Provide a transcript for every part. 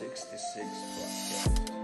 66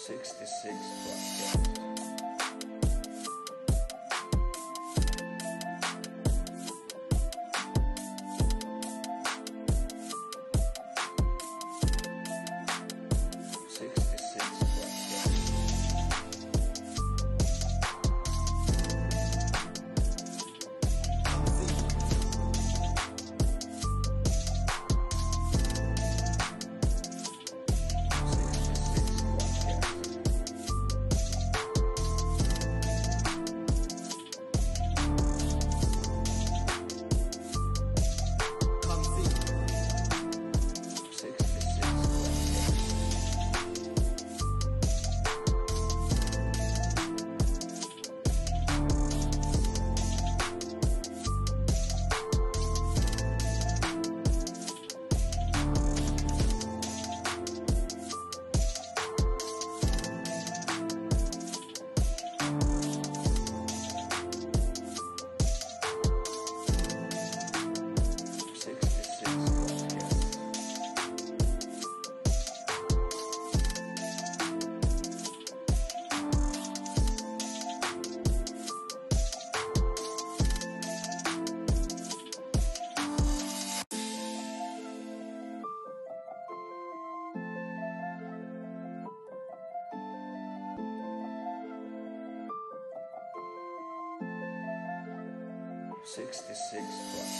66 Podcast. 66 plus.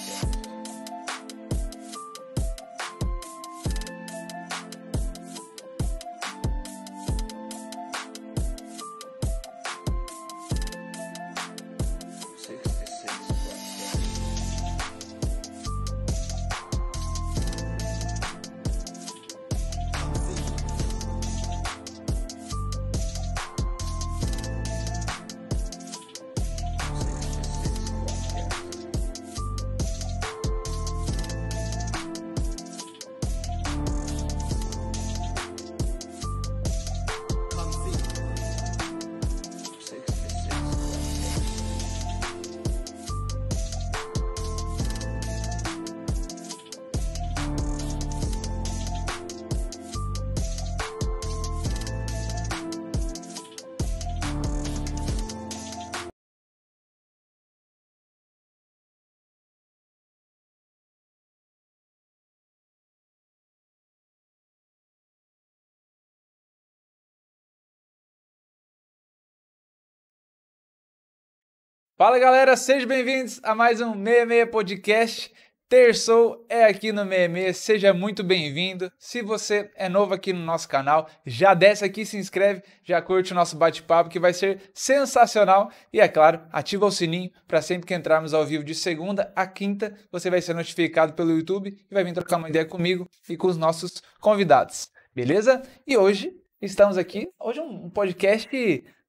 Fala galera, sejam bem-vindos a mais um 66 Podcast. Terçou é aqui no 66, seja muito bem-vindo. Se você é novo aqui no nosso canal, já desce aqui, se inscreve, já curte o nosso bate-papo que vai ser sensacional. E é claro, ativa o sininho para sempre que entrarmos ao vivo de segunda a quinta, você vai ser notificado pelo YouTube e vai vir trocar uma ideia comigo e com os nossos convidados, beleza? E hoje estamos aqui, hoje um podcast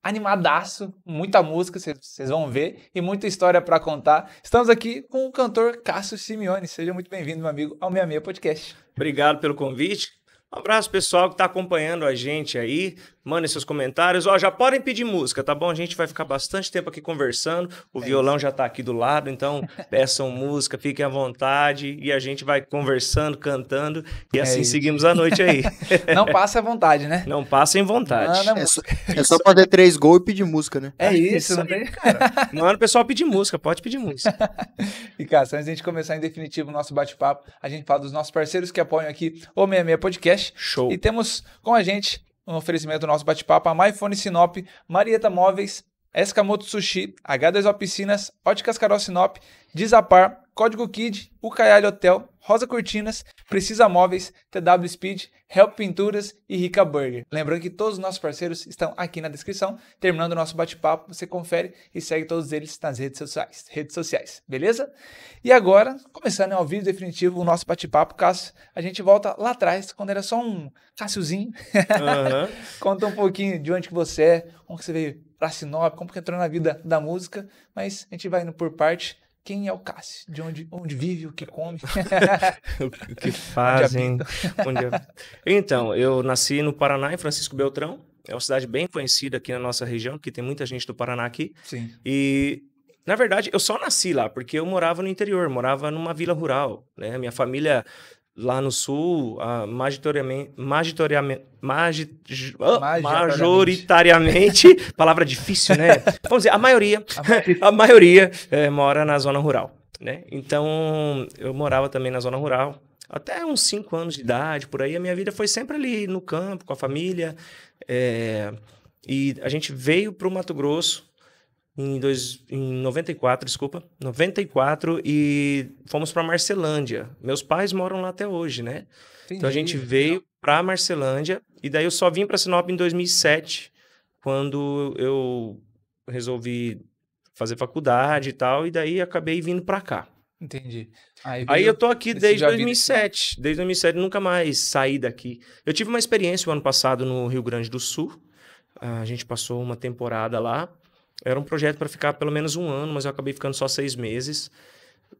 animadaço, muita música, vocês vão ver, e muita história para contar. Estamos aqui com o cantor Cássio Simeone. Seja muito bem-vindo, meu amigo, ao Meia Meia Podcast. Obrigado pelo convite. Um abraço, pessoal, que está acompanhando a gente aí. Mandem seus comentários. Ó, já podem pedir música, tá bom? A gente vai ficar bastante tempo aqui conversando. O é violão isso. já está aqui do lado, então peçam música, fiquem à vontade. E a gente vai conversando, cantando. E é assim isso. seguimos a noite aí. Não passa à vontade, né? Não passem vontade. É, é, só, é só fazer três gols e pedir música, né? É, é isso, não tem... cara. Manda o pessoal pedir música, pode pedir música. E, cara, antes de a gente começar em definitivo o nosso bate-papo, a gente fala dos nossos parceiros que apoiam aqui o 66 Podcast podcast. Show. E temos com a gente um oferecimento do nosso bate-papo a MyFone Sinop, Marieta Móveis, Escamoto Sushi, H2O Piscinas, Óticas Carol Sinop, Desapar, Código Kid, Ucaialho Hotel, Rosa Cortinas Precisa Móveis, TW Speed, Help Pinturas e Rica Burger. Lembrando que todos os nossos parceiros estão aqui na descrição. Terminando o nosso bate-papo, você confere e segue todos eles nas redes sociais, redes sociais, beleza? E agora, começando ao vivo definitivo o nosso bate-papo, Cássio, a gente volta lá atrás, quando era só um Cássiozinho. Uhum. Conta um pouquinho de onde que você é, como que você veio para Sinop, como que entrou na vida da música, mas a gente vai indo por parte quem é o Cássio, de onde, onde vive, o que come, o que fazem. onde onde então, eu nasci no Paraná, em Francisco Beltrão. É uma cidade bem conhecida aqui na nossa região, que tem muita gente do Paraná aqui. Sim. E, na verdade, eu só nasci lá, porque eu morava no interior, morava numa vila rural. Né? Minha família lá no sul, ah, majoritariamente, majoritariamente, majoritariamente, majoritariamente palavra difícil, né? Vamos dizer, a maioria, a maioria é, mora na zona rural, né? Então, eu morava também na zona rural, até uns 5 anos de idade, por aí, a minha vida foi sempre ali no campo, com a família, é, e a gente veio para o Mato Grosso, em, dois, em 94, desculpa, 94 e fomos para Marcelândia. Meus pais moram lá até hoje, né? Entendi. Então a gente veio para Marcelândia e daí eu só vim para Sinop em 2007, quando eu resolvi fazer faculdade e tal, e daí acabei vindo para cá. Entendi. Aí, aí, eu tô aqui desde 2007. Desde 2007, nunca mais saí daqui. Eu tive uma experiência o ano passado no Rio Grande do Sul. A gente passou uma temporada lá. Era um projeto para ficar pelo menos um ano, mas eu acabei ficando só seis meses,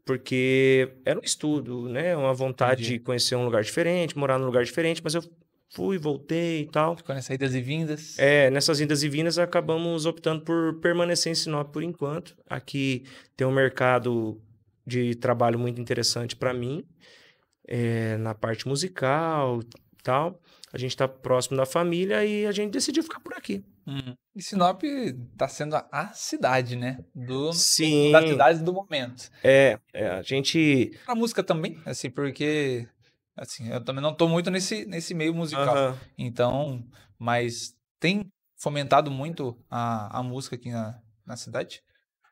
porque era um estudo, né? Uma vontade Entendi. de conhecer um lugar diferente, morar num lugar diferente, mas eu fui, voltei e tal. Ficou nessas idas e vindas? É, nessas idas e vindas acabamos optando por permanecer em Sinop por enquanto. Aqui tem um mercado de trabalho muito interessante para mim, é, na parte musical tal. A gente está próximo da família e a gente decidiu ficar por aqui. Hum. E Sinop está sendo a cidade, né? Do, Sim. Da cidade do momento. É, é a gente. A música também, assim, porque. Assim, eu também não estou muito nesse, nesse meio musical. Uh -huh. Então, mas tem fomentado muito a, a música aqui na, na cidade?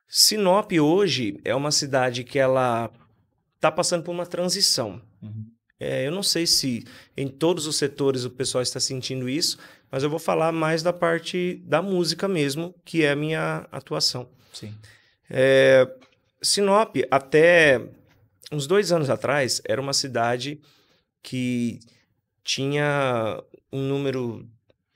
Sinop hoje é uma cidade que ela está passando por uma transição. Uhum. É, eu não sei se em todos os setores o pessoal está sentindo isso, mas eu vou falar mais da parte da música mesmo, que é a minha atuação. Sim. É, Sinop, até uns dois anos atrás, era uma cidade que tinha um número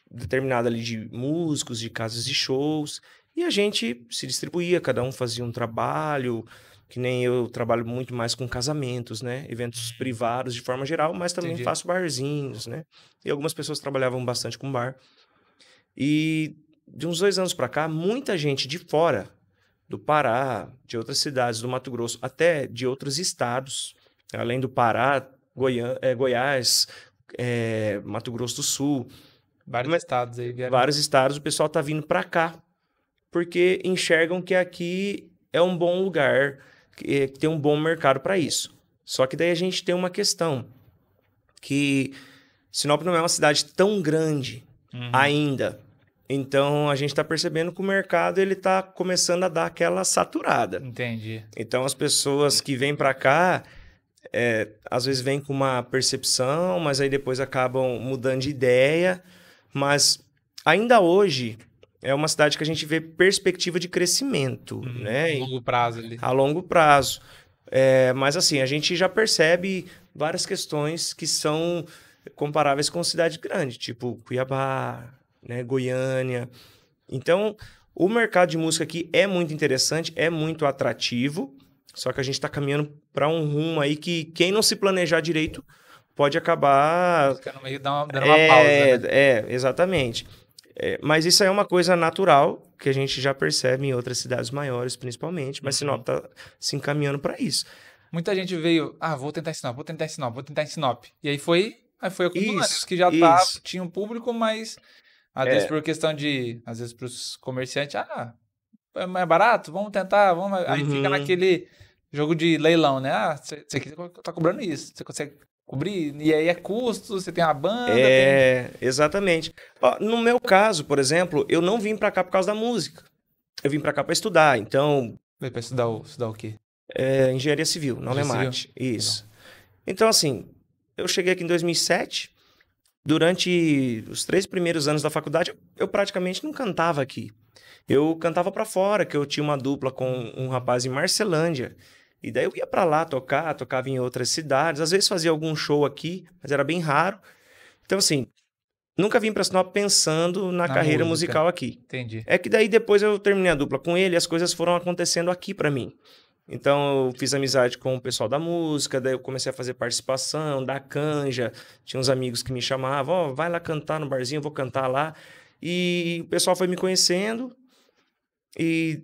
determinado ali de músicos, de casas de shows, e a gente se distribuía, cada um fazia um trabalho, que nem eu trabalho muito mais com casamentos, né? Eventos privados de forma geral, mas também Entendi. faço barzinhos, né? E algumas pessoas trabalhavam bastante com bar. E de uns dois anos para cá, muita gente de fora do Pará, de outras cidades do Mato Grosso, até de outros estados, além do Pará, Goiã é, eh, Goiás, é, Mato Grosso do Sul. Vários mas, estados aí vieram. Vários estados, o pessoal tá vindo para cá, porque enxergam que aqui é um bom lugar, eh, que tem um bom mercado para isso. Só que daí a gente tem uma questão que Sinop não é uma cidade tão grande uhum. ainda. Então a gente está percebendo que o mercado ele está começando a dar aquela saturada. Entendi. Então as pessoas que vêm para cá é, às vezes vêm com uma percepção, mas aí depois acabam mudando de ideia. Mas ainda hoje é uma cidade que a gente vê perspectiva de crescimento, uhum. né? A longo prazo ali. A longo prazo. É, mas assim, a gente já percebe várias questões que são comparáveis com cidade grande, tipo Cuiabá, né, Goiânia. Então, o mercado de música aqui é muito interessante, é muito atrativo, só que a gente está caminhando para um rumo aí que quem não se planejar direito pode acabar... Ficando meio dando uma, dando uma é, pausa, né? É, exatamente. É, mas isso aí é uma coisa natural que a gente já percebe em outras cidades maiores, principalmente. Mas uhum. Sinop está se encaminhando para isso. Muita gente veio, ah, vou tentar Sinop, vou tentar Sinop, vou tentar Sinop. E aí foi, aí foi acumulando. Isso, que já tá, tinham um público, mas às é. vezes por questão de, às vezes para os comerciantes, ah, é mais barato, vamos tentar, vamos. Uhum. Aí fica uhum. naquele jogo de leilão, né? Ah, você tá cobrando isso, você consegue cobrir, e aí é custo, você tem uma banda. É, tem... exatamente. No meu caso, por exemplo, eu não vim para cá por causa da música. Eu vim para cá para estudar, então. para estudar o, estudar o quê? É, engenharia civil, não é mate. Isso. Então, assim, eu cheguei aqui em 2007. Durante os três primeiros anos da faculdade, eu praticamente não cantava aqui. Eu cantava para fora, que eu tinha uma dupla com um rapaz em Marcelândia, e daí eu ia para lá tocar, tocava em outras cidades, às vezes fazia algum show aqui, mas era bem raro. Então, assim, nunca vim para Sinop pensando na, na carreira música. musical aqui. Entendi. É que daí depois eu terminei a dupla com ele, as coisas foram acontecendo aqui para mim. Então eu fiz amizade com o pessoal da música, daí eu comecei a fazer participação, da canja, tinha uns amigos que me chamavam, ó, oh, vai lá cantar no barzinho, eu vou cantar lá. E o pessoal foi me conhecendo e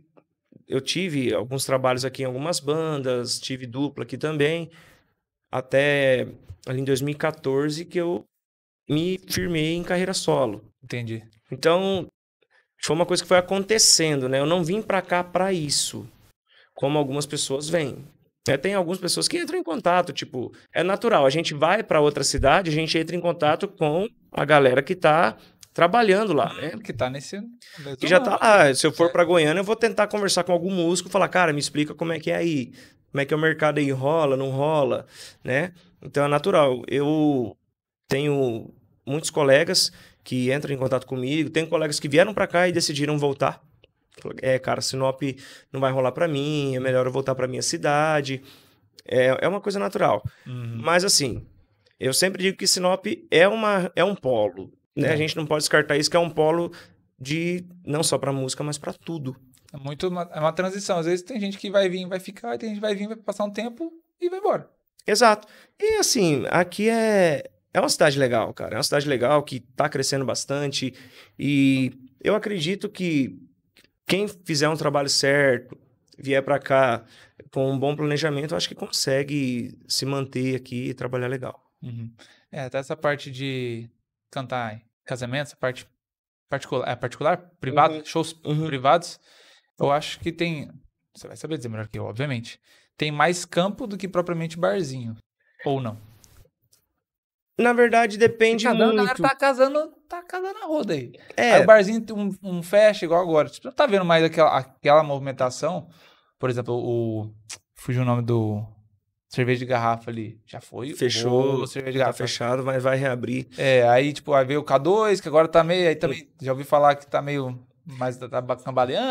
eu tive alguns trabalhos aqui em algumas bandas, tive dupla aqui também, até ali em 2014 que eu me firmei em carreira solo. Entendi. Então, foi uma coisa que foi acontecendo, né? Eu não vim para cá para isso, como algumas pessoas vêm. É, tem algumas pessoas que entram em contato, tipo, é natural, a gente vai para outra cidade, a gente entra em contato com a galera que tá trabalhando lá. É, que tá nesse. que já tá lá. Se eu for é. para Goiânia, eu vou tentar conversar com algum músico, falar, cara, me explica como é que é aí. Como é que é o mercado aí? Rola, não rola, né? Então é natural. Eu tenho muitos colegas que entram em contato comigo, tenho colegas que vieram para cá e decidiram voltar. É, cara, Sinop não vai rolar para mim, é melhor eu voltar para minha cidade. É, é uma coisa natural. Uhum. Mas assim, eu sempre digo que Sinop é, uma, é um polo. Né? É. A gente não pode descartar isso, que é um polo de não só para música, mas para tudo. É muito uma, é uma transição. Às vezes tem gente que vai vir, vai ficar, tem gente que vai vir, vai passar um tempo e vai embora. Exato. E assim, aqui é é uma cidade legal, cara. É uma cidade legal que está crescendo bastante e eu acredito que quem fizer um trabalho certo, vier para cá com um bom planejamento, acho que consegue se manter aqui e trabalhar legal. Uhum. É, até essa parte de cantar casamentos, a parte particular, é, particular privado, uhum. shows uhum. privados, eu acho que tem. Você vai saber dizer melhor que eu, obviamente. Tem mais campo do que propriamente barzinho. Ou não? Na verdade, depende Cada muito. A tá casando, tá casando a roda aí. É. Aí o barzinho um, um fecha igual agora. Você não tá vendo mais aquela, aquela movimentação? Por exemplo, o. Fugiu o nome do cerveja de garrafa ali. Já foi. Fechou. cerveja de tá garrafa. Tá fechado, mas vai reabrir. É, aí, tipo, aí veio o K2, que agora tá meio. Aí também. Já ouvi falar que tá meio. mais da, da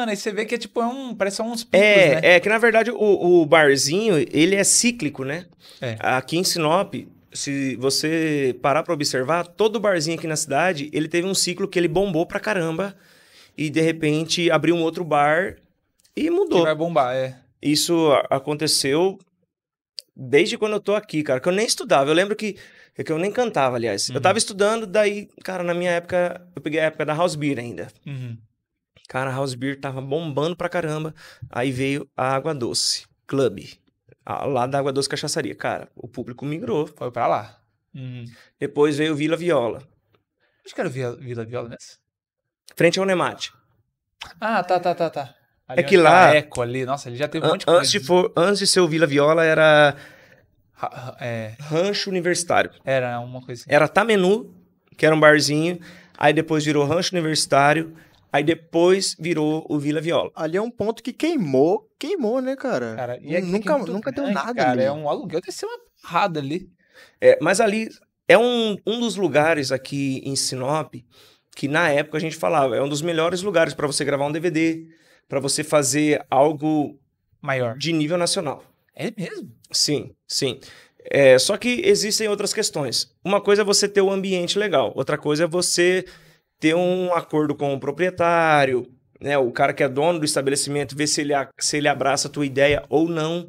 aí você vê que é tipo, é um, parece uns picos, é, né? É, que na verdade o, o barzinho, ele é cíclico, né? É. Aqui em Sinop, se você parar para observar, todo barzinho aqui na cidade, ele teve um ciclo que ele bombou pra caramba e de repente abriu um outro bar e mudou. Que vai bombar, é. Isso aconteceu desde quando eu tô aqui, cara, que eu nem estudava. Eu lembro que. É que eu nem cantava, aliás. Uhum. Eu tava uhum. estudando, daí, cara, na minha época, eu peguei a época da House Beer ainda. Uhum. Cara, a House Beer tava bombando pra caramba. Aí veio a Água Doce Club. Lá da Água Doce Cachaçaria. Cara, o público migrou. Foi pra lá. Uhum. Depois veio Vila Viola. Acho que era Vila, Vila Viola nessa. Frente ao Nemate. Ah, tá, tá, tá, tá. Ali é que tá lá. Eco ali, nossa, ele já teve um monte de coisa. Antes de, for, antes de ser o Vila Viola, era. É... Rancho Universitário. Era uma coisa assim. Era Tamenu, que era um barzinho. Aí depois virou Rancho Universitário. Aí depois virou o Vila Viola. Ali é um ponto que queimou, queimou, né, cara? cara e nunca, é nunca grande, deu nada cara, ali. É um aluguel, deve ser uma parrada ali. É, mas ali é um, um dos lugares aqui em Sinop que na época a gente falava, é um dos melhores lugares para você gravar um DVD, para você fazer algo maior de nível nacional. É mesmo? Sim, sim. É, só que existem outras questões. Uma coisa é você ter um ambiente legal, outra coisa é você ter um acordo com o proprietário, né, o cara que é dono do estabelecimento, ver se ele, se ele abraça a tua ideia ou não.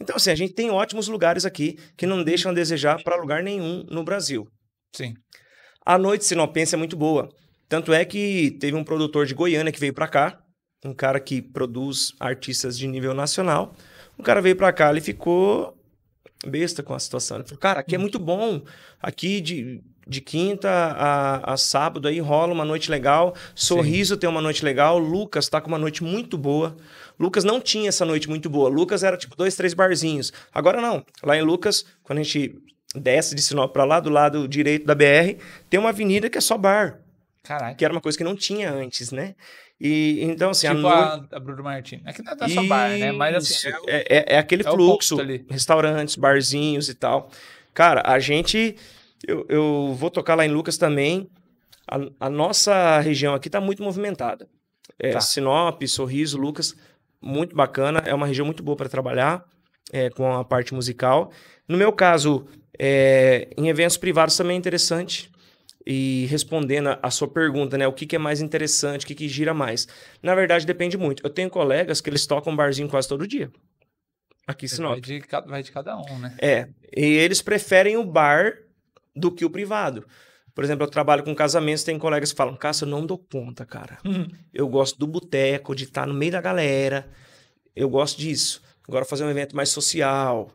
Então, assim, a gente tem ótimos lugares aqui que não deixam a desejar para lugar nenhum no Brasil. Sim. A noite sinopense é muito boa. Tanto é que teve um produtor de Goiânia que veio para cá, um cara que produz artistas de nível nacional. Um cara veio para cá, ele ficou besta com a situação. Ele falou, cara, aqui é muito bom. Aqui de, de quinta a, a sábado aí rola uma noite legal. Sorriso Sim. tem uma noite legal. Lucas tá com uma noite muito boa. Lucas não tinha essa noite muito boa. Lucas era tipo dois, três barzinhos. Agora não. Lá em Lucas, quando a gente desce de Sinop para lá, do lado direito da BR, tem uma avenida que é só bar. Caraca. Que era uma coisa que não tinha antes, né? E então, assim. Tipo a, no... a Bruno Martins. Aqui é não é bar, né? Mas assim. É, é, é, é aquele é fluxo. Restaurantes, barzinhos e tal. Cara, a gente. Eu, eu vou tocar lá em Lucas também. A, a nossa região aqui tá muito movimentada. É, tá. Sinop, Sorriso, Lucas, muito bacana. É uma região muito boa para trabalhar é, com a parte musical. No meu caso, em eventos privados também é interessante e respondendo a sua pergunta, né? O que, que é mais interessante, o que, que gira mais? Na verdade, depende muito. Eu tenho colegas que eles tocam barzinho quase todo dia. Aqui em Vai de, vai de cada um, né? É. E eles preferem o bar do que o privado. Por exemplo, eu trabalho com casamentos, tem colegas que falam, Cássio, eu não dou conta, cara. Uhum. Eu gosto do boteco, de estar tá no meio da galera. Eu gosto disso. Agora fazer um evento mais social,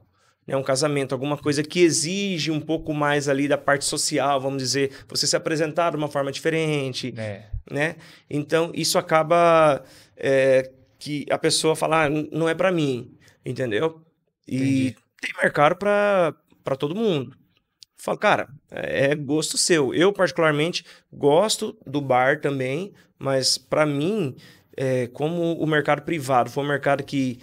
né, um casamento, alguma coisa que exige um pouco mais ali da parte social, vamos dizer, você se apresentar de uma forma diferente, é. né? Então, isso acaba é, que a pessoa fala, ah, não é para mim, entendeu? E Entendi. tem mercado para todo mundo. Fala, cara, é, é gosto seu. Eu, particularmente, gosto do bar também, mas para mim, é, como o mercado privado foi um mercado que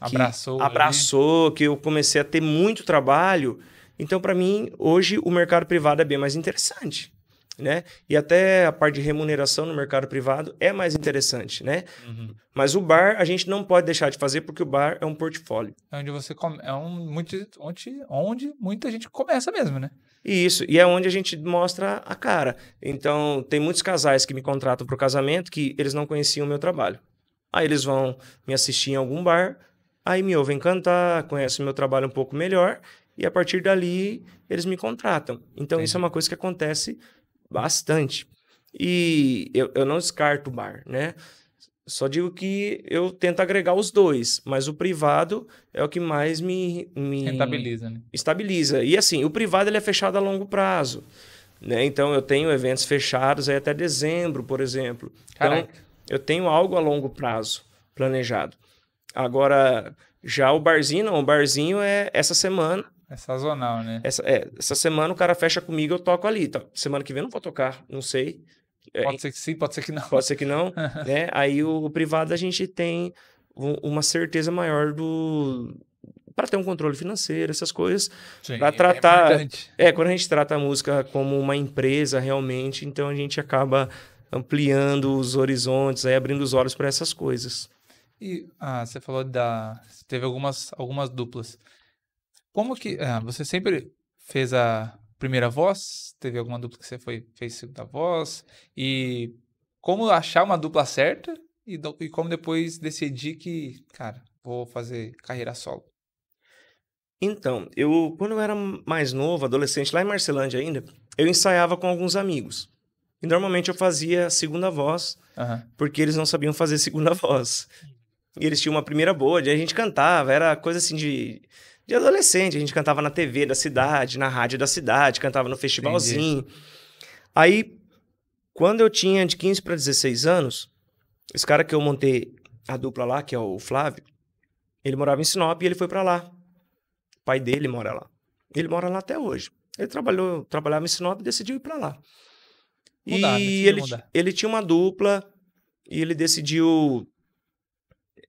abraçou, abraçou, né? que eu comecei a ter muito trabalho. Então, para mim, hoje o mercado privado é bem mais interessante. Né? E até a parte de remuneração no mercado privado é mais interessante, né? Uhum. Mas o bar a gente não pode deixar de fazer porque o bar é um portfólio. É onde você come, é um, muito, onde, onde muita gente começa mesmo, né? Isso, e é onde a gente mostra a cara. Então, tem muitos casais que me contratam para o casamento que eles não conheciam o meu trabalho. Aí eles vão me assistir em algum bar, Aí me ouvem cantar, conhecem meu trabalho um pouco melhor e a partir dali eles me contratam. Então Entendi. isso é uma coisa que acontece bastante. E eu, eu não descarto o bar, né? Só digo que eu tento agregar os dois, mas o privado é o que mais me, me rentabiliza, né? Estabiliza. E assim, o privado ele é fechado a longo prazo, né? Então eu tenho eventos fechados aí até dezembro, por exemplo. Então, Caraca. Então eu tenho algo a longo prazo planejado. Agora, já o barzinho, não. O barzinho é essa semana. É sazonal, né? Essa, é, essa semana o cara fecha comigo, eu toco ali. Tá? Semana que vem eu não vou tocar, não sei. É, pode ser que sim, pode ser que não. Pode ser que não, né? Aí o, o privado a gente tem uma certeza maior do para ter um controle financeiro, essas coisas, para é tratar é, é, quando a gente trata a música como uma empresa realmente, então a gente acaba ampliando os horizontes, aí abrindo os olhos para essas coisas. E ah, você falou da. teve algumas, algumas duplas. Como que. Ah, você sempre fez a primeira voz? Teve alguma dupla que você foi, fez segunda voz? E como achar uma dupla certa? E, e como depois decidir que, cara, vou fazer carreira solo? Então, eu, quando eu era mais novo, adolescente, lá em Marcelândia ainda, eu ensaiava com alguns amigos. E normalmente eu fazia segunda voz, uhum. porque eles não sabiam fazer segunda voz. E eles tinham uma primeira boa, aí a gente cantava, era coisa assim de, de adolescente. A gente cantava na TV da cidade, na rádio da cidade, cantava no festivalzinho. Entendi. Aí, quando eu tinha de 15 para 16 anos, esse cara que eu montei a dupla lá, que é o Flávio, ele morava em Sinop e ele foi para lá. O pai dele mora lá. Ele mora lá até hoje. Ele trabalhou, trabalhava em Sinop e decidiu ir para lá. Mudar, e ele, mudar. ele tinha uma dupla e ele decidiu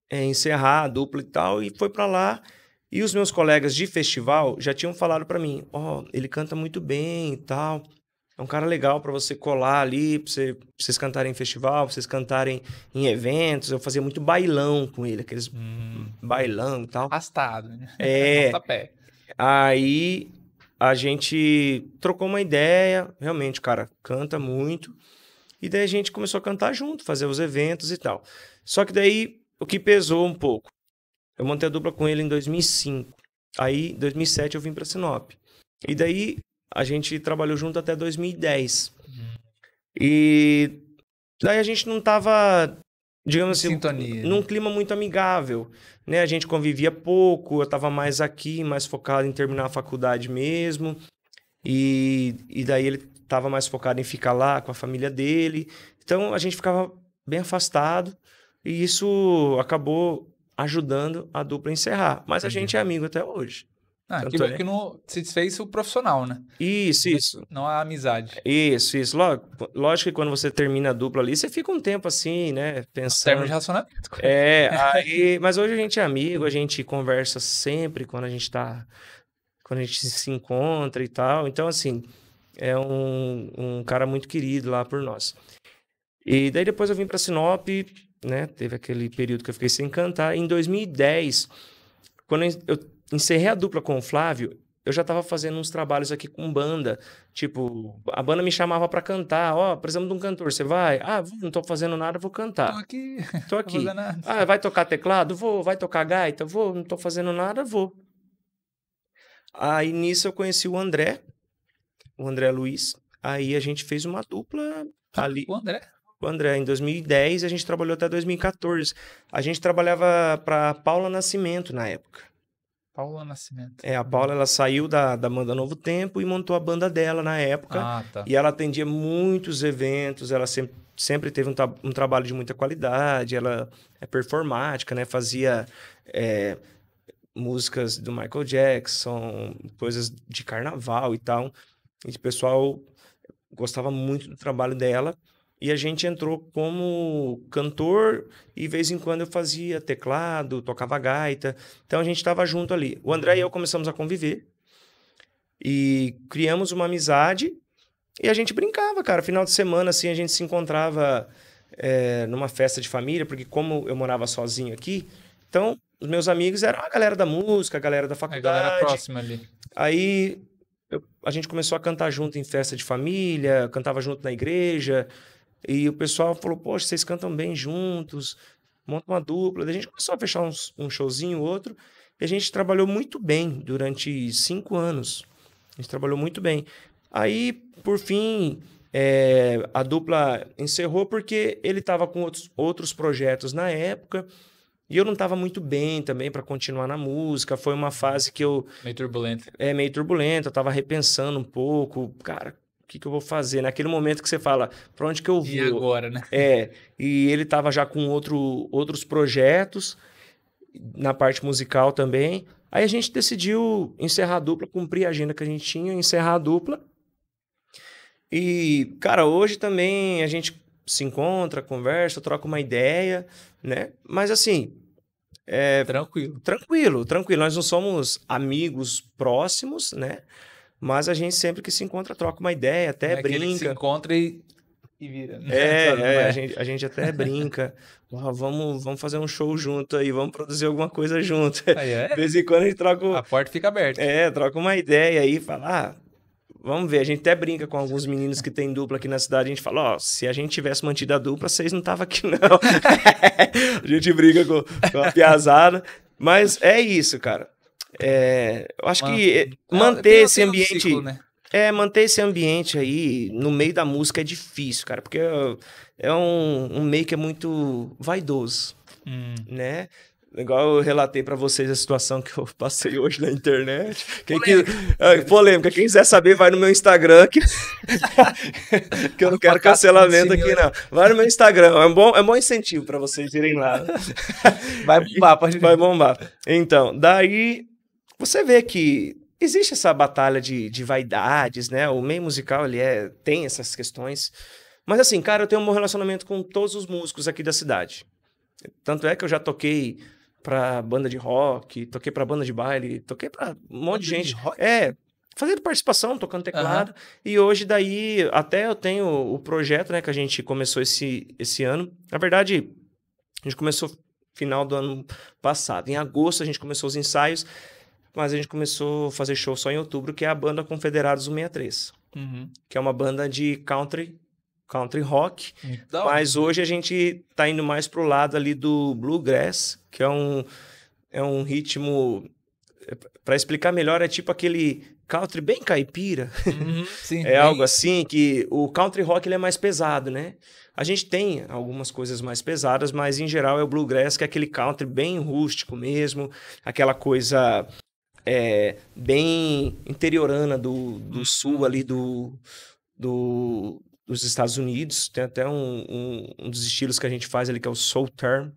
é, encerrar a dupla e tal, e foi para lá. E os meus colegas de festival já tinham falado para mim: Ó, oh, ele canta muito bem e tal. É um cara legal para você colar ali, pra, você, pra, vocês cantarem em festival, pra vocês cantarem em eventos. Eu fazia muito bailão com ele, aqueles hum. bailão e tal. Arrastado, né? É. é aí a gente trocou uma ideia. Realmente, o cara canta muito. E daí a gente começou a cantar junto, fazer os eventos e tal. Só que daí o que pesou um pouco. Eu montei a dupla com ele em 2005. Aí, em 2007, eu vim para Sinop. E daí, a gente trabalhou junto até 2010. E daí a gente não tava, digamos assim, Sintonia, né? num né? clima muito amigável. Né? A gente convivia pouco, eu tava mais aqui, mais focado em terminar a faculdade mesmo. E, e daí ele tava mais focado em ficar lá com a família dele. Então, a gente ficava bem afastado. E isso acabou ajudando a dupla a encerrar. Mas a gente é amigo até hoje. Ah, que, é. que não se desfez o profissional, né? Isso, é isso. Não a amizade. Isso, isso. Lógico, lógico que quando você termina a dupla ali, você fica um tempo assim, né? Pensando. Termo de relacionamento. Né? É, aí, mas hoje a gente é amigo, a gente conversa sempre quando a gente tá. Quando a gente se encontra e tal. Então, assim, é um, um cara muito querido lá por nós. E daí depois eu vim para Sinop, né? Teve aquele período que eu fiquei sem cantar. Em 2010, quando eu encerrei a dupla com o Flávio, eu já estava fazendo uns trabalhos aqui com banda. Tipo, a banda me chamava para cantar. Ó, oh, precisamos de um cantor, você vai? Ah, não tô fazendo nada, vou cantar. Tô aqui. Tô aqui. Ah, vai tocar teclado? Vou. Vai tocar gaita? Vou. Não tô fazendo nada, vou. Aí nisso eu conheci o André, o André Luiz. Aí a gente fez uma dupla tá, ali. O André? o André em 2010 e a gente trabalhou até 2014. A gente trabalhava para Paula Nascimento na época. Paula Nascimento. É, a Paula ela saiu da, da banda Novo Tempo e montou a banda dela na época. Ah, tá. E ela atendia muitos eventos, ela sempre, sempre teve um, um trabalho de muita qualidade, ela é performática, né? Fazia é, músicas do Michael Jackson, coisas de carnaval e tal. E o pessoal gostava muito do trabalho dela. E a gente entrou como cantor e de vez em quando eu fazia teclado, tocava gaita. Então a gente estava junto ali. O André e eu uhum. começamos a conviver e criamos uma amizade e a gente brincava, cara. Final de semana assim a gente se encontrava é, numa festa de família, porque como eu morava sozinho aqui, então os meus amigos eram a galera da música, a galera da faculdade. A galera próxima ali. Aí eu, a gente começou a cantar junto em festa de família, cantava junto na igreja. E o pessoal falou, poxa, vocês cantam bem juntos, monta uma dupla. Daí a gente começou a fechar uns, um showzinho, outro, e a gente trabalhou muito bem durante cinco anos. A gente trabalhou muito bem. Aí, por fim, é, a dupla encerrou porque ele estava com outros, outros projetos na época e eu não estava muito bem também para continuar na música. Foi uma fase que eu. Meio turbulenta. É, meio turbulenta. Eu estava repensando um pouco. Cara, que, que eu vou fazer? Naquele momento que você fala, para onde que eu vou? E agora, né? É, e ele estava já com outro, outros projetos, na parte musical também. Aí a gente decidiu encerrar a dupla, cumprir a agenda que a gente tinha, encerrar a dupla. E, cara, hoje também a gente se encontra, conversa, troca uma ideia, né? Mas assim. É... Tranquilo. Tranquilo, tranquilo. Nós não somos amigos próximos, né? Mas a gente sempre que se encontra, troca uma ideia, até é brinca. se encontra e, e vira. Né? É, é, é, A, é. gente, a gente até brinca. vamos, vamos fazer um show junto aí, vamos produzir alguma coisa junto. Aí é? De vez em quando a gente troca. A porta fica aberta. É, troca uma ideia aí, fala. Ah, vamos ver, a gente até brinca com alguns meninos que tem dupla aqui na cidade, a gente fala, ó, oh, se a gente tivesse mantido a dupla, vocês não estavam aqui, não. a gente brinca com, com a piazada. Mas é isso, cara. É, eu acho Man que é é, é manter esse ambiente. Ciclo, né? É, manter esse ambiente aí no meio da música é difícil, cara, porque é um, um meio que é muito vaidoso, hum. né? Igual eu relatei para vocês a situação que eu passei hoje na internet. Quem polêmica. Quis, ah, polêmica. Quem quiser saber, vai no meu Instagram, que, que eu não quero cancelamento aqui, não. Vai no meu Instagram, é um bom, é um bom incentivo para vocês irem lá. vai bombar, pode Vai bombar. Então, daí você vê que existe essa batalha de, de vaidades, né? O meio musical, ele é, tem essas questões. Mas assim, cara, eu tenho um bom relacionamento com todos os músicos aqui da cidade. Tanto é que eu já toquei pra banda de rock, toquei pra banda de baile, toquei pra um monte de gente. De é, fazendo participação, tocando teclado. Uhum. E hoje daí, até eu tenho o projeto, né, que a gente começou esse, esse ano. Na verdade, a gente começou final do ano passado. Em agosto a gente começou os ensaios mas a gente começou a fazer show só em outubro, que é a banda Confederados 163, uhum. que é uma banda de country, country rock, então, mas hoje a gente tá indo mais pro lado ali do bluegrass, que é um, é um ritmo... É, Para explicar melhor, é tipo aquele country bem caipira. Uhum, sim, é bem... algo assim que o country rock ele é mais pesado, né? A gente tem algumas coisas mais pesadas, mas em geral é o bluegrass, que é aquele country bem rústico mesmo, aquela coisa é, bem interiorana do, do sul ali do, do, dos Estados Unidos. Tem até um, um, um, dos estilos que a gente faz ali, que é o Soul Term,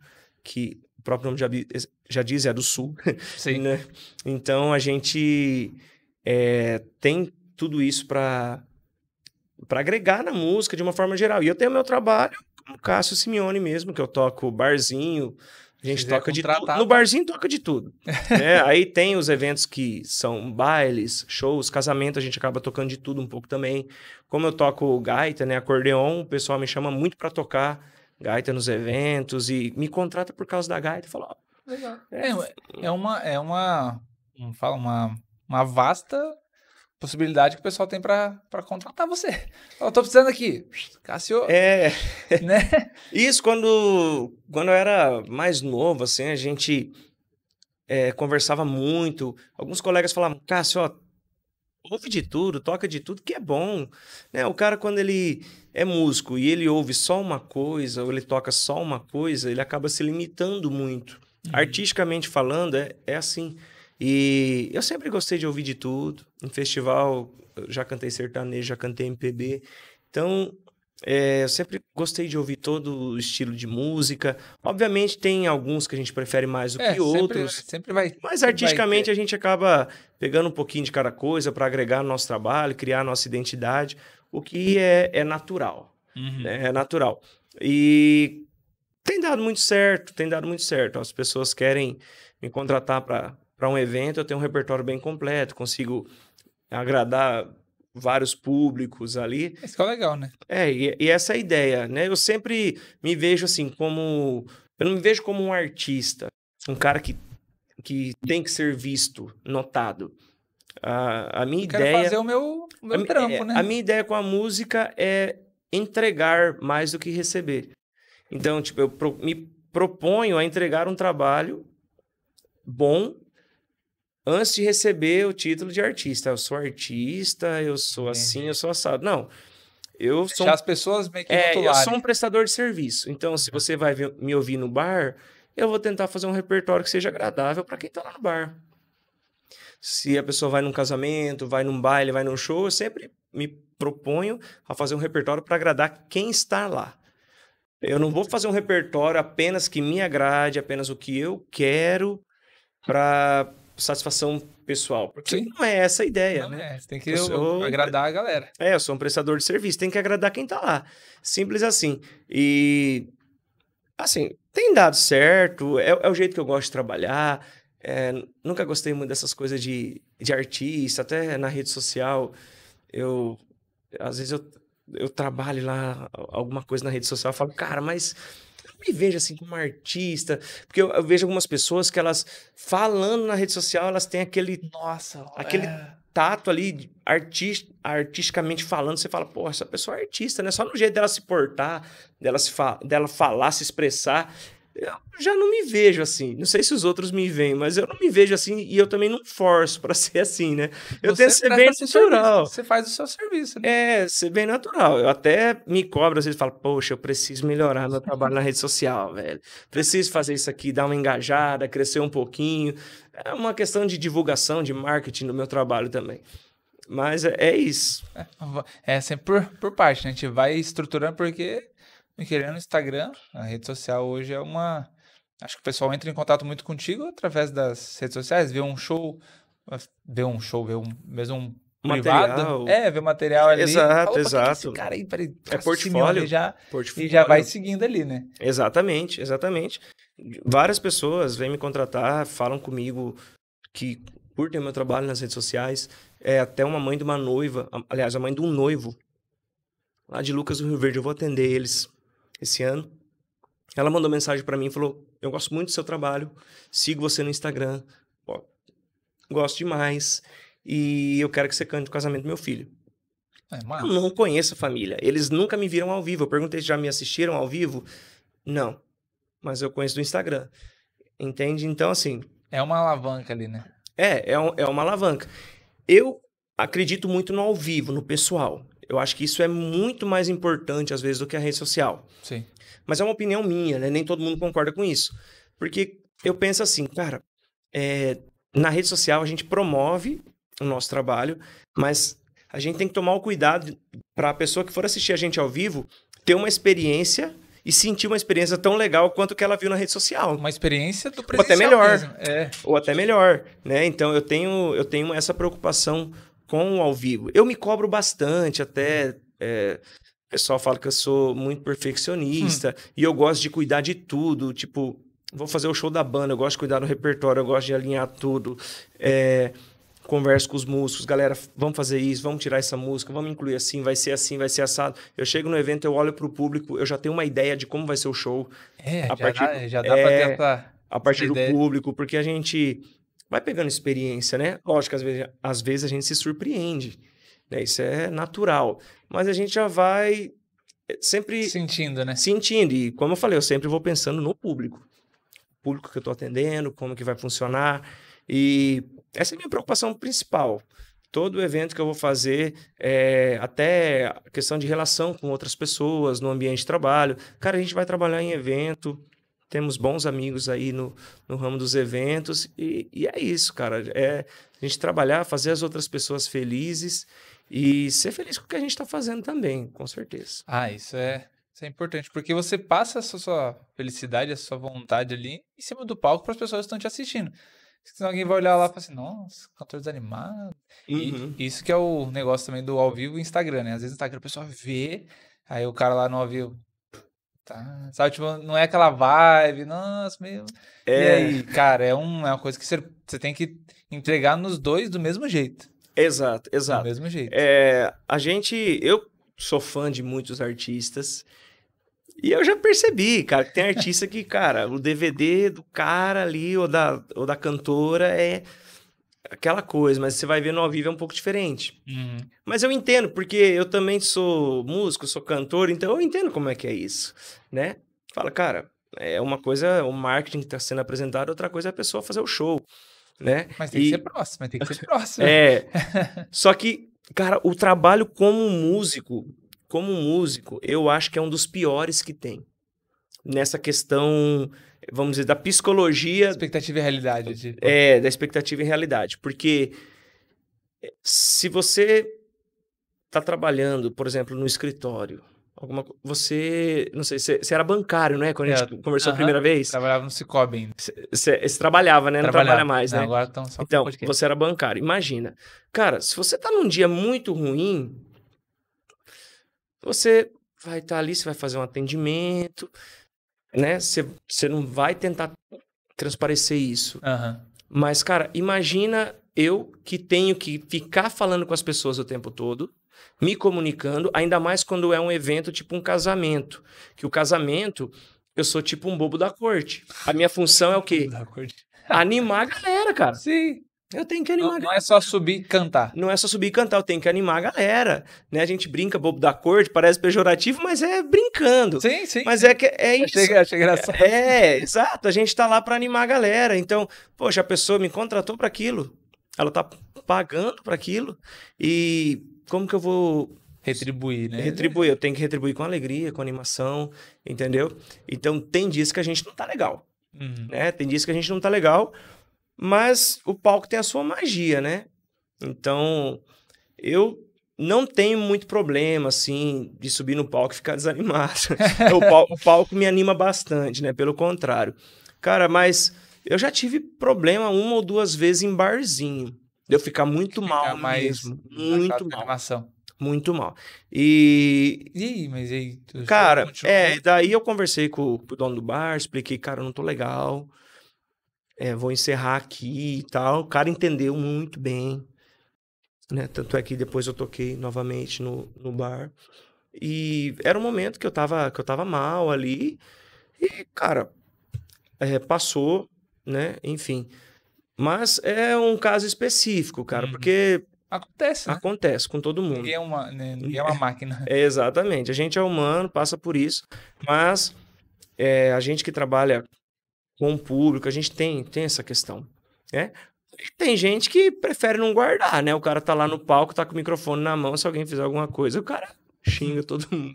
que o próprio nome já, já diz, é do sul. Sim. né? Então, a gente é, tem tudo isso para agregar na música de uma forma geral. E eu tenho meu trabalho como Cássio Simeone mesmo, que eu toco barzinho, a gente toca de tudo. No tá. barzinho toca de tudo. né? Aí tem os eventos que são bailes, shows, casamento, a gente acaba tocando de tudo um pouco também. Como eu toco gaita, né, acordeon, o pessoal me chama muito para tocar gaita nos eventos e me contrata por causa da gaita. Fala, ó, legal. É, é, é uma é uma, fala, uma uma vasta possibilidade que o pessoal tem para contratar você. Eu tô precisando aqui. Cássio. É. Né? Isso, quando, quando eu era mais novo, assim, a gente é, conversava muito. Alguns colegas falavam, Cássio, ó, ouve de tudo, toca de tudo, que é bom. Né? O cara, quando ele é músico e ele ouve só uma coisa, ou ele toca só uma coisa, ele acaba se limitando muito. Uhum. Artisticamente falando, é, é assim. E eu sempre gostei de ouvir de tudo em festival, já cantei sertanejo, já cantei MPB. Então, é, eu sempre gostei de ouvir todo o estilo de música. Obviamente, tem alguns que a gente prefere mais do é, que outros. Sempre, sempre vai. Mas artisticamente vai a gente acaba pegando um pouquinho de cada coisa para agregar no nosso trabalho, criar nossa identidade, o que é, é natural. Uhum. Né? É natural. E tem dado muito certo, tem dado muito certo. As pessoas querem me contratar para um evento, eu tenho um repertório bem completo, consigo agradar vários públicos ali. Isso é legal, né? É, e, e essa é a ideia, né? Eu sempre me vejo assim como. Eu não me vejo como um artista, um cara que, que tem que ser visto, notado. A, a minha eu ideia. Quero fazer o meu, o meu trampo, é, né? A minha ideia com a música é entregar mais do que receber. Então, tipo, eu pro, me proponho a entregar um trabalho bom antes de receber o título de artista. Eu sou artista, eu sou é. assim, eu sou assado. Não. Eu sou. Um... as pessoas meio que. É, eu sou um prestador de serviço. Então, se uhum. você vai me ouvir no bar, eu vou tentar fazer um repertório que seja agradável para quem tá lá no bar. Se a pessoa vai num casamento, vai num baile, vai num show, eu sempre me proponho a fazer um repertório para agradar quem está lá. Eu não vou fazer um repertório apenas que me agrade, apenas o que eu quero, para satisfação pessoal. Porque Sim. não é essa a ideia, não né? É. Tem que eu sou... agradar a galera. É, eu sou um prestador de serviço, tem que agradar quem tá lá. Simples assim. E assim, tem dado certo, é, é o jeito que eu gosto de trabalhar. É, nunca gostei muito dessas coisas de, de artista, até na rede social. Eu às vezes eu, eu trabalho lá alguma coisa na rede social, eu falo, cara, mas me vejo assim como artista, porque eu, eu, vejo algumas pessoas que elas falando na rede social, elas têm aquele nossa, aquele é... tato ali artist, artisticamente falando, você fala, pô, essa pessoa é artista, né? Só no jeito dela se portar, dela se fa dela falar, se expressar, eu já não me vejo assim. Não sei se os outros me veem, mas eu não me vejo assim e eu também não forço para ser assim, né? Eu você tento ser bem natural. Você faz o seu serviço, né? É, ser bem natural. Eu até me cobro, às vezes falo, poxa, eu preciso melhorar meu trabalho na rede social, velho. Preciso fazer isso aqui, dar uma engajada, crescer um pouquinho. É uma questão de divulgação, de marketing no meu trabalho também. Mas é, é isso. É, é sempre por, por parte, né? A gente vai estruturando porque me querendo no Instagram. A rede social hoje é uma. Acho que o pessoal entra em contato muito contigo através das redes sociais, vê um show, vê um show, vê um, mesmo um Material. privado. É, ver material ali. Exato, fala, exato. Assim, cara aí, peraí, é portfólio, já, portfólio. E já vai seguindo ali, né? Exatamente, exatamente. Várias pessoas vêm me contratar, falam comigo que curtem meu trabalho nas redes sociais. É até uma mãe de uma noiva, aliás, a mãe de um noivo lá de Lucas do Rio Verde. Eu vou atender eles esse ano. Ela mandou mensagem para mim e falou: Eu gosto muito do seu trabalho, sigo você no Instagram, gosto demais, e eu quero que você cante o casamento do meu filho. É, mas... eu não conheço a família, eles nunca me viram ao vivo. Eu perguntei se já me assistiram ao vivo. Não, mas eu conheço do Instagram. Entende? Então, assim. É uma alavanca ali, né? É, é, um, é uma alavanca. Eu acredito muito no ao vivo, no pessoal. Eu acho que isso é muito mais importante, às vezes, do que a rede social. Sim. Mas é uma opinião minha, né? Nem todo mundo concorda com isso. Porque eu penso assim, cara, é, na rede social a gente promove o nosso trabalho, mas a gente tem que tomar o cuidado para a pessoa que for assistir a gente ao vivo ter uma experiência e sentir uma experiência tão legal quanto que ela viu na rede social. Uma experiência do presencial Ou até melhor. É. Ou até melhor, né? Então eu tenho eu tenho essa preocupação com o ao vivo. Eu me cobro bastante, até. Uhum. É, o pessoal fala que eu sou muito perfeccionista hum. e eu gosto de cuidar de tudo. Tipo, vou fazer o show da banda, eu gosto de cuidar do repertório, eu gosto de alinhar tudo. É, converso com os músicos, galera, vamos fazer isso, vamos tirar essa música, vamos incluir assim, vai ser assim, vai ser assado. Eu chego no evento, eu olho pro público, eu já tenho uma ideia de como vai ser o show. É, a já partir, dá, já dá é, pra tentar. A partir do ideia. público, porque a gente vai pegando experiência, né? Lógico, às vezes, às vezes a gente se surpreende, né? Isso é natural. Mas a gente já vai eh, sempre... Sentindo, né? Sentindo. E como eu falei, eu sempre vou pensando no público. O público que eu estou atendendo, como que vai funcionar. E essa é a minha preocupação principal. Todo evento que eu vou fazer, é, até a questão de relação com outras pessoas, no ambiente de trabalho. Cara, a gente vai trabalhar em evento, temos bons amigos aí no, no ramo dos eventos. E, e, é isso, cara. É a gente trabalhar, fazer as outras pessoas felizes e ser feliz com o que a gente está fazendo também, com certeza. Ah, isso é, isso é importante, porque você passa a sua, felicidade, a sua vontade ali em cima do palco para as pessoas que estão te assistindo. Senão alguém vai olhar lá e falar assim, nossa, cantor desanimado. Uhum. E isso que é o negócio também do ao vivo e Instagram, né? Às vezes o Instagram o pessoal vê, aí o cara lá no ao vivo, Tá. Sabe, tipo, não é aquela vibe, nossa, meu. É. E aí, cara, é, um, é uma coisa que você, você tem que entregar nos dois do mesmo jeito. Exato, exato. Do mesmo jeito. É, a gente, eu sou fã de muitos artistas e eu já percebi, cara, que tem artista que, cara, o DVD do cara ali ou da, ou da cantora é aquela coisa, mas você vai ver no ao vivo é um pouco diferente. Uhum. Mas eu entendo, porque eu também sou músico, sou cantor, então eu entendo como é que é isso, né? Fala, cara, é uma coisa o marketing que está sendo apresentado, outra coisa é a pessoa fazer o show, né? Mas tem e... que ser próximo, tem que ser próximo. é. Só que, cara, o trabalho como músico, como músico, eu acho que é um dos piores que tem nessa questão vamos dizer, da psicologia. Expectativa e realidade. Tipo. É, da expectativa e realidade. Porque eh, se você está trabalhando, por exemplo, no escritório, alguma você não sei você, era bancário né quando é, a gente é, conversou uh -huh, a primeira vez trabalhava no Cicobi ainda. você trabalhava né não trabalha mais né é, agora estão só então você era bancário imagina cara se você tá num dia muito ruim você vai estar tá ali você vai fazer um atendimento né? Você não vai tentar transparecer isso. Uhum. Mas, cara, imagina eu que tenho que ficar falando com as pessoas o tempo todo, me comunicando, ainda mais quando é um evento tipo um casamento. Que o casamento, eu sou tipo um bobo da corte. A minha função é o quê? Animar a galera, cara. Sim. Eu tenho que animar. Não, não, é só subir e cantar. Não é só subir e cantar, eu tenho que animar a galera. Né? A gente brinca bobo da corte, parece pejorativo, mas é brincando. Sim, sim. Mas sim. é que é isso. Achei, achei engraçado. É, é, exato. A gente tá lá para animar a galera. Então, poxa, a pessoa me contratou para aquilo. Ela tá pagando para aquilo. E como que eu vou Retribuir, né? Retribuir, eu tenho que retribuir com alegria, com animação, entendeu? Então tem dias que a gente não tá legal. Uhum. Né? Tem dias que a gente não tá legal, mas o palco tem a sua magia, né? Então, eu não tenho muito problema, assim, de subir no palco e ficar desanimado. o, palco, o palco me anima bastante, né? Pelo contrário. Cara, mas eu já tive problema uma ou duas vezes em barzinho. De eu ficar muito ficar mal mesmo. Muito mal. Animação. Muito mal. E. É, e aí, mas e aí? cara, é, daí eu conversei com, com, o dono do bar, expliquei, cara, eu não tô legal é, vou encerrar aqui e tal. O cara entendeu muito bem, né? Tanto é que depois eu toquei novamente no, no bar. E era um momento que eu tava, que eu tava mal ali. E, cara, é, passou, né? Enfim. Mas é um caso específico, cara, uhum. porque. Acontece. Né? Acontece com todo mundo. Ninguém é uma, né? Ninguém é uma máquina. É, exatamente. A gente é humano, passa por isso. Mas é, a gente que trabalha com o público, a gente tem, tem essa questão, né? tem gente que prefere não guardar, né? O cara tá lá no palco, tá com o microfone na mão, se alguém fizer alguma coisa, o cara xinga todo mundo,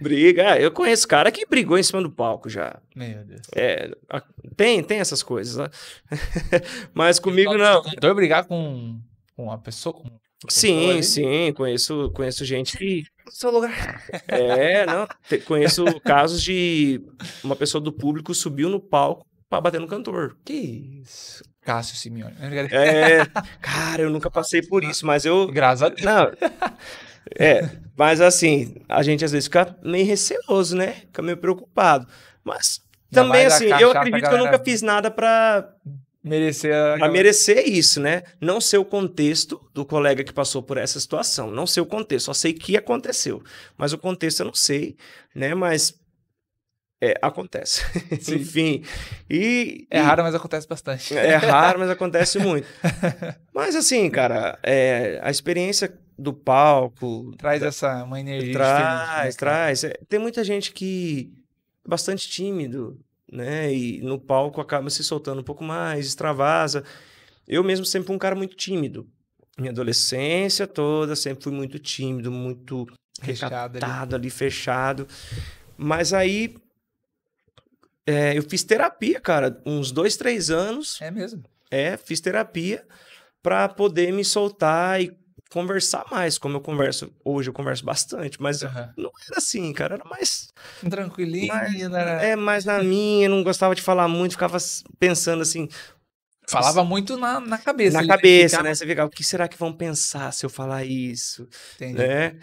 briga. Ah, eu conheço cara que brigou em cima do palco já. Meu Deus. É, tem, tem essas coisas. Né? Mas comigo não. Cantor brigar com, com uma pessoa, com Sim, sim, conheço, conheço gente que. No seu lugar. É, não. Te, conheço casos de uma pessoa do público subiu no palco para bater no cantor. Que isso. Cássio Simeone. É, cara, eu nunca passei por isso, mas eu. Graças a Deus. Não, é, mas assim, a gente às vezes fica meio receoso, né? Fica meio preocupado. Mas também, assim, eu acredito que eu nunca fiz nada para merecer a... Pra merecer é isso, né? Não sei o contexto do colega que passou por essa situação, não sei o contexto, só sei que aconteceu, mas o contexto eu não sei, né? Mas é, acontece. Enfim. E, é e... raro, mas acontece bastante. É raro, mas acontece muito. mas assim, cara, é, a experiência do palco. Traz essa uma energia. Né, traz, traz. É, tem muita gente que é bastante tímido, né? E no palco acaba se soltando um pouco mais, extravasa. Eu mesmo sempre fui um cara muito tímido. Minha adolescência toda sempre fui muito tímido, muito fechado recatado ali. ali fechado. Mas aí é, eu fiz terapia, cara, uns dois, três anos. É mesmo? É, fiz terapia para poder me soltar e conversar mais, como eu converso hoje, eu converso bastante, mas uhum. não era assim, cara, era mais tranquilinho, mais, era... Né? é, mais na minha, não gostava de falar muito, ficava pensando assim, Falava muito na, na cabeça. Na cabeça, ficava... né? Você ficava, o que será que vão pensar se eu falar isso? Entendi. Né?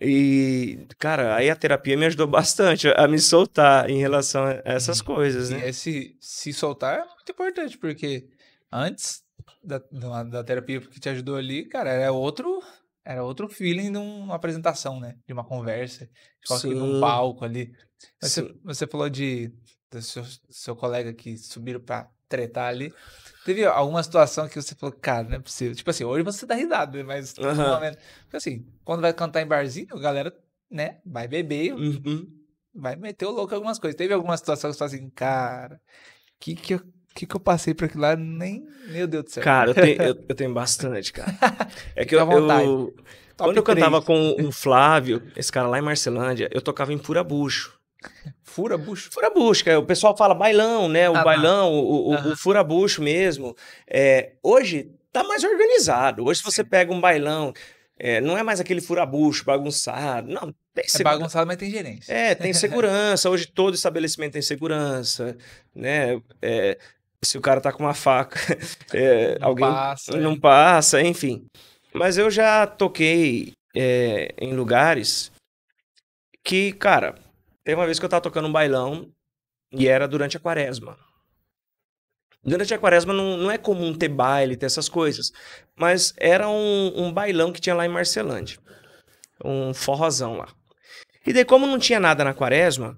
E, cara, aí a terapia me ajudou bastante a me soltar em relação a essas uhum. coisas, né? E esse se soltar é muito importante, porque antes da, da, terapia que te ajudou ali, cara, era outro, era outro feeling de uma apresentação, né? De uma conversa, de qualquer um palco ali. Você, você falou de do seu, seu colega que subiram pra tretar ali. Teve alguma situação que você falou, cara, não é possível. Tipo assim, hoje você tá risado, né, mas uhum. momento. Porque assim, quando vai cantar em barzinho, a galera, né, vai beber, uhum. vai meter o louco em algumas coisas. Teve alguma situação que você falou assim, cara, que que eu que, que eu passei pra aquilo lá, nem. Meu Deus do céu. Cara, eu tenho, eu, eu tenho bastante, cara. É que eu, eu. quando 3. eu cantava com o Flávio, esse cara lá em Marcelândia, eu tocava em furabucho. Furabucho? Furabucho, cara. É, o pessoal fala bailão, né? O ah, tá. bailão, o, o, fura furabucho mesmo. É, hoje tá mais organizado. Hoje, se você pega um bailão, é, não é mais aquele furabucho bagunçado. Não, tem é bagunçado, mas tem gerência. É, tem segurança. Hoje todo estabelecimento tem segurança, né? É, se o cara tá com uma faca, é, não alguém passa, não é. passa, enfim. Mas eu já toquei é, em lugares que, cara, tem uma vez que eu tava tocando um bailão e era durante a quaresma. Durante a quaresma não, não é comum ter baile, ter essas coisas, mas era um, um bailão que tinha lá em Marcelândia, um forrozão lá. E daí, como não tinha nada na quaresma,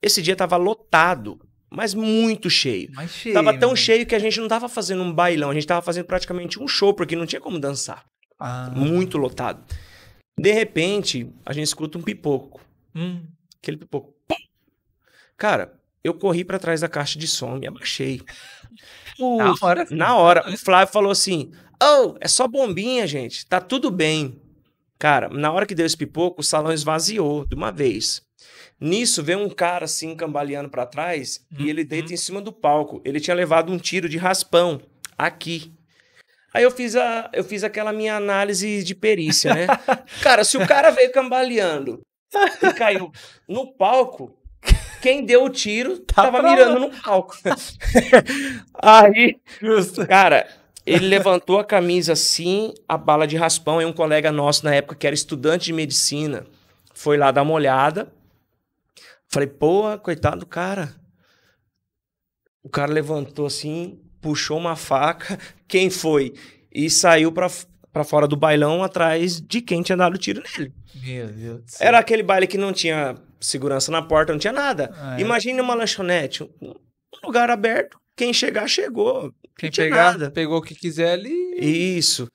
esse dia tava lotado mas muito cheio. Mas cheio tava tão né? cheio que a gente não tava fazendo um bailão, a gente tava fazendo praticamente um show, porque não tinha como dançar. Ah. Muito lotado. De repente, a gente escuta um pipoco. Hum. Aquele pipoco. Pum! Cara, eu corri para trás da caixa de som, me abaixei. na hora. Na hora. O Flávio falou assim: Oh, é só bombinha, gente. Tá tudo bem. Cara, na hora que deu esse pipoco, o salão esvaziou de uma vez. Nisso, vem um cara assim cambaleando para trás uhum. e ele deita uhum. em cima do palco. Ele tinha levado um tiro de raspão aqui. Aí eu fiz, a, eu fiz aquela minha análise de perícia, né? cara, se o cara veio cambaleando e caiu no palco, quem deu o tiro tá tava mirando no palco. Aí, Justo. cara, ele levantou a camisa assim, a bala de raspão. E um colega nosso na época, que era estudante de medicina, foi lá dar uma olhada. Falei, pô, coitado do cara. O cara levantou assim, puxou uma faca. Quem foi? E saiu pra, pra fora do bailão atrás de quem tinha dado tiro nele. Meu Deus do céu. Era aquele baile que não tinha segurança na porta, não tinha nada. Ah, é. Imagine uma lanchonete, um lugar aberto. Quem chegar, chegou. Quem pegar, nada. pegou o que quiser ali. Isso.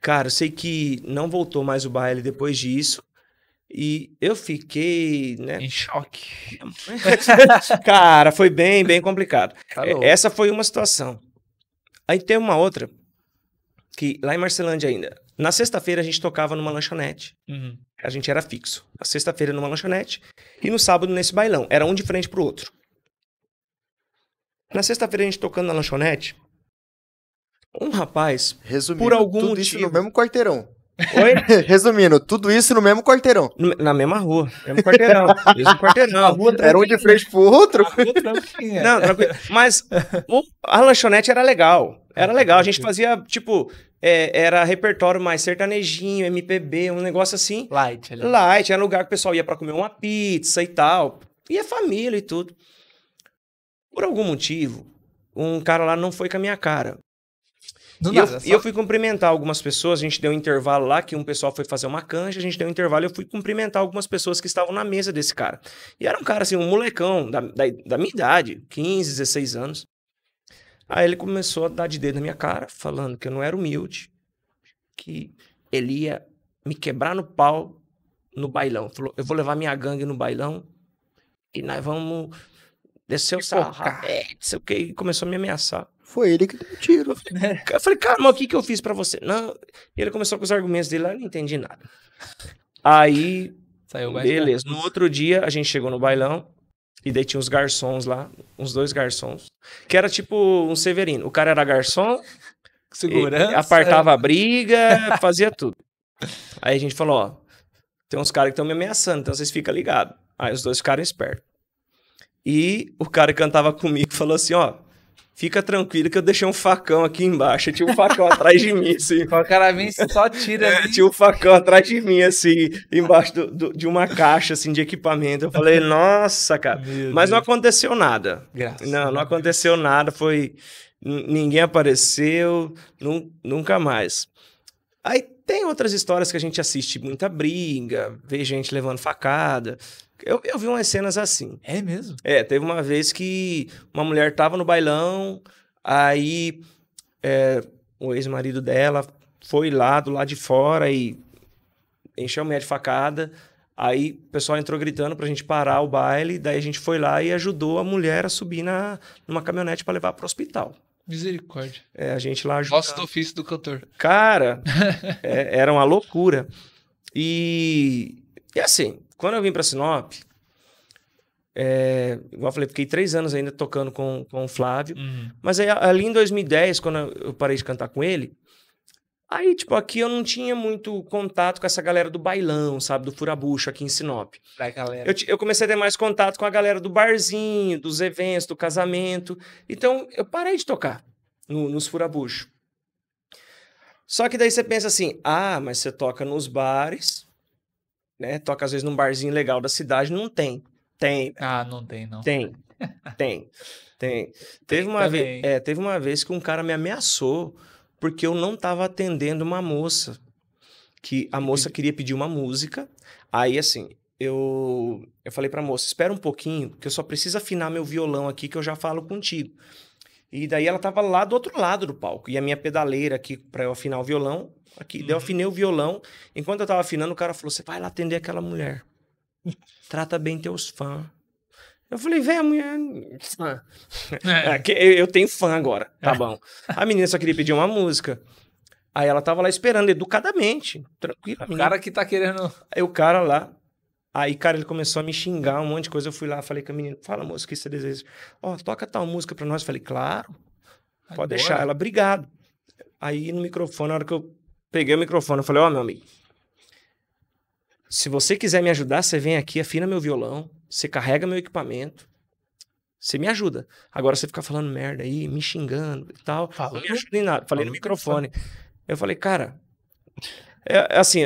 Cara, eu sei que não voltou mais o baile depois disso. E eu fiquei, né? Em choque. Cara, foi bem, bem complicado. Calou. Tá é, essa foi uma situação. Aí tem uma outra, que lá em Marcelândia ainda. Na sexta-feira a gente tocava numa lanchonete. Uhum. A gente era fixo. Na sexta-feira numa lanchonete e no sábado nesse bailão. Era um de frente pro outro. Na sexta-feira a gente tocando na lanchonete, um rapaz, Resumindo, por algum tudo motivo, isso no mesmo quarteirão. Oi? Resumindo, tudo isso no mesmo quarteirão. na mesma rua, mesmo quarteirão. mesmo quarteirão. rua era um de frente pro outro. Não, tranquilo. Mas o, a lanchonete era legal. Era legal. A gente fazia, tipo, é, era repertório mais sertanejinho, MPB, um negócio assim. Light. Ali. Né? Light. Era lugar que o pessoal ia para comer uma pizza e tal. a família e tudo. Por algum motivo, um cara lá não foi com a minha cara. Do e nada, eu, só... eu, fui cumprimentar algumas pessoas, a gente deu um intervalo lá, que um pessoal foi fazer uma canja, a gente deu um intervalo e eu fui cumprimentar algumas pessoas que estavam na mesa desse cara. E era um cara assim, um molecão, da, da, da minha idade, 15, 16 anos. Aí ele começou a dar de dedo na minha cara, falando que eu não era humilde, que ele ia me quebrar no pau no bailão. Falou, eu vou levar minha gangue no bailão e nós vamos descer o sarrafo. É, não sei o que, e começou a me ameaçar. Foi ele que deu o tiro. Eu falei, é. cara, mas o que, que eu fiz para você? Não. Ele começou com os argumentos dele lá, eu não entendi nada. Aí, Saiu beleza. No outro dia, a gente chegou no bailão, e daí tinha uns garçons lá, uns dois garçons, que era tipo um Severino. O cara era garçom, segurança, apartava a briga, fazia tudo. Aí a gente falou, ó, tem uns caras que estão me ameaçando, então vocês ficam ligados. Aí os dois ficaram espertos. E o cara que cantava comigo falou assim, ó, fica tranquilo que eu deixei um facão aqui embaixo. tinha um facão atrás de mim, assim. O cara vem só tira. É, tinha um facão atrás de mim, assim, embaixo do, do, de uma caixa, assim, de equipamento. Eu falei, nossa, cara. Meu Mas Deus. não aconteceu nada. Graças. Não, não aconteceu nada. Foi. Ninguém apareceu, nunca mais. Aí tem outras histórias que a gente assiste muita briga, vê gente levando facada. Eu, eu vi umas cenas assim. É mesmo? É, teve uma vez que uma mulher tava no bailão, aí é, o ex-marido dela foi lá do lado de fora e encheu a mulher de facada. Aí o pessoal entrou gritando pra gente parar o baile, daí a gente foi lá e ajudou a mulher a subir na, numa caminhonete para levar pro hospital. Misericórdia. É, a gente lá ajudou. Nossa, do ofício do cantor. Cara, é, era uma loucura. E, e assim, quando eu vim para Sinop, é, igual eu falei, fiquei três anos ainda tocando com, com o Flávio. Uhum. Mas aí, ali em 2010, quando eu parei de cantar com ele, aí, tipo, aqui eu não tinha muito contato com essa galera do bailão, sabe? Do furabucho aqui em Sinop. galera. Eu, eu comecei a ter mais contato com a galera do barzinho, dos eventos, do casamento. Então, eu parei de tocar no, nos furabuchos. Só que daí você pensa assim, ah, mas você toca nos bares né? Toca às vezes num barzinho legal da cidade, não tem. Tem. Ah, não tem, não. Tem. tem. Tem. Teve tem uma, vez, é, teve uma vez que um cara me ameaçou porque eu não estava atendendo uma moça. Que a moça queria pedir uma música. Aí, assim, eu, eu falei pra moça: espera um pouquinho, que eu só preciso afinar meu violão aqui que eu já falo contigo. E daí ela tava lá do outro lado do palco. E a minha pedaleira aqui para eu afinar o violão aqui. Uhum. Eu afinei o violão. Enquanto eu tava afinando, o cara falou: Você vai lá atender aquela mulher. Trata bem teus fãs. Eu falei, vem a mulher. É fã. É. É, eu tenho fã agora. É. Tá bom. A menina só queria pedir uma música. Aí ela tava lá esperando, educadamente, tranquila. O cara que tá querendo. Aí o cara lá. Aí, cara, ele começou a me xingar um monte de coisa. Eu fui lá, falei com a menina, fala, moço, o que você deseja? Ó, oh, toca tal música pra nós. Eu falei, claro. Pode Agora? deixar. Ela, obrigado. Aí no microfone, na hora que eu peguei o microfone e falei: Ó, oh, meu amigo, se você quiser me ajudar, você vem aqui, afina meu violão, você carrega meu equipamento, você me ajuda. Agora você fica falando merda aí, me xingando e tal. Falou. Não me ajuda em nada. Falei no microfone. Eu falei, cara, é, é assim,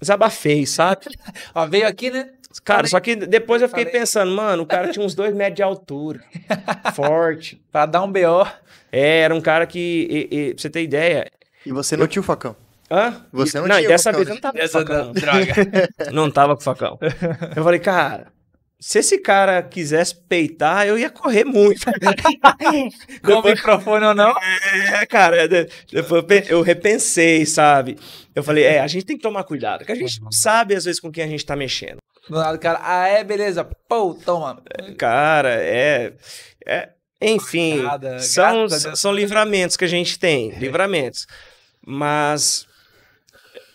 desabafei, sabe? Ó, veio aqui, né? Cara, falei. só que depois eu fiquei falei. pensando, mano, o cara tinha uns dois metros de altura, forte. Pra dar um BO. É, era um cara que, e, e, pra você ter ideia. E você não eu... tinha o facão? Hã? Você não, não tinha dessa vez né? eu não tava com facão. Droga. não tava com facão. Eu falei, cara, se esse cara quisesse peitar, eu ia correr muito. com o microfone ou não? É, cara, é, depois eu repensei, sabe? Eu falei, é, a gente tem que tomar cuidado, que a gente não sabe às vezes com quem a gente tá mexendo. Do nada, cara, ah, é, beleza, pô, toma. É, cara, é. é enfim, Nada, são, são livramentos que a gente tem, é. livramentos. Mas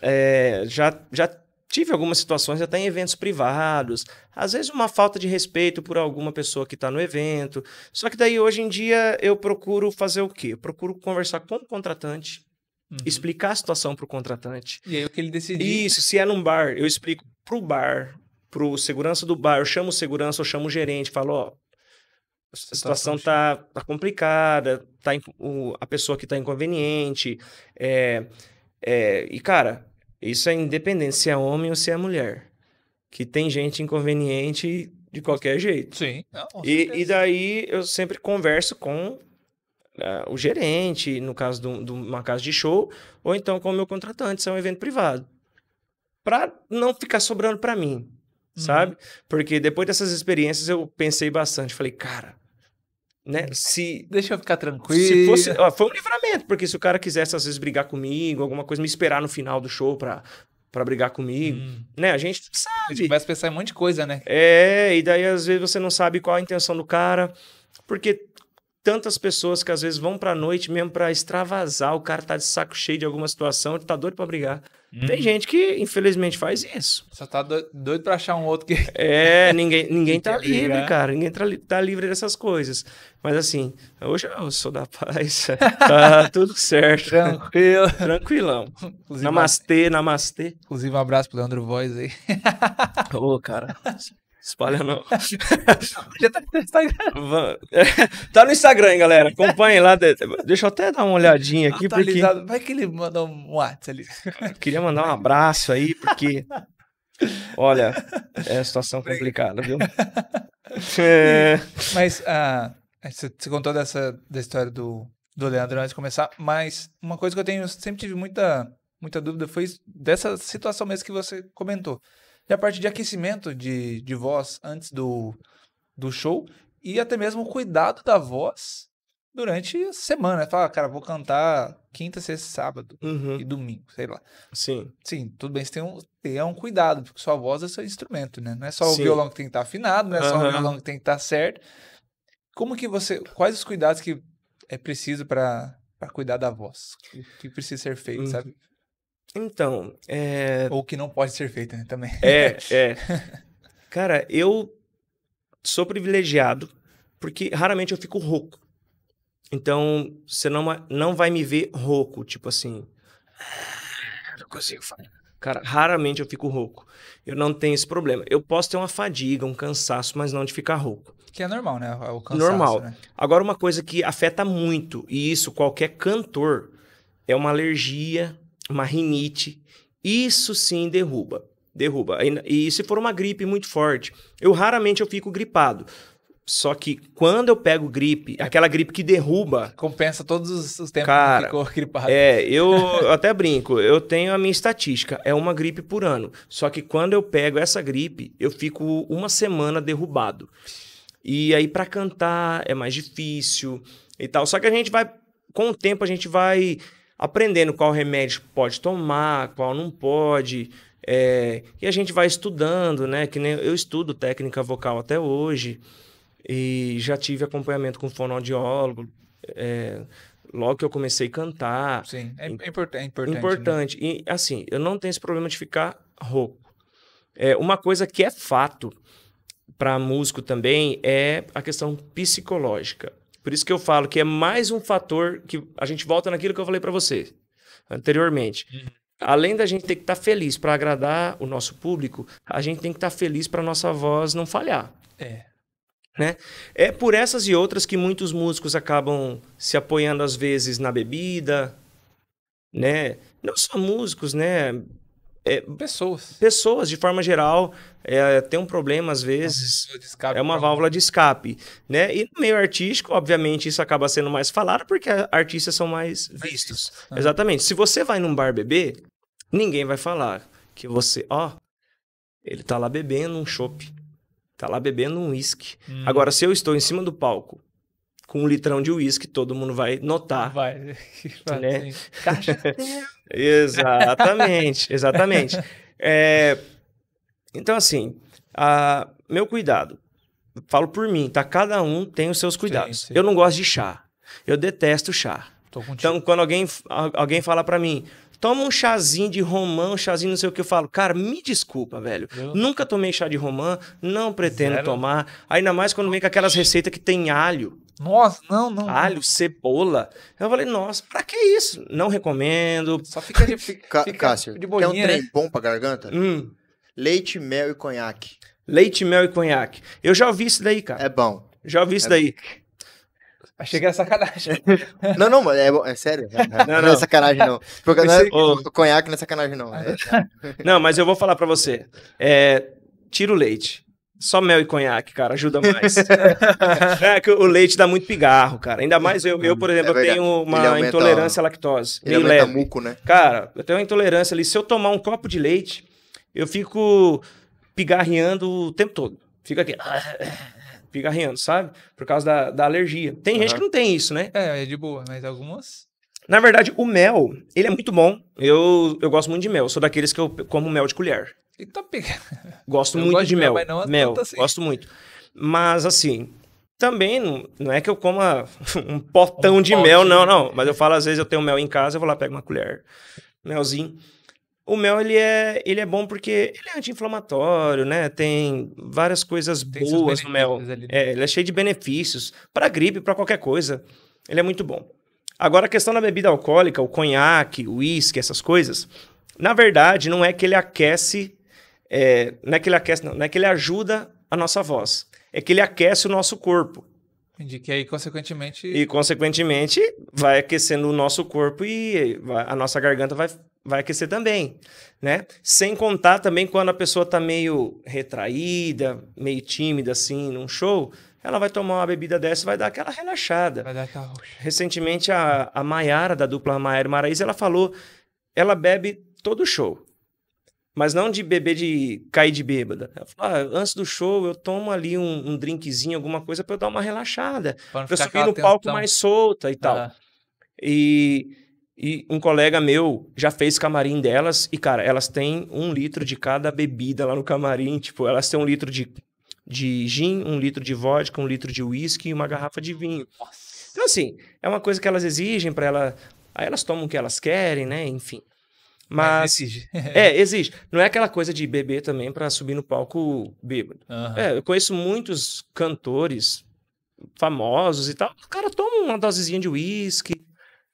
é, já, já tive algumas situações até em eventos privados, às vezes uma falta de respeito por alguma pessoa que está no evento. Só que daí hoje em dia eu procuro fazer o quê? Eu procuro conversar com o contratante, uhum. explicar a situação para o contratante. E aí o que ele decidiu. Isso, se é num bar, eu explico para o bar, para o segurança do bar, eu chamo o segurança, eu chamo o gerente, falo, ó, a tá situação tá, tá complicada, tá, o, a pessoa que tá inconveniente, é, é, e cara, isso é independente se é homem ou se é mulher. Que tem gente inconveniente de qualquer jeito. Sim. e, e, daí eu sempre converso com uh, o gerente, no caso de uma casa de show, ou então com o meu contratante, se é um evento privado. Pra não ficar sobrando para mim, uhum. sabe? Porque depois dessas experiências eu pensei bastante. Falei, cara, né? Uhum. Se deixa eu ficar tranquilo. Se fosse, ó, foi um livramento, porque se o cara quisesse às vezes brigar comigo, alguma coisa, me esperar no final do show pra, para brigar comigo, hum. né? A gente sabe. A gente começa a pensar em um monte de coisa, né? É, e daí às vezes você não sabe qual a intenção do cara, porque tantas pessoas que às vezes vão pra noite mesmo pra extravasar, o cara tá de saco cheio de alguma situação, tá doido pra brigar. Hum. Tem gente que, infelizmente, faz isso. Só tá doido pra achar um outro que. É, ninguém, ninguém tá livre, cara. Ninguém tá, tá, livre dessas coisas. Mas assim, hoje eu sou da paz. tá tudo certo. Tranquilo. Tranquilão. Inclusive, namastê, namastê. Inclusive, um abraço pro Leandro Voz aí. Ô, oh, cara. Espalha não. Já tá no Instagram. É, tá no Instagram, hein, galera. Acompanhe lá. Deixa eu até dar uma olhadinha aqui. Atualizado. Porque... Vai que ele manda um WhatsApp ali. Eu queria mandar um abraço aí, porque. Olha, é situação complicada, viu? É... Mas ah, é, você contou dessa da história do, do Leandro antes de começar, mas uma coisa que eu tenho, sempre tive muita, muita dúvida foi dessa situação mesmo que você comentou. E a parte de aquecimento de, de voz antes do, do show e até mesmo o cuidado da voz durante a semana. Fala, cara, vou cantar quinta, sexta, sábado uhum. e domingo, sei lá. Sim. Sim, tudo bem, você tem um, tem é um cuidado, porque sua voz é seu instrumento, né? Não é só Sim. o violão que tem que estar tá afinado, não é uhum. só o violão que tem que estar tá certo. Como que você. Quais os cuidados que é preciso para cuidar da voz? Que, que precisa ser feito, uhum. sabe? Então, é... Ou que não pode ser feito né, também. É, é. Cara, eu sou privilegiado porque raramente eu fico rouco. Então, você não, não vai me ver rouco, tipo assim... Ah, não consigo falar. Cara, raramente eu fico rouco. Eu não tenho esse problema. Eu posso ter uma fadiga, um cansaço, mas não de ficar rouco. Que é normal, né? O cansaço, normal. Né? Agora, uma coisa que afeta muito, e isso qualquer cantor, é uma alergia uma rinite. Isso sim derruba. Derruba. E, se for uma gripe muito forte, eu raramente eu fico gripado. Só que quando eu pego gripe, aquela gripe que derruba. Compensa todos os tempos cara, que ficou gripado. É, eu, eu até brinco, eu tenho a minha estatística, é uma gripe por ano. Só que quando eu pego essa gripe, eu fico uma semana derrubado. E aí, para cantar, é mais difícil e tal. Só que a gente vai. Com o tempo, a gente vai aprendendo qual remédio pode tomar, qual não pode. É, e a gente vai estudando, né? Que nem eu estudo técnica vocal até hoje e já tive acompanhamento com fonoaudiólogo. É, logo que eu comecei a cantar. Sim, é, é import é importante. Né? Importante. Né? E assim, eu não tenho esse problema de ficar rouco. É, uma coisa que é fato para músico também é a questão psicológica. Por isso que eu falo que é mais um fator que a gente volta naquilo que eu falei para você anteriormente. Uhum. Além da gente ter que estar tá feliz para agradar o nosso público, a gente tem que estar tá feliz para nossa voz não falhar. É. Né? É por essas e outras que muitos músicos acabam se apoiando às vezes na bebida, né? Não só músicos, né? É, pessoas. Pessoas, de forma geral, é, tem um problema às vezes. Escape, é uma né? válvula de escape. Né? E no meio artístico, obviamente, isso acaba sendo mais falado porque artistas são mais vistos. Né? Exatamente. Se você vai num bar beber, ninguém vai falar que você, ó, ele tá lá bebendo um chopp, tá lá bebendo um uísque. Hum. Agora, se eu estou em cima do palco com um litrão de uísque, todo mundo vai notar. Vai. vai né? Caixa Exatamente, exatamente. É, então, assim, a, meu cuidado. Falo por mim, tá? Cada um tem os seus cuidados. Sim, sim. Eu não gosto de chá. Eu detesto chá. Então, quando alguém, alguém fala para mim, toma um chazinho de romã, um chazinho não sei o que, eu falo, cara, me desculpa, velho. Nunca tomei chá de romã, não pretendo Zero. tomar. Ainda mais quando vem com aquelas receitas que tem alho. Nossa, não, não. Alho, cebola. Eu falei, nossa, pra que isso? Não recomendo. Só fica de, fica, Cássio, de bolinha. Quer um né? trem né? bom pra garganta? Hum. Leite, mel e conhaque. Leite, mel e conhaque. Eu já ouvi isso daí, cara. É bom. Já ouvi isso é daí. Bom. Achei que era sacanagem. não, não, mas é, é, sério. não, não, não, é sacanagem, não. Porque não é, o conhaque não é sacanagem, não. É. não, mas eu vou falar pra você. É, tira o leite. Só mel e conhaque, cara, ajuda mais. é que o leite dá muito pigarro, cara. Ainda mais eu, eu é por exemplo, é eu tenho uma intolerância à lactose. Ele meio leve. muco, né? Cara, eu tenho uma intolerância ali. Se eu tomar um copo de leite, eu fico pigarreando o tempo todo. Fica aqui. Pigarreando, sabe? Por causa da, da alergia. Tem uhum. gente que não tem isso, né? É, é de boa, mas algumas. Na verdade, o mel, ele é muito bom. Eu, eu gosto muito de mel. Eu sou daqueles que eu como mel de colher. Itapira. Tá gosto eu muito gosto de, mel. É mel, não, mel assim. Gosto muito. Mas assim, também não, é que eu coma um potão um de pote. mel, não, não. Mas eu falo, às vezes eu tenho mel em casa, eu vou lá, pego uma colher, melzinho. O mel, ele é, ele é bom porque ele é anti-inflamatório, né? Tem várias coisas Tem boas no mel. Né? é, ele é cheio de benefícios. Para gripe, para qualquer coisa. Ele é muito bom. Agora, a questão da bebida alcoólica, o conhaque, o uísque, essas coisas, na verdade, não é que ele aquece é, não, é que ele aquece, não, não é que ele ajuda a nossa voz, é que ele aquece o nosso corpo. Entendi, que aí, consequentemente. E, consequentemente, vai aquecendo o nosso corpo e a nossa garganta vai, vai aquecer também, né? Sem contar também quando a pessoa tá meio retraída, meio tímida, assim, num show, ela vai tomar uma bebida dessa e vai dar aquela relaxada. Vai dar aquela roxa. Recentemente, a, a Maiara, da dupla Maiara e Maraíza, ela falou, ela bebe todo show mas não de beber de cair de bêbada. Ela falou: ah, antes do show eu tomo ali um, um drinkzinho, alguma coisa para eu dar uma relaxada, para eu subir no palco mais solta e tal. Ah. E, e um colega meu já fez camarim delas e cara, elas têm um litro de cada bebida lá no camarim, tipo, elas têm um litro de de gin, um litro de vodka, um litro de uísque e uma garrafa de vinho. Nossa. Então, assim, é uma coisa que elas exigem para ela. Aí elas tomam o que elas querem, né? Enfim. É, Mas. exige. é, exige. Não é aquela coisa de beber também para subir no palco bêbado. Uhum. É, eu conheço muitos cantores famosos e tal. O cara toma uma dosezinha de uísque,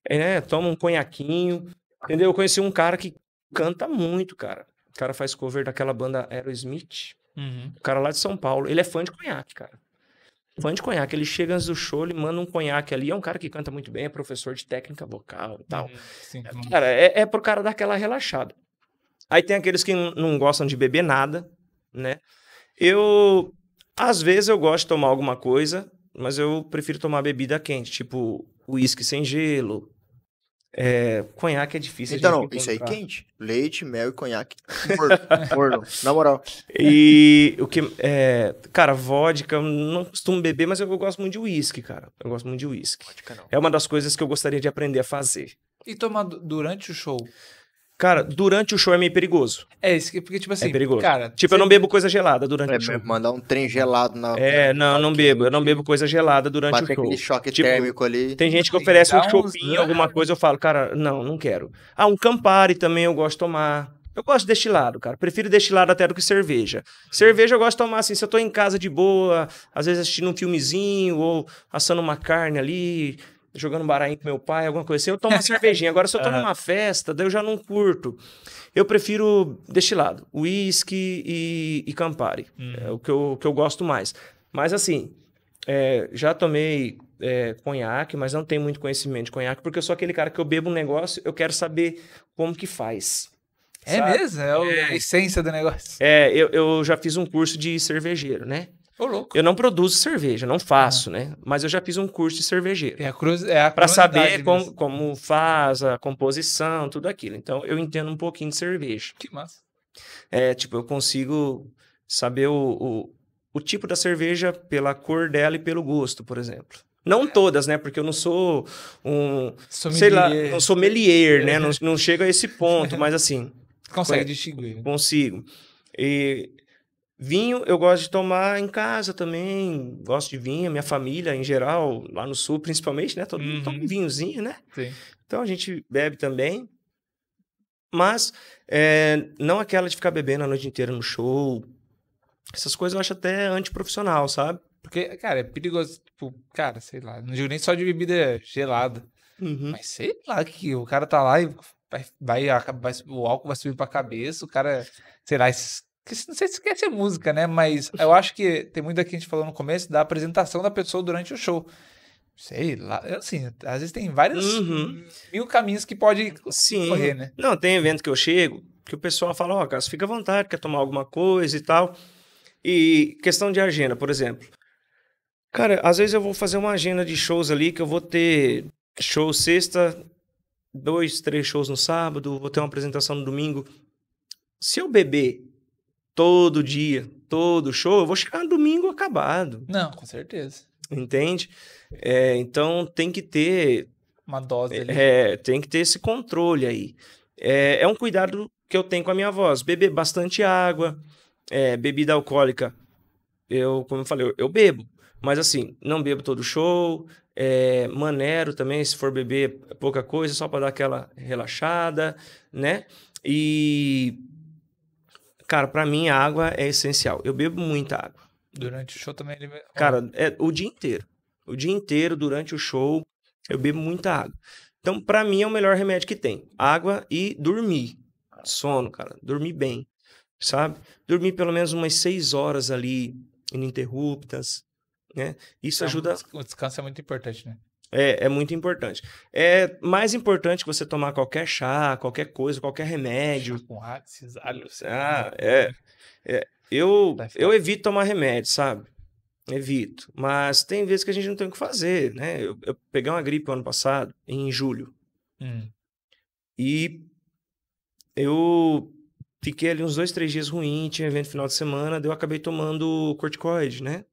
né? Toma um conhaquinho. Entendeu? Eu conheci um cara que canta muito, cara. O cara faz cover daquela banda Aerosmith. Uhum. O cara lá de São Paulo. Ele é fã de conhaque, cara. Fã de conhaque, ele chega antes do show, ele manda um conhaque ali. É um cara que canta muito bem, é professor de técnica vocal e tal. Uhum, sim, é, sim. Cara, é, é pro cara dar aquela relaxada. Aí tem aqueles que não gostam de beber nada, né? Eu, às vezes, eu gosto de tomar alguma coisa, mas eu prefiro tomar bebida quente, tipo uísque sem gelo, é, conhaque é difícil. Então, não, isso aí é quente. Leite, mel e conhaque. Morno, na moral. E o que. É, cara, vodka, não costumo beber, mas eu, eu gosto muito de uísque, cara. Eu gosto muito de uísque. É uma das coisas que eu gostaria de aprender a fazer. E tomar durante o show? Cara, durante o show é meio perigoso. É, isso que, porque, tipo assim, é perigoso. cara... Tipo, eu não bebo coisa gelada durante é, o show. Mandar um trem gelado na... É, não, eu não bebo. Eu não bebo coisa gelada durante o show. Mas aquele choque tipo, térmico ali... Tem gente que oferece um chopinho, uns... Né? alguma coisa, eu falo, cara, não, não quero. Ah, um Campari também eu gosto de tomar. Eu gosto deste destilado, cara. Prefiro destilado até do que cerveja. Cerveja eu gosto de tomar assim, se eu tô em casa de boa, às vezes assistindo um filmezinho ou assando uma carne ali jogando um com meu pai, alguma coisa assim, eu tomo uma cervejinha. Agora, se eu tô numa festa, daí eu já não curto. Eu prefiro destilado, uísque e, e Campari. Hum. É uhum. o que eu, que eu gosto mais. Mas assim, é, já tomei é, conhaque, mas não tenho muito conhecimento de conhaque, porque eu sou aquele cara que eu bebo um negócio, eu quero saber como que faz. É sabe? mesmo? É, é, a essência do negócio. É, eu, eu já fiz um curso de cervejeiro, né? eu não produzo cerveja, não faço, ah. né? Mas eu já fiz um curso de cervejeiro. É a cruz, é a Para saber como, como, faz a composição, tudo aquilo. Então eu entendo um pouquinho de cerveja. Que massa. É, tipo, eu consigo saber o, o, o tipo da cerveja pela cor dela e pelo gosto, por exemplo. Não é. todas, né? Porque eu não sou um. Sommelier. Sei lá, um sou melier, né? É. não, não chego a esse ponto, mas assim. Consegue distinguir. Consigo. E Vinho eu gosto de tomar em casa também, gosto de vinho, minha família em geral, lá no sul principalmente, né? Todo uhum. mundo toma um uhum. vinhozinho, né? Sim. Então a gente bebe também, mas é, não aquela de ficar bebendo a noite inteira no show. Essas coisas eu acho até antiprofissional, sabe? Porque, cara, é perigoso, tipo, cara, sei lá, não digo nem só de bebida gelada, uhum. mas sei lá que o cara tá lá e vai, vai, vai, o álcool vai subir pra cabeça, o cara, sei lá, esses não sei se esquece a música, né? Mas eu acho que tem muito aqui que a gente falou no começo da apresentação da pessoa durante o show. Sei lá, é assim, às vezes tem vários uhum. mil caminhos que pode Sim. correr, né? Não, tem evento que eu chego que o pessoal fala, ó, oh, Cássio, fica à vontade, quer tomar alguma coisa e tal. E questão de agenda, por exemplo. Cara, às vezes eu vou fazer uma agenda de shows ali que eu vou ter show sexta, dois, três shows no sábado, vou ter uma apresentação no domingo. Se eu beber todo dia, todo show, eu vou chegar no domingo acabado. Não, com certeza. Entende? É, então tem que ter. Uma dose é, ali. É, tem que ter esse controle aí. É, é um cuidado que eu tenho com a minha voz. Beber bastante água, é, bebida alcoólica. Eu, como eu falei, eu, eu bebo. Mas assim, não bebo todo show. É, manero também, se for beber é pouca coisa, só para dar aquela relaxada, né? E Cara, para mim a água é essencial. Eu bebo muita água. Durante o show também? Ele... Cara, é o dia inteiro. O dia inteiro, durante o show, eu bebo muita água. Então, para mim, é o melhor remédio que tem. Água e dormir. Sono, cara. Dormir bem, sabe? Dormir pelo menos umas seis horas ali, ininterruptas, né? Isso é ajuda... O descanso é muito importante, né? É, é muito importante. É mais importante que você tomar qualquer chá, qualquer coisa, qualquer remédio. Chá com axis, alhos. Ah, é, é. Eu, tá eu evito tomar remédio, sabe? Evito. Mas tem vezes que a gente não tem o que fazer, né? Eu, eu peguei uma gripe ano passado, em julho. Hum. E eu fiquei ali uns dois, três dias ruim, tinha evento final de semana, daí eu acabei tomando corticoide, né?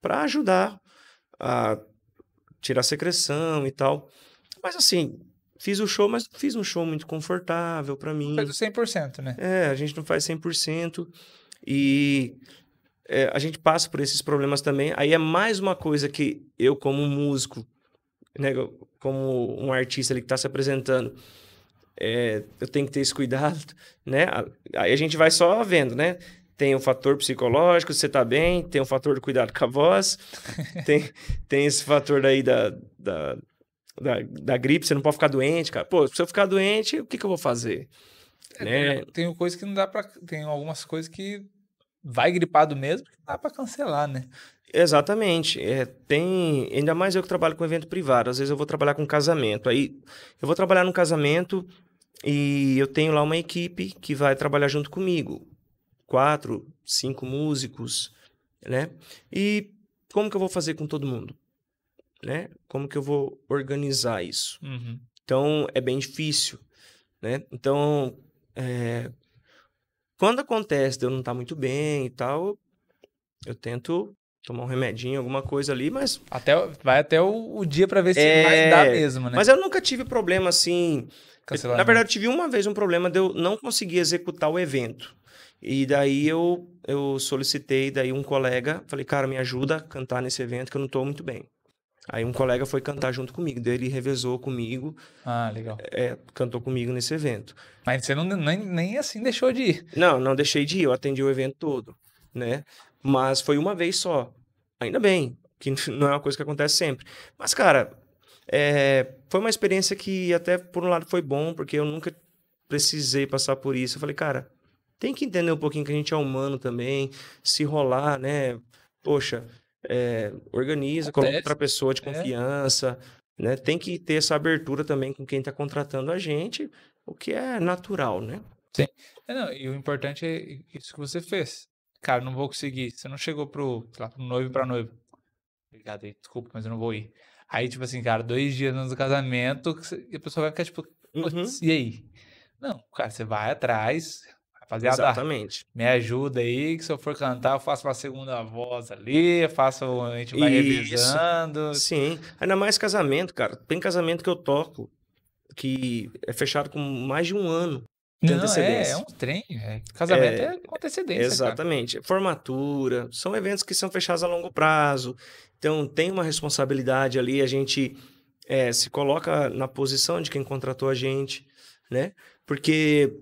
Pra ajudar a tirar secreção e tal. Mas assim, fiz o show, mas fiz um show muito confortável para mim. Faz o 100%, né? É, a gente não faz 100%. E é, a gente passa por esses problemas também. Aí é mais uma coisa que eu, como músico, né, como um artista ali que está se apresentando, é, eu tenho que ter esse cuidado, né? Aí a gente vai só vendo, né? tem o fator psicológico, você tá bem, tem o fator do cuidado com a voz, tem, tem esse fator daí da, da, da, da, gripe, você não pode ficar doente, cara. Pô, se eu ficar doente, o que, que eu vou fazer? É, né? Tem, tem que não dá para Tem algumas coisas que vai gripado mesmo, que dá para cancelar, né? Exatamente. É, tem. Ainda mais eu que trabalho com evento privado. Às vezes eu vou trabalhar com casamento. Aí eu vou trabalhar num casamento e eu tenho lá uma equipe que vai trabalhar junto comigo quatro, cinco músicos, né? E como que eu vou fazer com todo mundo? Né? Como que eu vou organizar isso? Uhum. Então, é bem difícil, né? Então, é... quando acontece de eu não estar tá muito bem e tal, eu tento tomar um remedinho, alguma coisa ali, mas... Até, vai até o, o dia para ver se é... vai dar mesmo, né? Mas eu nunca tive problema, assim... Na né? verdade, eu tive uma vez um problema de eu não conseguir executar o evento. E daí eu, eu solicitei, daí um colega, falei, cara, me ajuda a cantar nesse evento que eu não tô muito bem. Aí um colega foi cantar junto comigo, daí ele revezou comigo. Ah, legal. É, cantou comigo nesse evento. Mas você não, nem, nem assim deixou de ir. Não, não deixei de ir, eu atendi o evento todo, né? Mas foi uma vez só. Ainda bem, que não é uma coisa que acontece sempre. Mas, cara, é, foi uma experiência que até por um lado foi bom, porque eu nunca precisei passar por isso. Eu falei, cara, tem que entender um pouquinho que a gente é humano também, se rolar, né? Poxa, é, organiza, coloca outra pessoa de né? confiança, é. né? Tem que ter essa abertura também com quem está contratando a gente, o que é natural, né? Sim. É, não, e o importante é isso que você fez. Cara, não vou conseguir. Você não chegou pro, lá, pro noivo para noiva. Obrigado aí, desculpa, mas eu não vou ir. Aí, tipo assim, cara, dois dias antes do casamento, e a pessoa vai ficar tipo, uhum. e aí? Não, cara, você vai atrás, Rapaziada, Exatamente. me ajuda aí, que se eu for cantar, eu faço uma segunda voz ali, faço, a gente vai Isso. revisando. Sim, ainda mais casamento, cara. Tem casamento que eu toco que é fechado com mais de um ano de Não, é, antecedência. É, é um trem, é. casamento é, é com antecedência. Exatamente. Cara. Formatura, são eventos que são fechados a longo prazo. Então tem uma responsabilidade ali, a gente é, se coloca na posição de quem contratou a gente, né? Porque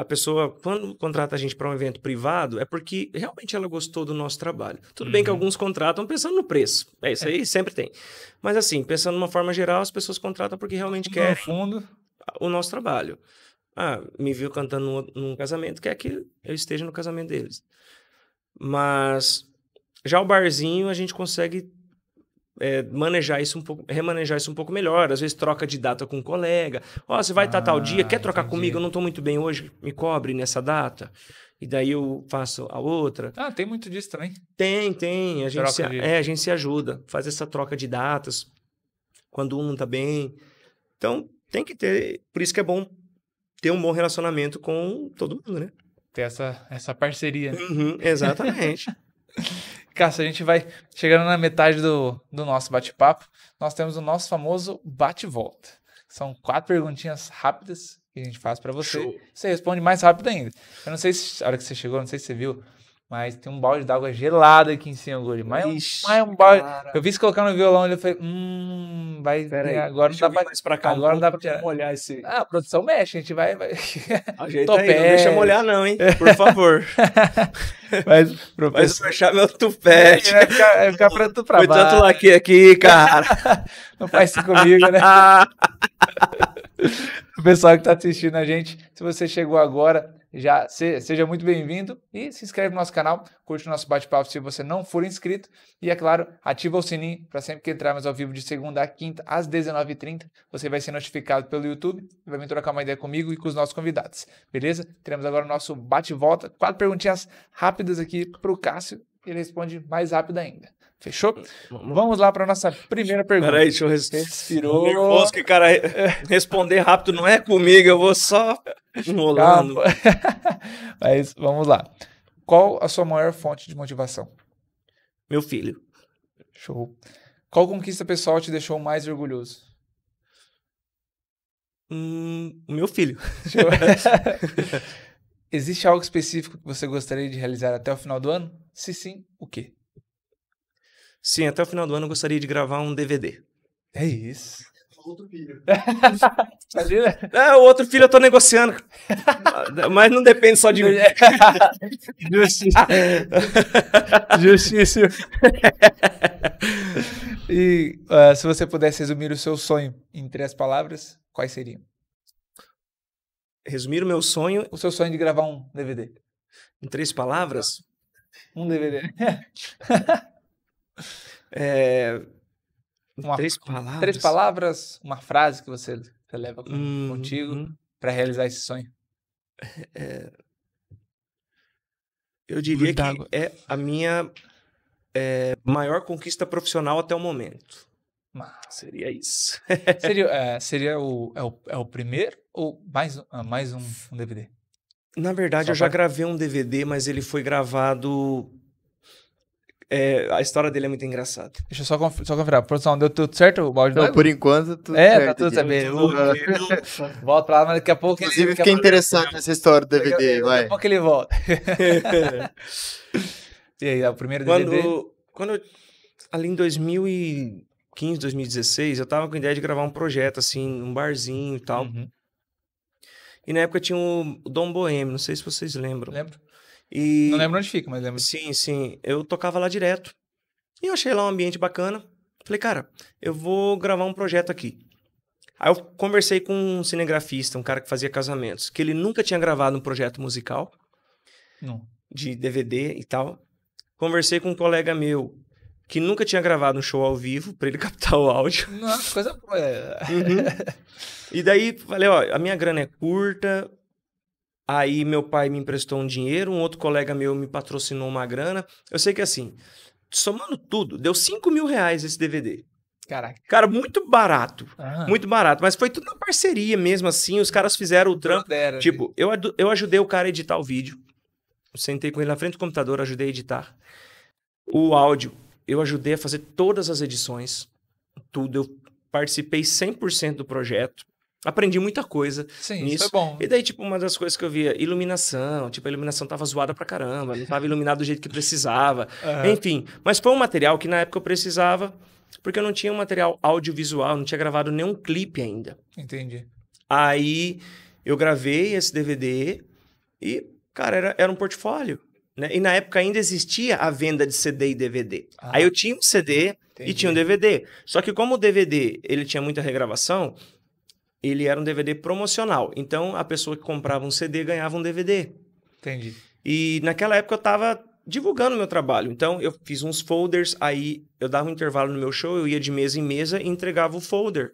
a pessoa, quando contrata a gente para um evento privado, é porque realmente ela gostou do nosso trabalho. Tudo uhum. bem que uhum. alguns contratam pensando no preço. É isso aí, é. sempre tem. Mas assim, pensando de uma forma geral, as pessoas contratam porque realmente no querem fundo. o nosso trabalho. Ah, me viu cantando num casamento, quer que eu esteja no casamento deles. Mas já o barzinho a gente consegue é, manejar isso um pouco, remanejar isso um pouco melhor. Às vezes troca de data com um colega. Ó, oh, você vai estar ah, tal dia, quer trocar entendi. comigo? Eu não estou muito bem hoje, me cobre nessa data. E daí eu faço a outra. Ah, tem muito disso também. Tem, tem. A gente, se, de... é, a gente se ajuda, faz essa troca de datas quando um não está bem. Então, tem que ter. Por isso que é bom ter um bom relacionamento com todo mundo, né? Ter essa, essa parceria. Né? Uhum, exatamente. Cássio, a gente vai chegando na metade do, do nosso bate-papo. Nós temos o nosso famoso bate-volta. São quatro perguntinhas rápidas que a gente faz para você. Show. Você responde mais rápido ainda. Eu não sei se a hora que você chegou, não sei se você viu, mas tem um balde d'água gelada aqui em cima, Guri. Mas, é Ixi, mas é um balde. Cara. Eu vi se colocar no violão, ele falei, hum, vai. agora não dá pra. pra cá, agora não dá pra tirar. Molhar esse... Ah, a produção mexe, a gente vai. vai... Ajeita aí, não deixa molhar, não, hein? Por favor. mas, professor... Mas fechar meu tupete. Vai ficar, pronto pra tu pra Foi tanto laque aqui, cara. não faz isso comigo, né? o pessoal que tá assistindo a gente, se você chegou agora, já se, seja muito bem-vindo e se inscreve no nosso canal, curte o nosso bate-papo se você não for inscrito e, é claro, ativa o sininho para sempre que entrarmos ao vivo de segunda a quinta às 19h30, você vai ser notificado pelo YouTube e vai vir trocar uma ideia comigo e com os nossos convidados, beleza? Teremos agora o nosso bate-volta, quatro perguntinhas rápidas aqui para o Cássio e ele responde mais rápido ainda. Fechou? Hum, vamos lá para nossa primeira pergunta. Peraí, deixa eu res... Respirou. Nervoso que, cara, responder rápido não é comigo, eu vou só enrolando. Mas vamos lá. Qual a sua maior fonte de motivação? Meu filho. Show. Qual conquista pessoal te deixou mais orgulhoso? Hum, meu filho. Existe algo específico que você gostaria de realizar até o final do ano? Se sim, o quê? Sim, até o final do ano eu gostaria de gravar um DVD. É isso. Outro filho. é, o outro filho eu tô negociando. Mas não depende só de mim. Justiça. Justiça. e uh, se você pudesse resumir o seu sonho em três palavras, quais seriam? Resumir o meu sonho. O seu sonho de gravar um DVD. Em três palavras? Um DVD. É... Uma, três palavras. Três palavras, uma frase que você, leva hum, contigo hum. para realizar esse sonho. É... é. Eu diria Muito que água. é a minha é, maior conquista profissional até o momento. Mas... Seria isso. seria é, seria o, é o, é o primeiro ou mais, ah, mais um, um DVD? Na verdade, Só eu já gravei um DVD, mas ele foi gravado é, a história dele é muito engraçada. Deixa eu só, conf só conferir. Produção, deu tudo certo o balde Não, por enquanto, tudo é, tá certo. É, tá tudo certo. volta pra lá, mas daqui a pouco Inclusive, ele... fiquei interessante assim, nessa história do DVD, daqui, vai. Daqui a pouco ele volta. e aí, é o primeiro quando, DVD? Quando eu, ali em 2015, 2016, eu tava com a ideia de gravar um projeto, assim, um barzinho e tal. Uhum. E na época tinha o Dom Boêmio, não sei se vocês lembram. Lembro. E... Não lembro onde fica, mas lembro. Sim, sim. Eu tocava lá direto. E eu achei lá um ambiente bacana. Falei, cara, eu vou gravar um projeto aqui. Aí eu conversei com um cinegrafista, um cara que fazia casamentos, que ele nunca tinha gravado um projeto musical. Não. De DVD e tal. Conversei com um colega meu que nunca tinha gravado um show ao vivo para ele captar o áudio. Nossa, coisa boa. uhum. E daí falei, ó, a minha grana é curta, Aí meu pai me emprestou um dinheiro, um outro colega meu me patrocinou uma grana. Eu sei que assim, somando tudo, deu 5 mil reais esse DVD. Caraca. Cara, muito barato. Muito barato. Mas foi tudo na parceria mesmo, assim. Os caras fizeram o trampo. Né? tipo, eu, eu ajudei o cara a editar o vídeo. sentei com ele na frente do computador, ajudei a editar. O áudio, eu ajudei a fazer todas as edições. Tudo. Eu participei 100% do projeto. Aprendi muita coisa Sim, é nisso. Isso foi bom. E daí, tipo, uma das coisas que eu via, iluminação. Tipo, a iluminação tava zoada pra caramba, não tava iluminado do jeito que precisava. Uhum. Enfim, mas foi um material que na época eu precisava, porque eu não tinha um material audiovisual, não tinha gravado nenhum clipe ainda. Entendi. Aí eu gravei esse DVD e, cara, era, era um portfólio. Né? E na época ainda existia a venda de CD e DVD. Ah. Aí eu tinha um CD Entendi. e tinha um DVD. Só que como o DVD ele tinha muita regravação, ele era um DVD promocional. Então, a pessoa que comprava um CD ganhava um DVD. Entendi. E naquela época eu estava divulgando meu trabalho. Então, eu fiz uns folders, aí eu dava um intervalo no meu show, eu ia de mesa em mesa e entregava o folder.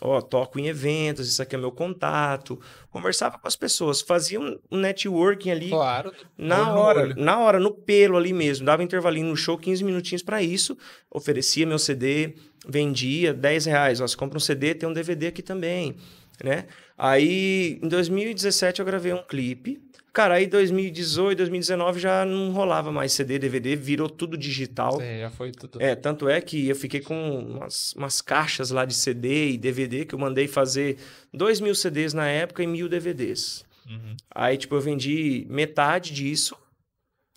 Ó, oh, toco em eventos, isso aqui é meu contato. Conversava com as pessoas, fazia um, networking ali. Claro. Na hora, na hora, no pelo ali mesmo. Dava um intervalinho no show, 15 minutinhos para isso. Oferecia meu CD, vendia 10 reais. Ó, você compra um CD, tem um DVD aqui também, né? Aí, em 2017, eu gravei um clipe. Cara, aí 2018, 2019 já não rolava mais CD, DVD, virou tudo digital. É, já foi tudo. É, tanto é que eu fiquei com umas, umas caixas lá de CD e DVD que eu mandei fazer 2 mil CDs na época e mil DVDs. Uhum. Aí, tipo, eu vendi metade disso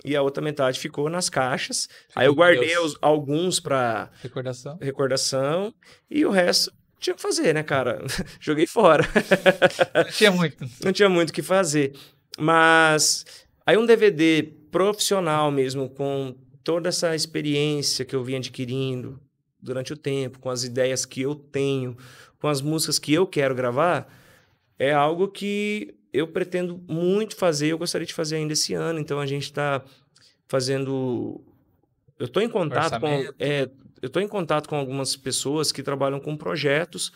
e a outra metade ficou nas caixas. aí eu guardei os, alguns para recordação. recordação e o resto tinha que fazer, né, cara? Joguei fora. Não tinha muito. Não tinha muito o que fazer. Mas aí um DVD profissional mesmo, com toda essa experiência que eu vim adquirindo durante o tempo, com as ideias que eu tenho, com as músicas que eu quero gravar, é algo que eu pretendo muito fazer, eu gostaria de fazer ainda esse ano, então a gente está fazendo. Eu estou em contato com. É, eu estou em contato com algumas pessoas que trabalham com projetos,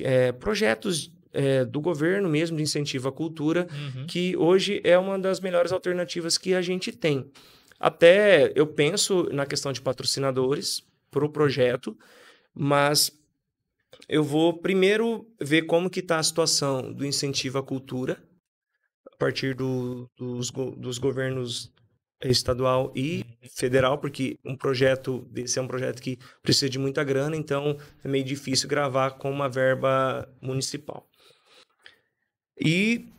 é, projetos é, do governo mesmo de incentivo à cultura, uhum. que hoje é uma das melhores alternativas que a gente tem. Até eu penso na questão de patrocinadores para o projeto, mas eu vou primeiro ver como que está a situação do incentivo à cultura a partir do, dos, dos governos estadual e uhum. federal, porque um projeto desse é um projeto que precisa de muita grana, então é meio difícil gravar com uma verba municipal. E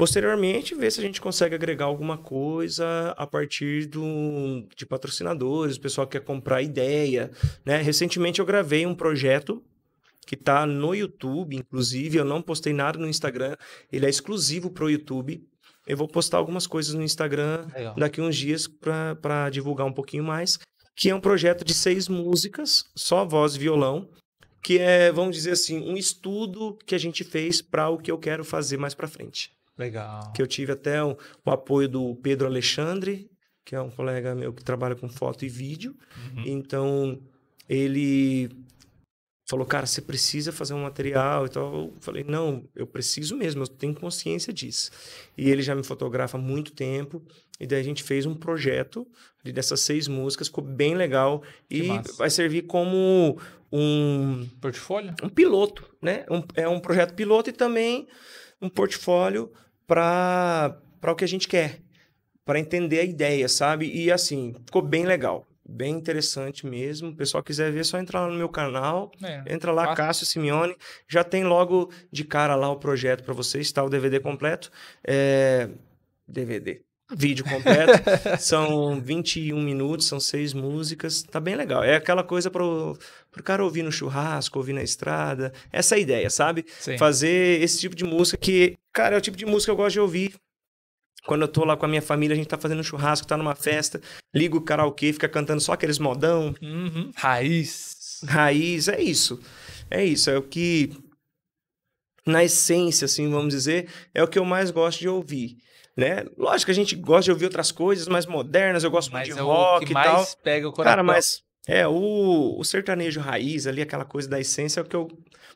Posteriormente, ver se a gente consegue agregar alguma coisa a partir do, de patrocinadores, o pessoal quer comprar ideia. Né? Recentemente eu gravei um projeto que está no YouTube, inclusive, eu não postei nada no Instagram, ele é exclusivo para o YouTube. Eu vou postar algumas coisas no Instagram Legal. daqui uns dias para divulgar um pouquinho mais, que é um projeto de seis músicas, só voz e violão, que é, vamos dizer assim, um estudo que a gente fez para o que eu quero fazer mais para frente. Legal. Que eu tive até o, o apoio do Pedro Alexandre, que é um colega meu que trabalha com foto e vídeo. Uhum. Então, ele falou, cara, você precisa fazer um material então Eu falei, não, eu preciso mesmo, eu tenho consciência disso. E ele já me fotografa há muito tempo, e daí a gente fez um projeto dessas seis músicas, ficou bem legal, que e massa. vai servir como um... Portfólio? Um piloto, né? Um, é um projeto piloto e também um portfólio para o que a gente quer, para entender a ideia, sabe? E assim, ficou bem legal, bem interessante mesmo. O pessoal quiser ver, é só entrar lá no meu canal, é, entra lá, fácil. Cássio Simeone, já tem logo de cara lá o projeto para vocês, tá? O DVD completo. É... DVD vídeo completo. são 21 minutos, são seis músicas. Tá bem legal. É aquela coisa pro, pro cara ouvir no churrasco, ouvir na estrada. Essa é a ideia, sabe? Sim. Fazer esse tipo de música que, cara, é o tipo de música que eu gosto de ouvir. Quando eu tô lá com a minha família, a gente tá fazendo um churrasco, tá numa festa, liga o karaokê, fica cantando só aqueles modão. Uhum. Raiz. Raiz, é isso. É isso, é o que na essência, assim, vamos dizer, é o que eu mais gosto de ouvir né? Lógico que a gente gosta de ouvir outras coisas mais modernas, eu gosto mas muito de é rock que e tal. mais pega o coração. Cara, mas é, o, o sertanejo raiz ali, aquela coisa da essência é o que eu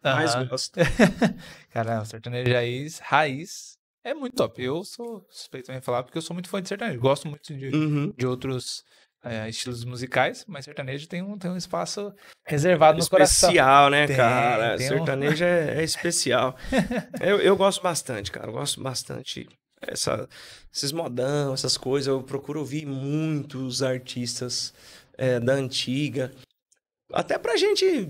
mais gosto. Cara, o sertanejo raiz, raiz é muito top. Eu sou suspeito em falar porque eu sou muito fã de sertanejo. Gosto muito de, uhum. de outros é, estilos musicais, mas sertanejo tem um, tem um espaço é, reservado é no coração. Especial, né, tem, cara? Tem sertanejo um... é, é, especial. eu, eu gosto bastante, cara. Eu gosto bastante essa, esses modão, essas coisas. Eu procuro ouvir muitos artistas é, da antiga. Até pra gente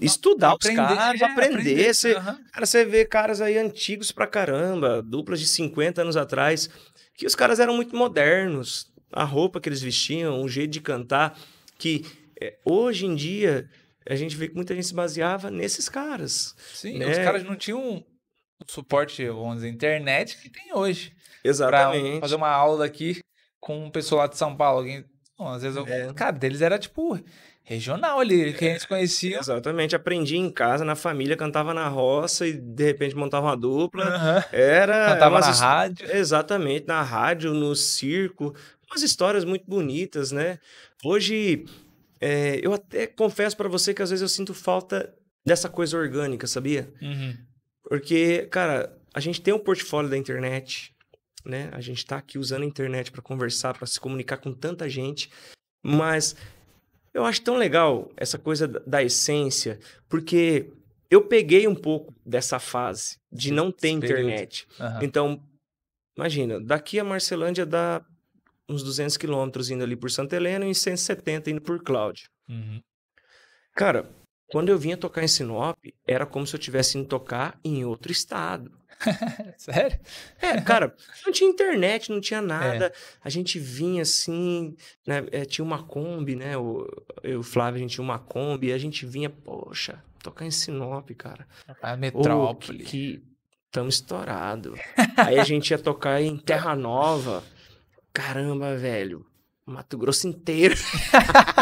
estudar aprender, os caras, é, aprender. aprender. Você, uhum. Cara, você vê caras aí antigos pra caramba, duplas de 50 anos atrás, que os caras eram muito modernos. A roupa que eles vestiam, o jeito de cantar, que é, hoje em dia a gente vê que muita gente se baseava nesses caras. Sim, né? os caras não tinham suporte, vamos dizer, internet que tem hoje. Exatamente. Pra fazer uma aula aqui com um pessoal lá de São Paulo. Alguém... Bom, às vezes, eu... é. cara, deles era tipo regional ali, que a gente conhecia. Exatamente, aprendi em casa, na família, cantava na roça e de repente montava uma dupla. Uhum. Era. Cantava umas... na rádio. Exatamente, na rádio, no circo. Umas histórias muito bonitas, né? Hoje, é, eu até confesso para você que às vezes eu sinto falta dessa coisa orgânica, sabia? Uhum. Porque, cara, a gente tem um portfólio da internet, né? A gente está aqui usando a internet para conversar, para se comunicar com tanta gente, mas eu acho tão legal essa coisa da essência, porque eu peguei um pouco dessa fase de não ter internet. Uhum. Então, imagina, daqui a Marcelândia dá uns 200 quilômetros indo ali por Santa Helena e 170 indo por Cláudio. Uhum. Cara, quando eu vinha tocar em Sinop, era como se eu tivesse indo tocar em outro estado. Sério? É, cara, não tinha internet, não tinha é. nada. É. A gente vinha assim, né? É, tinha uma Kombi, né? O, eu e o Flávio, a gente tinha uma Kombi, a gente vinha, poxa, tocar em Sinop, cara. A metrópole. Oh, que estamos estourado. Aí a gente ia tocar em Terra Nova. Caramba, velho. Mato Grosso inteiro.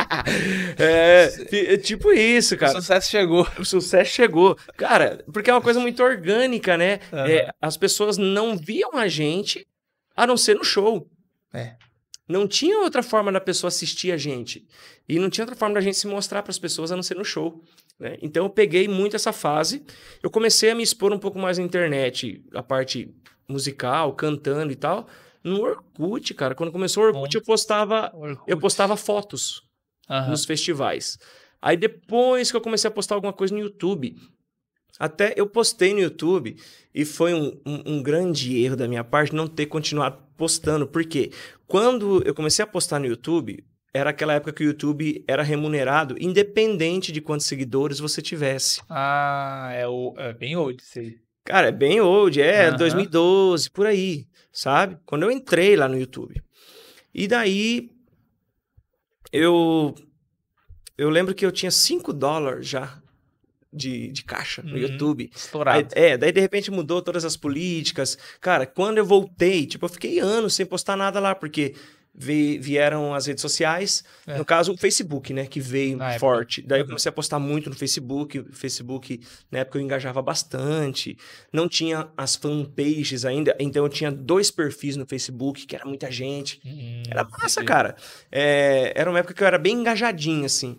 É, é, tipo isso, cara. O sucesso chegou. O sucesso chegou. Cara, porque é uma coisa muito orgânica, né? Uhum. É, as pessoas não viam a gente a não ser no show. É. Não tinha outra forma da pessoa assistir a gente. E não tinha outra forma da gente se mostrar para as pessoas a não ser no show. Né? Então eu peguei muito essa fase. Eu comecei a me expor um pouco mais na internet, a parte musical, cantando e tal no Orkut, cara. Quando começou o Orkut, eu postava, Orkut. eu postava fotos uhum. nos festivais. Aí depois que eu comecei a postar alguma coisa no YouTube, até eu postei no YouTube e foi um, um, um, grande erro da minha parte não ter continuado postando, porque quando eu comecei a postar no YouTube, era aquela época que o YouTube era remunerado, independente de quantos seguidores você tivesse. Ah, é, o, é bem old isso aí. Cara, é bem old, é 2012, por aí, sabe? Quando eu entrei lá no YouTube. E daí eu eu lembro que eu tinha 5 dólares já de, de caixa no uhum. YouTube. Estourado. Aí, é, daí de repente mudou todas as políticas. Cara, quando eu voltei, tipo, eu fiquei anos sem postar nada lá, porque vieram as redes sociais, é. no caso o Facebook, né, que veio Na forte. Época. Daí eu uhum. comecei a postar muito no Facebook, Facebook na época eu engajava bastante, não tinha as fanpages ainda, então eu tinha dois perfis no Facebook, que era muita gente, hum, hum, era massa, cara. É, era uma época que eu era bem engajadinho, assim.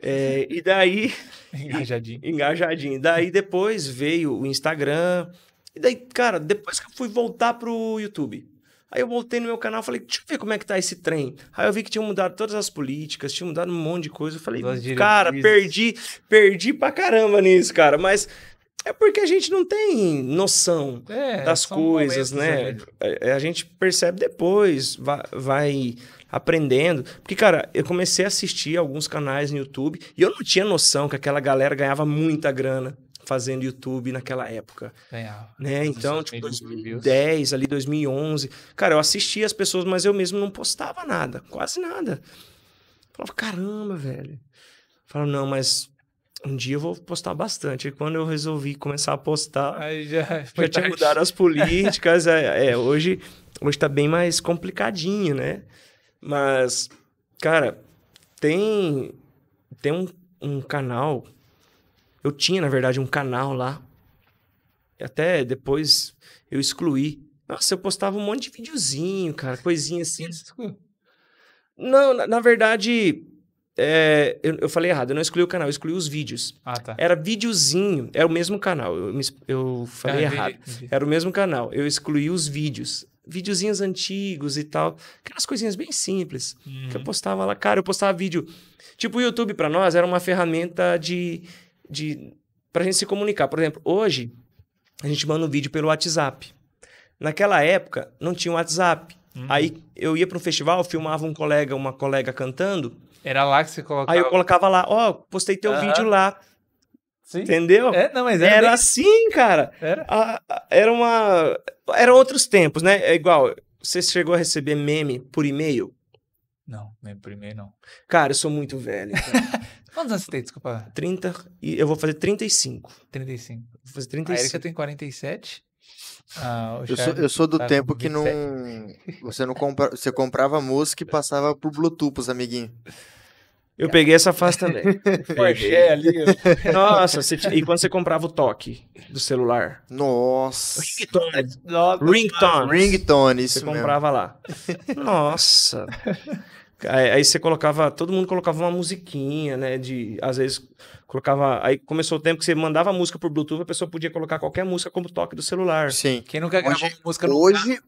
É, e daí... engajadinho. Engajadinho. Daí depois veio o Instagram, e daí, cara, depois que eu fui voltar pro YouTube... Aí eu voltei no meu canal e falei, deixa eu ver como é que tá esse trem. Aí eu vi que tinha mudado todas as políticas, tinha mudado um monte de coisa. Eu falei, cara, perdi, perdi pra caramba nisso, cara. Mas é porque a gente não tem noção é, das coisas, né? A, né? é, é, a, gente percebe depois, vai, vai, aprendendo. Porque, cara, eu comecei a assistir alguns canais no YouTube e eu não tinha noção que aquela galera ganhava muita grana fazendo YouTube naquela época. Ganhava. Né? Então, tipo, 2010, ali 2011. Cara, eu assistia as pessoas, mas eu mesmo não postava nada, quase nada. Falava, caramba, velho. Falava, não, mas um dia eu vou postar bastante. E quando eu resolvi começar a postar, Aí já, já tinha mudado as políticas. é, é, hoje, hoje tá bem mais complicadinho, né? Mas, cara, tem, tem um, um canal eu tinha, na verdade, um canal lá. E até depois eu excluí. Nossa, eu postava um monte de videozinho, cara, coisinha assim. Não, na, na verdade, é, eu, eu, falei errado, eu não excluí o canal, eu excluí os vídeos. Ah, tá. Era videozinho, era o mesmo canal, eu, eu falei ah, errado. Era o mesmo canal, eu excluí os vídeos. Videozinhos antigos e tal, aquelas coisinhas bem simples uhum. que eu uhum. postava lá. Cara, eu postava vídeo. Tipo, o YouTube para nós era uma ferramenta de, de pra gente se comunicar. Por exemplo, hoje a gente manda um vídeo pelo WhatsApp. Naquela época não tinha WhatsApp. Uhum. Aí eu ia para um festival, filmava um colega, uma colega cantando. Era lá que você colocava. Aí eu colocava lá, ó, oh, postei teu uhum. vídeo lá. Sim. Entendeu? É, não, mas era, era bem... assim, cara. Era. A, a, era uma. Eram outros tempos, né? É igual. Você chegou a receber meme por e-mail? Não, meme por e-mail não. Cara, eu sou muito velho. Quantos anos você tem, desculpa? 30 e eu vou fazer 35. 35. Vou fazer 35. Ah, A tem 47. Ah, eu, sou, eu sou do tá tempo que não. Você não compra, você comprava música e passava por Bluetooth, pros amiguinhos. Eu peguei essa fase também. é, ali. Nossa, você, e quando você comprava o toque do celular? Nossa. Ringtone. Ringtone. Ringtone, isso Você comprava mesmo. lá. Nossa. Aí você colocava, todo mundo colocava uma musiquinha, né? De, às vezes colocava. Aí começou o tempo que você mandava música por Bluetooth, a pessoa podia colocar qualquer música como toque do celular. Sim. Quem nunca gravou hoje, música Hoje.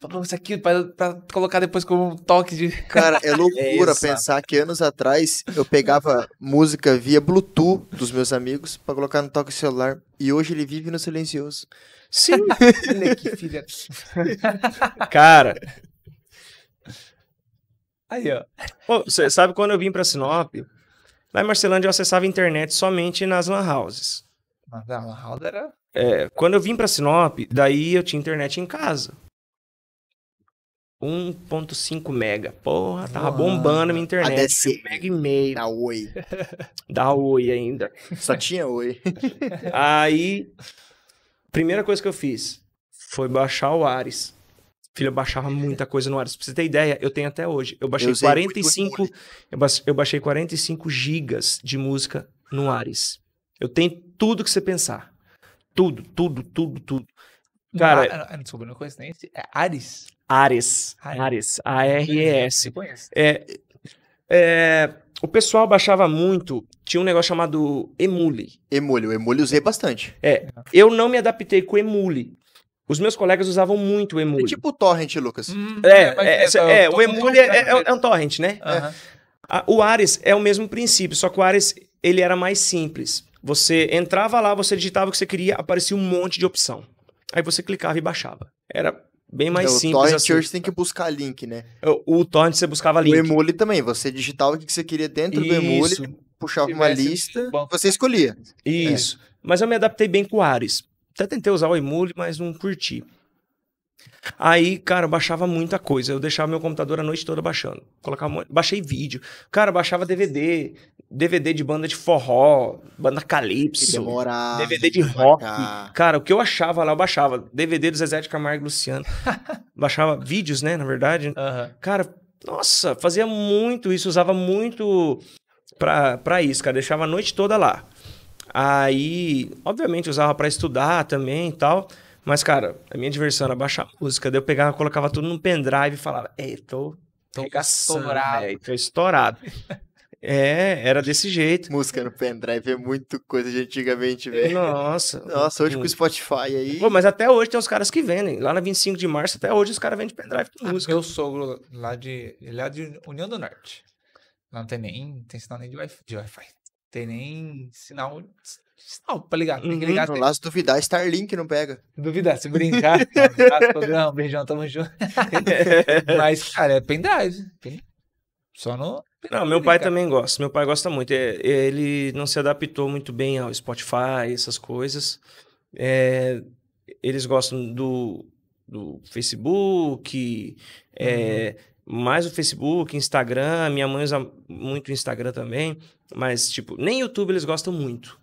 Falou isso aqui pra, pra, colocar depois como toque de. Cara, é, é loucura é pensar que anos atrás eu pegava música via Bluetooth dos meus amigos para colocar no toque celular. E hoje ele vive no silencioso. Sim. Cara, Aí, ó. Pô, você sabe quando eu vim para Sinop, lá em Marcelândia eu acessava a internet somente nas lan houses. Mas a lan house era... É, quando eu vim para Sinop, daí eu tinha internet em casa. 1.5 mega. Porra, tava bombando a minha internet. ADC. Mega e meio. Da Oi. Da Oi ainda. Só tinha Oi. Aí, primeira coisa que eu fiz foi baixar o Ares. Filho, eu baixava muita coisa no Ares. Pra você ter ideia, eu tenho até hoje. Eu baixei eu 45. Eu, ba eu baixei 45 gigas de música no Ares. Eu tenho tudo que você pensar. Tudo, tudo, tudo, tudo. Cara. Ah, ah, desculpa, não conheço nem. É Ares? Ares. Ares. A-R-E-S. É, é, o pessoal baixava muito. Tinha um negócio chamado Emule. Emule. O Emule eu usei bastante. É. Eu não me adaptei com Emule. Os meus colegas usavam muito o Emule. É tipo o torrent, Lucas. Hum, é, é, é, o Emule é, um torrent, né? Uhum. o Ares é o mesmo princípio, só que o Ares ele era mais simples. Você entrava lá, você digitava o que você queria, aparecia um monte de opção. Aí você clicava e baixava. Era bem mais simples. O Torrent assim. Hoje tem que buscar link, né? O, o Torrent você buscava link. O Emule também, você digitava o que você queria dentro Isso. do Emule, puxava uma lista, bom. você escolhia. Isso. É. Mas eu me adaptei bem com o Ares. Até tentei usar o Emule, mas não curti. Aí, cara, baixava muita coisa. Eu deixava meu computador a noite toda baixando. Colocava, baixei vídeo. Cara, baixava DVD. DVD de banda de forró, banda calypso. DVD de rock. Cara, o que eu achava lá, eu baixava. DVD do Zezé de Camargo e Luciano. baixava vídeos, né, na verdade. Né? Cara, nossa, fazia muito isso. Usava muito pra, pra isso, cara. Deixava a noite toda lá. Aí, obviamente, usava para estudar também e tal. Mas, cara, a minha diversão era baixar música. Daí eu pegava, colocava tudo num pendrive e falava, é, tô, tô, estourado. É, tô estourado. É, era desse jeito. Música no pendrive é muito coisa de antigamente, velho. Nossa. Nossa, hoje com o Spotify aí. Pô, mas até hoje tem os caras que vendem. Lá na 25 de março, até hoje os caras vendem pendrive com ah, música. Meu sogro lá de. Ele é de União do Norte. Lá não tem nem. Não tem sinal nem de Wi-Fi. wi tem nem sinal. Sinal pra ligar. Tem que uhum, ligar. Uhum, tem... lá se duvidar, Starlink não pega. Duvidar, se brincar. não, beijão, tamo junto. Mas, cara, é pendrive. Só no. Não, meu pai também gosta. Meu pai gosta muito. Eh, ele não se adaptou muito bem ao Spotify, essas coisas. É, eles gostam do, do Facebook, é, uhum. mais o Facebook, Instagram. Minha mãe usa muito o Instagram também. Mas, tipo, nem YouTube eles gostam muito.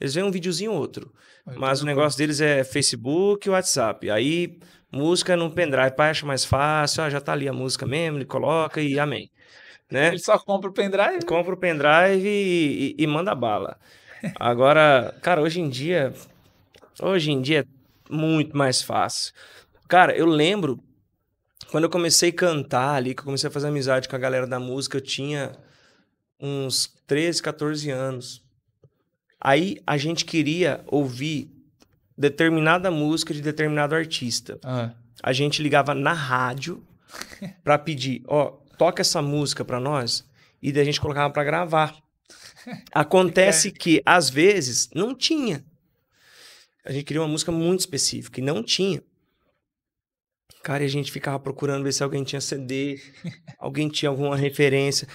Eles veem um videozinho ou outro. Aí ah, mas o negócio deles é Facebook e WhatsApp. Aí, música no pendrive, pai acha mais fácil, ah, já tá ali a música mesmo, ele coloca e amém. Né? Ele só compra o pendrive? Compra o pendrive e, e, e manda bala. Agora, cara, hoje em dia. Hoje em dia é muito mais fácil. Cara, eu lembro quando eu comecei a cantar ali, que eu comecei a fazer amizade com a galera da música, eu tinha uns 13, 14 anos. Aí a gente queria ouvir determinada música de determinado artista. Ah. A gente ligava na rádio para pedir, ó, oh, toca essa música para nós e daí a gente colocava para gravar. Acontece que às vezes não tinha. A gente queria uma música muito específica e não tinha. Cara, e a gente ficava procurando ver se alguém tinha CD, alguém tinha alguma referência.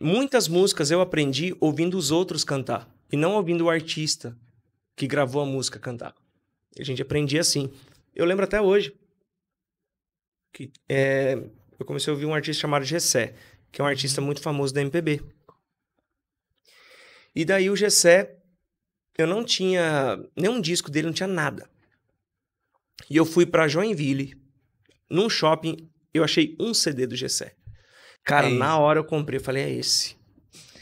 Muitas músicas eu aprendi ouvindo os outros cantar e não ouvindo o artista que gravou a música cantar. A gente aprendia assim. Eu lembro até hoje que é, eu comecei a ouvir um artista chamado Gessé, que é um artista muito famoso da MPB. E daí o Gessé, eu não tinha nenhum disco dele, não tinha nada. E eu fui para Joinville, num shopping, eu achei um CD do Gessé. Cara, é na hora eu comprei, eu falei, é esse.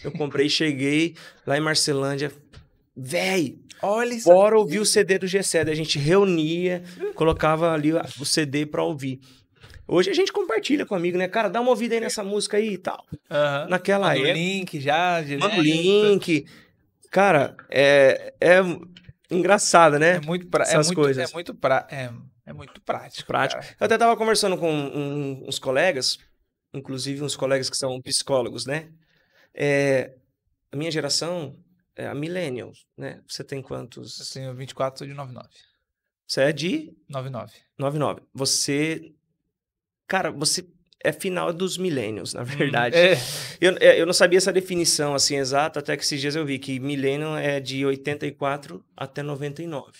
Eu comprei, cheguei lá em Marcelândia, véi, Olha isso bora ouvir o CD do G7. A gente reunia, colocava ali o CD pra ouvir. Hoje a gente compartilha com amigo, né? Cara, dá uma ouvida aí nessa música aí e tal. Uhum. Naquela Manda época. link já. Manda o link. Cara, é, é engraçado, né? É muito, prático. É Essas é muito, coisas. É muito, pra, é, é muito prático. Prático. Cara. Eu até tava conversando com um, uns colegas inclusive uns colegas que são psicólogos, né? É, a minha geração, é a millennial, né? Você tem quantos? Eu tenho 24, sou de 99. Você é de? 99. 99. Você... Cara, você é final dos milênios, na hum, verdade. Hum, é. Eu, é, eu não sabia essa definição assim exata, até que esses dias eu vi que milênio é de 84 até 99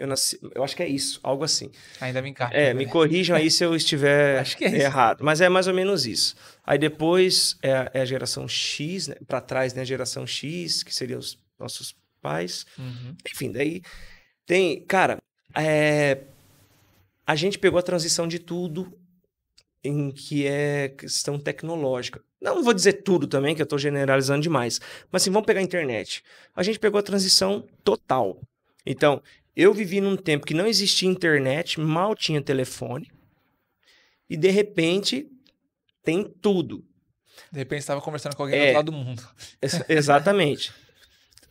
eu nasci. Eu acho que é isso, algo assim. Ainda me encarta. É, me né? corrijam aí se eu estiver é errado. Mas é mais ou menos isso. Aí depois é, a, é a geração X, né? para trás, né? A geração X, que seriam os nossos pais. Uhum. Enfim, daí tem. Cara, é, a gente pegou a transição de tudo em que é questão tecnológica. Não vou dizer tudo também, que eu estou generalizando demais, mas assim, vamos pegar a internet. A gente pegou a transição total. Então, eu vivi num tempo que não existia internet, mal tinha telefone. E de repente tem tudo. De repente estava conversando com alguém é, do outro lado do mundo. Ex exatamente.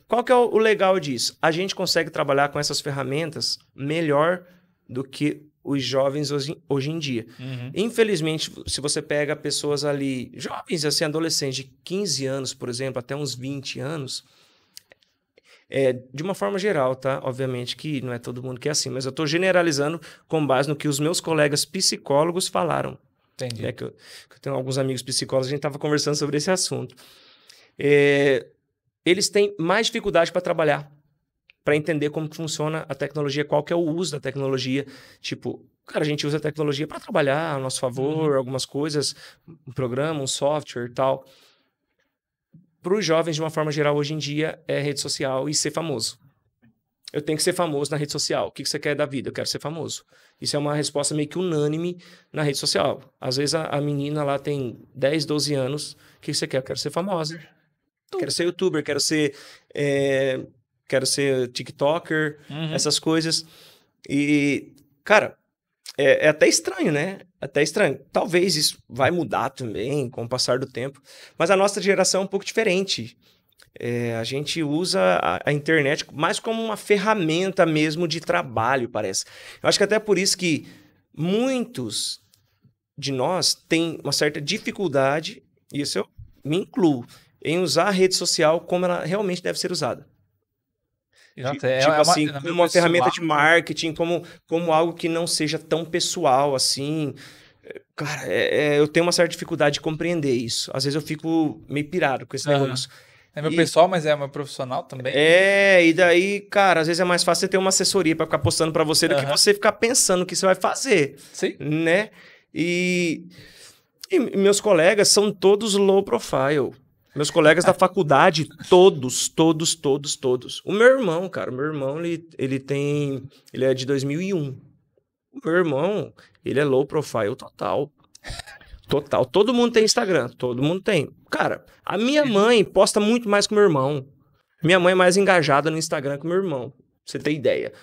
Qual que é o legal disso? A gente consegue trabalhar com essas ferramentas melhor do que os jovens hoje, hoje em dia. Uhum. Infelizmente, se você pega pessoas ali, jovens, assim, adolescentes de 15 anos, por exemplo, até uns 20 anos, é, de uma forma geral, tá? Obviamente que não é todo mundo que é assim, mas eu estou generalizando com base no que os meus colegas psicólogos falaram. Entendi. Né? Que, eu, que eu tenho alguns amigos psicólogos, a gente estava conversando sobre esse assunto. É, eles têm mais dificuldade para trabalhar, para entender como funciona a tecnologia, qual que é o uso da tecnologia. Tipo, cara, a gente usa a tecnologia para trabalhar a nosso favor, uhum. algumas coisas, um programa, um software e tal para os jovens, de uma forma geral, hoje em dia, é rede social e ser famoso. Eu tenho que ser famoso na rede social. O que você quer da vida? Eu quero ser famoso. Isso é uma resposta meio que unânime na rede social. Às vezes a, a menina lá tem 10, 12 anos. O que você quer? Eu quero ser famosa. Quero ser youtuber, quero ser. É, quero ser TikToker, uhum. essas coisas. E, cara, é, é, até estranho, né? Até estranho. Talvez isso vai mudar também com o passar do tempo, mas a nossa geração é um pouco diferente. É, a gente usa a, a, internet mais como uma ferramenta mesmo de trabalho, parece. Eu acho que até por isso que muitos de nós têm uma certa dificuldade, e isso eu me incluo, em usar a rede social como ela realmente deve ser usada. Exato, é, é tipo é uma, assim, é uma, como uma ferramenta de marketing, como, como algo que não seja tão pessoal assim. É, cara, é, eu tenho uma certa dificuldade de compreender isso. Às vezes eu fico meio pirado com esse uhum. negócio. É meu e, pessoal, mas é meu profissional também. É, e daí, cara, às vezes é mais fácil você ter uma assessoria para ficar postando para você do que você ficar pensando o que você vai fazer. Sim. Né? E, e meus colegas são todos low profile. Meus colegas da faculdade, todos, todos, todos, todos. O meu irmão, cara, o meu irmão, ele, ele tem. Ele é de 2001. O meu irmão, ele é low profile total. Total. Todo mundo tem Instagram, todo mundo tem. Cara, a minha mãe posta muito mais que o meu irmão. Minha mãe é mais engajada no Instagram que o meu irmão. Pra você tem ideia.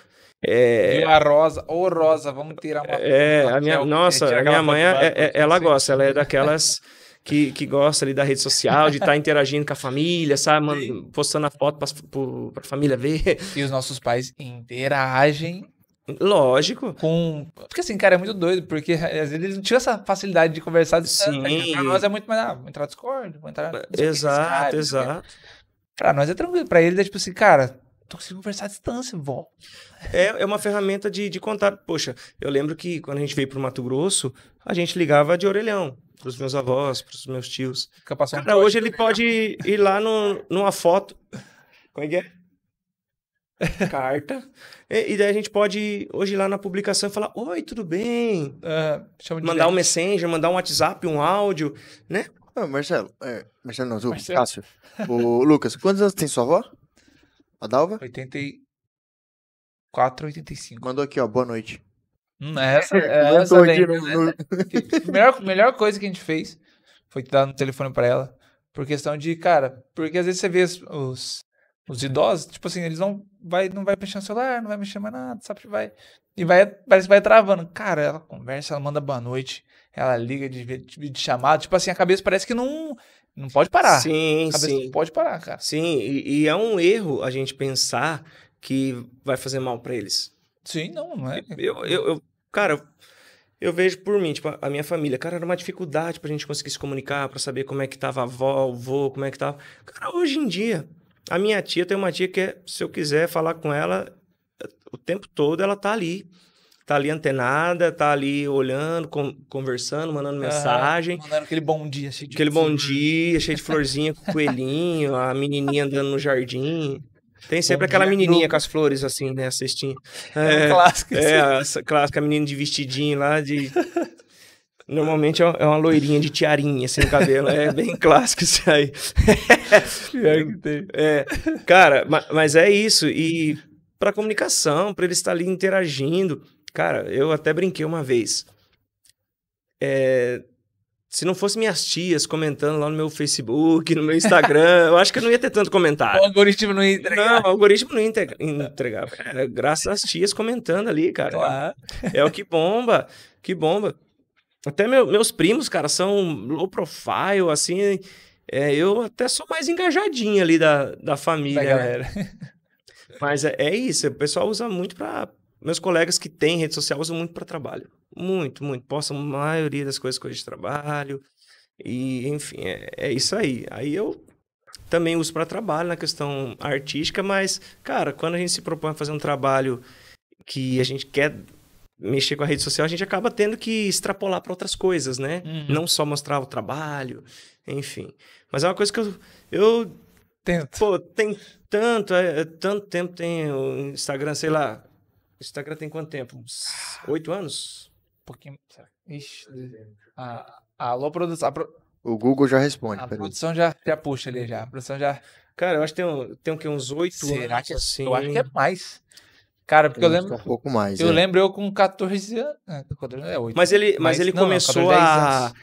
É... E a Rosa, ou Rosa, vamos tirar uma. É, a minha, nossa, a minha mãe, é, é, ela gosta, ela é daquelas que, que gosta ali da rede social, de estar tá interagindo com a família, sabe? Mano, postando a foto para a família ver. E os nossos pais interagem Lógico. Com. Porque assim, cara, é muito doido, porque eh, às vezes eles não tinham essa facilidade de conversar né? Sim. pra nós é muito mais. Ah, vou entrar no Discord, vou entrar. Exato, exato. Porque... Pra nós é tranquilo. Pra eles é tipo assim, cara, tô conseguindo conversar à distância, vó. É, é uma ferramenta de, de contato. Poxa, eu lembro que quando a gente veio pro Mato Grosso, a gente ligava de orelhão pros meus avós, pros meus tios. Cara, hoje ele pode ir lá no, numa foto. Como é que é? carta. E, e, daí a gente pode hoje ir lá na publicação e falar: Oi, tudo bem? Uh, mandar um Messenger, mandar um WhatsApp, um áudio, né? Ah, Marcelo, é, Marcelo não, Marcelo. Cássio. O Lucas, quantos anos tem sua avó? Adalva? 84, 85. Mandou aqui, ó. Boa noite. Hum, essa, é essa bem, né, né, melhor, melhor coisa que a gente fez foi dar no telefone para ela. Por questão de, cara, porque às vezes você vê os, os idosos, tipo assim, eles não vai, não vai mexer no celular, não vai mexer mais nada, sabe? Vai, e vai, parece vai travando. Cara, ela conversa, ela manda boa noite, ela liga de, de, de chamada. Tipo assim, a cabeça parece que não. Não pode parar. Sim, sim. Não pode parar, cara. Sim, e, e, é um erro a gente pensar que vai fazer mal para eles. Sim, não, não é. Eu, eu, eu, cara, eu vejo por mim, tipo, a minha família, cara, era uma dificuldade pra gente conseguir se comunicar, para saber como é que tava a avó, o avô, como é que tava. Cara, hoje em dia, a minha tia tem uma tia que, é, se eu quiser falar com ela, o tempo todo ela tá ali tá ali antenada, tá ali olhando, com, conversando, mandando mensagem. Ah, aquele bom dia cheio de Aquele bom dia, cheio de florzinha com coelhinho, a menininha andando no jardim. Tem sempre bom aquela menininha no... com as flores, assim, né, a cestinha. É, é clássica. É, assim. a clássica, menina de vestidinho lá, de... Normalmente é uma é loirinha de tiarinha, sem assim, no cabelo. É bem clássico isso aí. é, É, cara, mas é isso. E para comunicação, para ele estar ali interagindo. Cara, eu até brinquei uma vez. É, se não fosse minhas tias comentando lá no meu Facebook, no meu Instagram, eu acho que eu não ia ter tanto comentário. O algoritmo não ia entregar. Não, o algoritmo não ia entregar. Né? graças às tias comentando ali, cara. Claro. É, é o que bomba, que bomba. Até meu, meus primos, cara, são low profile, assim. É, eu até sou mais engajadinho ali da, da família. Da né? galera. Mas é, é, isso, o pessoal usa muito pra, meus colegas que têm rede social usam muito para trabalho. Muito, muito. Postam a maioria das coisas, coisas de trabalho. E, enfim, é, é isso aí. Aí eu também uso para trabalho, na questão artística, mas, cara, quando a gente se propõe a fazer um trabalho que a gente quer mexer com a rede social, a gente acaba tendo que extrapolar para outras coisas, né? Uhum. Não só mostrar o trabalho, enfim. Mas é uma coisa que eu. eu Tento. Pô, tem tanto, é, tanto tempo tem o Instagram, sei lá, Instagram tem quanto tempo? Uns ah. oito anos? Um pouquinho. Ixi, a, a, alô, produção. Pro... O Google já responde. A produção já, já puxa ali já. A produção já. Cara, eu acho que tem, tem o quê? Uns oito anos. Será que é assim? Eu acho que é mais. Cara, porque eu lembro. Um pouco mais. Eu é. lembro eu com 14 anos. É, 14, é 8. Mas ele, mas, mas ele não, começou não, 14, a.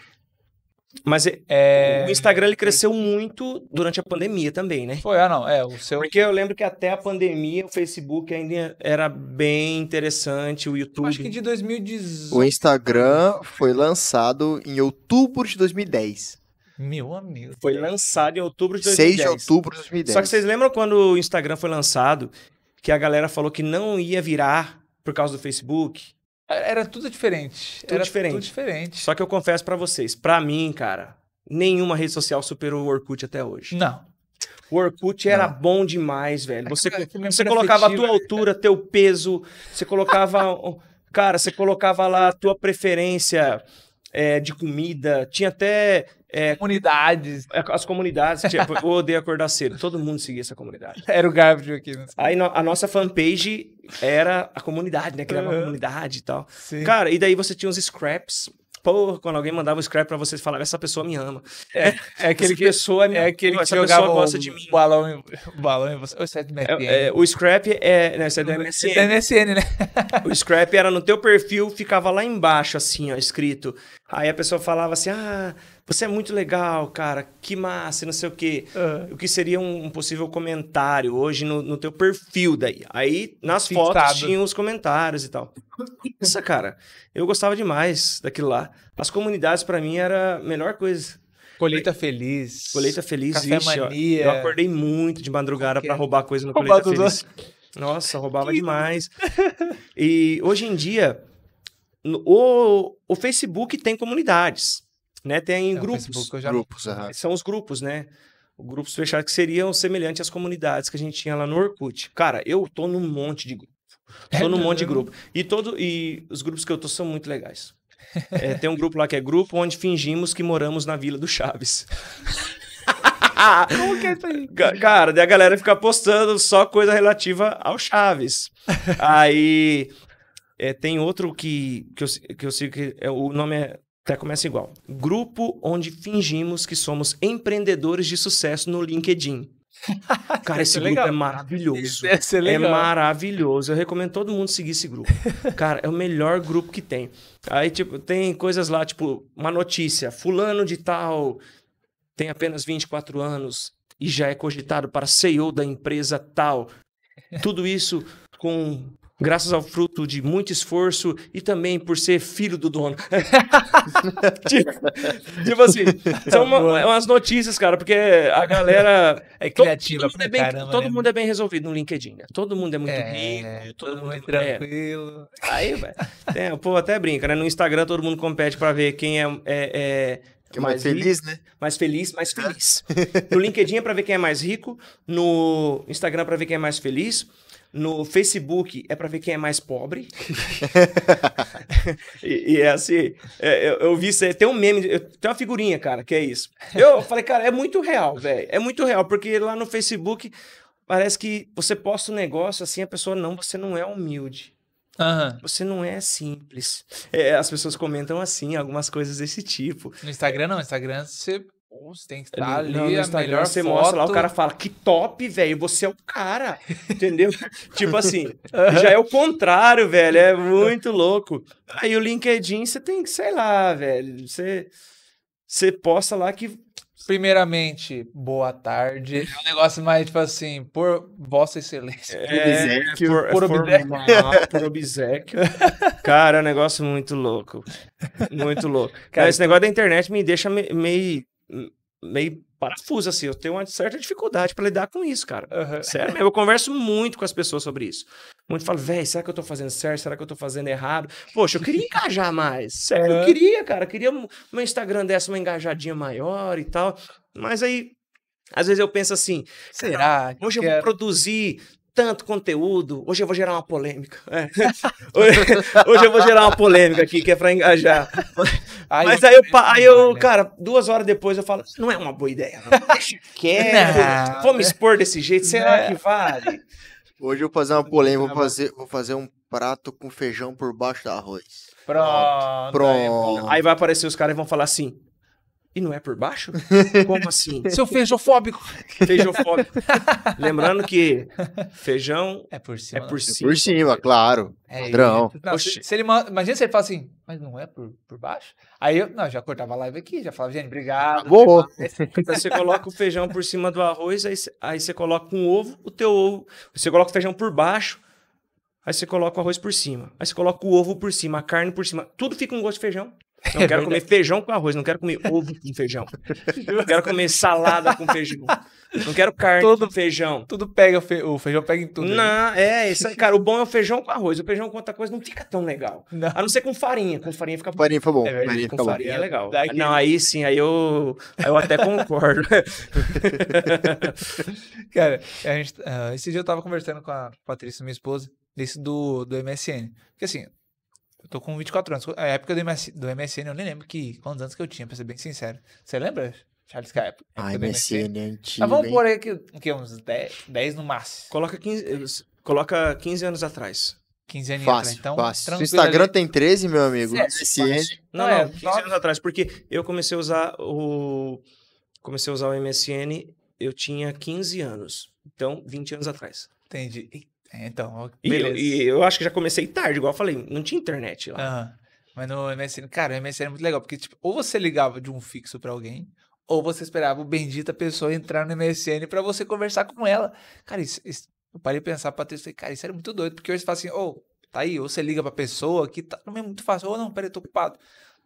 Mas é, é, é, é, o Instagram ele cresceu muito durante a pandemia também, né? Foi, ah, não. É, o seu. Porque eu lembro que até a pandemia o Facebook ainda era bem interessante, o YouTube. acho que de 2018. O Instagram foi lançado em outubro de 2010. Meu amigo. Foi lançado em outubro de 2010. 6 de outubro de 2010. Só que vocês lembram quando o Instagram foi lançado, que a galera falou que não ia virar por causa do Facebook? É, era tudo diferente. Tudo era diferente. tudo diferente. Só que eu confesso para vocês, para mim, cara, nenhuma rede social superou o Orkut até hoje. Não. O Orkut era bom demais, velho. É você, você colocava afetiva, a tua altura, teu peso, você colocava. cara, você colocava lá a tua preferência é, de comida, tinha até é, comunidades. É, as comunidades, tipo, eu odeio acordar cedo. Todo mundo seguia essa comunidade. Era o Gabriel aqui. Mas... Né? Aí no, a nossa fanpage era a comunidade, né? Criava uhum. comunidade e tal. Sim. Cara, e daí você tinha uns scraps. Porra, quando alguém mandava um scrap pra você, falava, essa pessoa me ama. É, é aquele que, pessoa me... é aquele essa que jogava gosta o, de mim. balão em, o balão em você. é do MSN. É, é, o scrap é... Não, né, isso é do MSN. é do MSN, né? o scrap era no teu perfil, ficava lá embaixo, assim, ó, escrito. Aí a pessoa falava assim, ah... Você é muito legal, cara, que massa, não sei o quê. Uhum. O que seria um, um, possível comentário hoje no, no teu perfil daí. Aí, nas fotos, tinham os comentários e tal. Isso, cara, eu gostava demais daquilo lá. As comunidades, para mim, era a melhor coisa. Colheita feliz. Colheita feliz, Café mania. eu acordei muito de madrugada para roubar coisa no roubar Colheita Feliz. Dois. Nossa, roubava que... demais. e hoje em dia, o, o Facebook tem comunidades né? Tem é, grupos. Já... grupos uhum. São os grupos, né? Grupos fechados que seriam semelhantes às comunidades que a gente tinha lá no Orkut. Cara, eu tô num monte de grupo. É tô num monte de grupo. E, todo, e os grupos que eu tô são muito legais. É, tem um grupo lá que é grupo onde fingimos que moramos na Vila do Chaves. Como que é isso aí? Cara, daí a galera fica postando só coisa relativa ao Chaves. aí é, tem outro que, que, eu, que eu sigo que é, o nome é até começa igual. Grupo onde fingimos que somos empreendedores de sucesso no LinkedIn. Cara, esse é grupo legal. é maravilhoso. é, legal. é maravilhoso. Eu recomendo todo mundo seguir esse grupo. Cara, é o melhor grupo que tem. Aí, tipo, tem coisas lá, tipo, uma notícia. Fulano de tal tem apenas 24 anos e já é cogitado para CEO da empresa tal. Tudo isso com graças ao fruto de muito esforço e também por ser filho do dono. tipo, tipo, assim, são uma, é umas notícias, cara, porque a galera. É criativa, todo, todo, mundo é bem, caramba, todo né? mundo é bem resolvido no LinkedIn, né? Todo mundo é muito é, rico, todo, todo mundo é, é tranquilo. É. Aí, velho. o povo até brinca, né? No Instagram todo mundo compete para ver quem é, é, é que mais, mais feliz, rico, né? Mais feliz, mais feliz. No LinkedIn é para ver quem é mais rico, no Instagram é para ver quem é mais feliz. No Facebook é para ver quem é mais pobre. e, e, é assim, é, eu, eu, vi isso, tem um meme, eu, tem uma figurinha, cara, que é isso. Eu falei, cara, é muito real, velho. É muito real, porque lá no Facebook parece que você posta um negócio assim, a pessoa, não, você não é humilde. Uhum. Você não é simples. É, as pessoas comentam assim, algumas coisas desse tipo. No Instagram não, no Instagram você você tem que estar ali não, no melhor você foto... mostra lá, o cara fala, que top, velho, você é o cara, entendeu? tipo assim, já é o contrário, velho, é muito louco. Aí o LinkedIn, você tem que, sei lá, velho, você, você posta lá que... Primeiramente, boa tarde. É um negócio mais, tipo assim, por vossa excelência. É, é por, é por, por obsequio. Cara, é um negócio muito louco. Muito louco. Cara, esse negócio da internet me deixa meio Hum, meio parafuso, assim. Eu tenho uma certa dificuldade para lidar com isso, cara. Uhum. Sério mesmo, eu converso muito com as pessoas sobre isso. Muito falo, velho, será que eu tô fazendo certo? Será que eu tô fazendo errado? Poxa, eu queria engajar mais. Sério, eu queria, cara. Eu queria meu Instagram desse uma engajadinha maior e tal. Mas aí, às vezes eu penso assim, será? hoje eu quero... vou produzir tanto conteúdo. Hoje eu vou gerar uma polêmica. É. Hoje eu vou gerar uma polêmica aqui, que é pra engajar. Mas aí, eu, aí eu, cara, duas horas depois eu falo, não é uma boa ideia. Não. Deixa quieto. Vou me expor desse jeito, será não. que vale? Hoje eu vou fazer uma polêmica, vou ah, fazer, vou fazer um prato com feijão por baixo do arroz. Pronto. Pronto. Aí vai aparecer os caras e vão falar assim, e não é por baixo? Como assim? Seu feijofóbico. Feijofóbico. Lembrando que feijão é por cima. É por cima, por cima né? claro. É, Padrão. Não, se, se, ele imagina se ele fala assim, mas não é por, por baixo? Aí eu não, já cortava a live aqui, já falava, gente, obrigado. Boa. Então você coloca o feijão por cima do arroz, aí, aí você coloca um ovo, o teu ovo. Você coloca o feijão por baixo, aí você coloca o arroz por cima. Aí você coloca o ovo por cima, a carne por cima. Tudo fica um gosto de feijão. Não é quero comer feijão com arroz, não quero comer ovo com feijão. Não quero comer salada com feijão. Não quero carne Todo, com feijão. Tudo pega, o feijão pega em tudo. Não, né? é isso aí, cara. O bom é o feijão com arroz. O feijão com outra coisa não fica tão legal. Não. A não ser com farinha. Com farinha fica bom. Farinha fica bom. É, farinha com fica farinha bom. é legal. Daqui... Não, aí sim, aí eu, eu até concordo. cara, a gente, uh, esse dia eu tava conversando com a Patrícia, minha esposa, desse do, do MSN. Porque assim, eu tô com 24 anos. A época do, MS, do MSN, eu nem lembro que, quantos anos que eu tinha, pra ser bem sincero. Você lembra, Charles, que a época? A MSN, MSN é antigo. Mas vamos pôr aí que, que uns 10, 10 no máximo. Coloca 15, coloca 15 anos atrás. 15 anos atrás, então. Fácil. O Instagram ali. tem 13, meu amigo. É, MSN. Não, não, é, 15 anos atrás, porque eu comecei a usar o. Comecei a usar o MSN, eu tinha 15 anos. Então, 20 anos atrás. Entendi. É, então, beleza. E, e, eu acho que já comecei tarde, igual eu falei, não tinha internet lá. Uhum. Mas no MSN, cara, o MSN é muito legal, porque tipo, ou você ligava de um fixo para alguém, ou você esperava o bendita pessoa entrar no MSN para você conversar com ela. Cara, isso, isso, eu parei de pensar pra ter isso cara, isso era muito doido, porque hoje você fala assim, ou oh, tá aí, ou você liga pra pessoa que tá, não é muito fácil, ou oh, não, peraí, tô ocupado.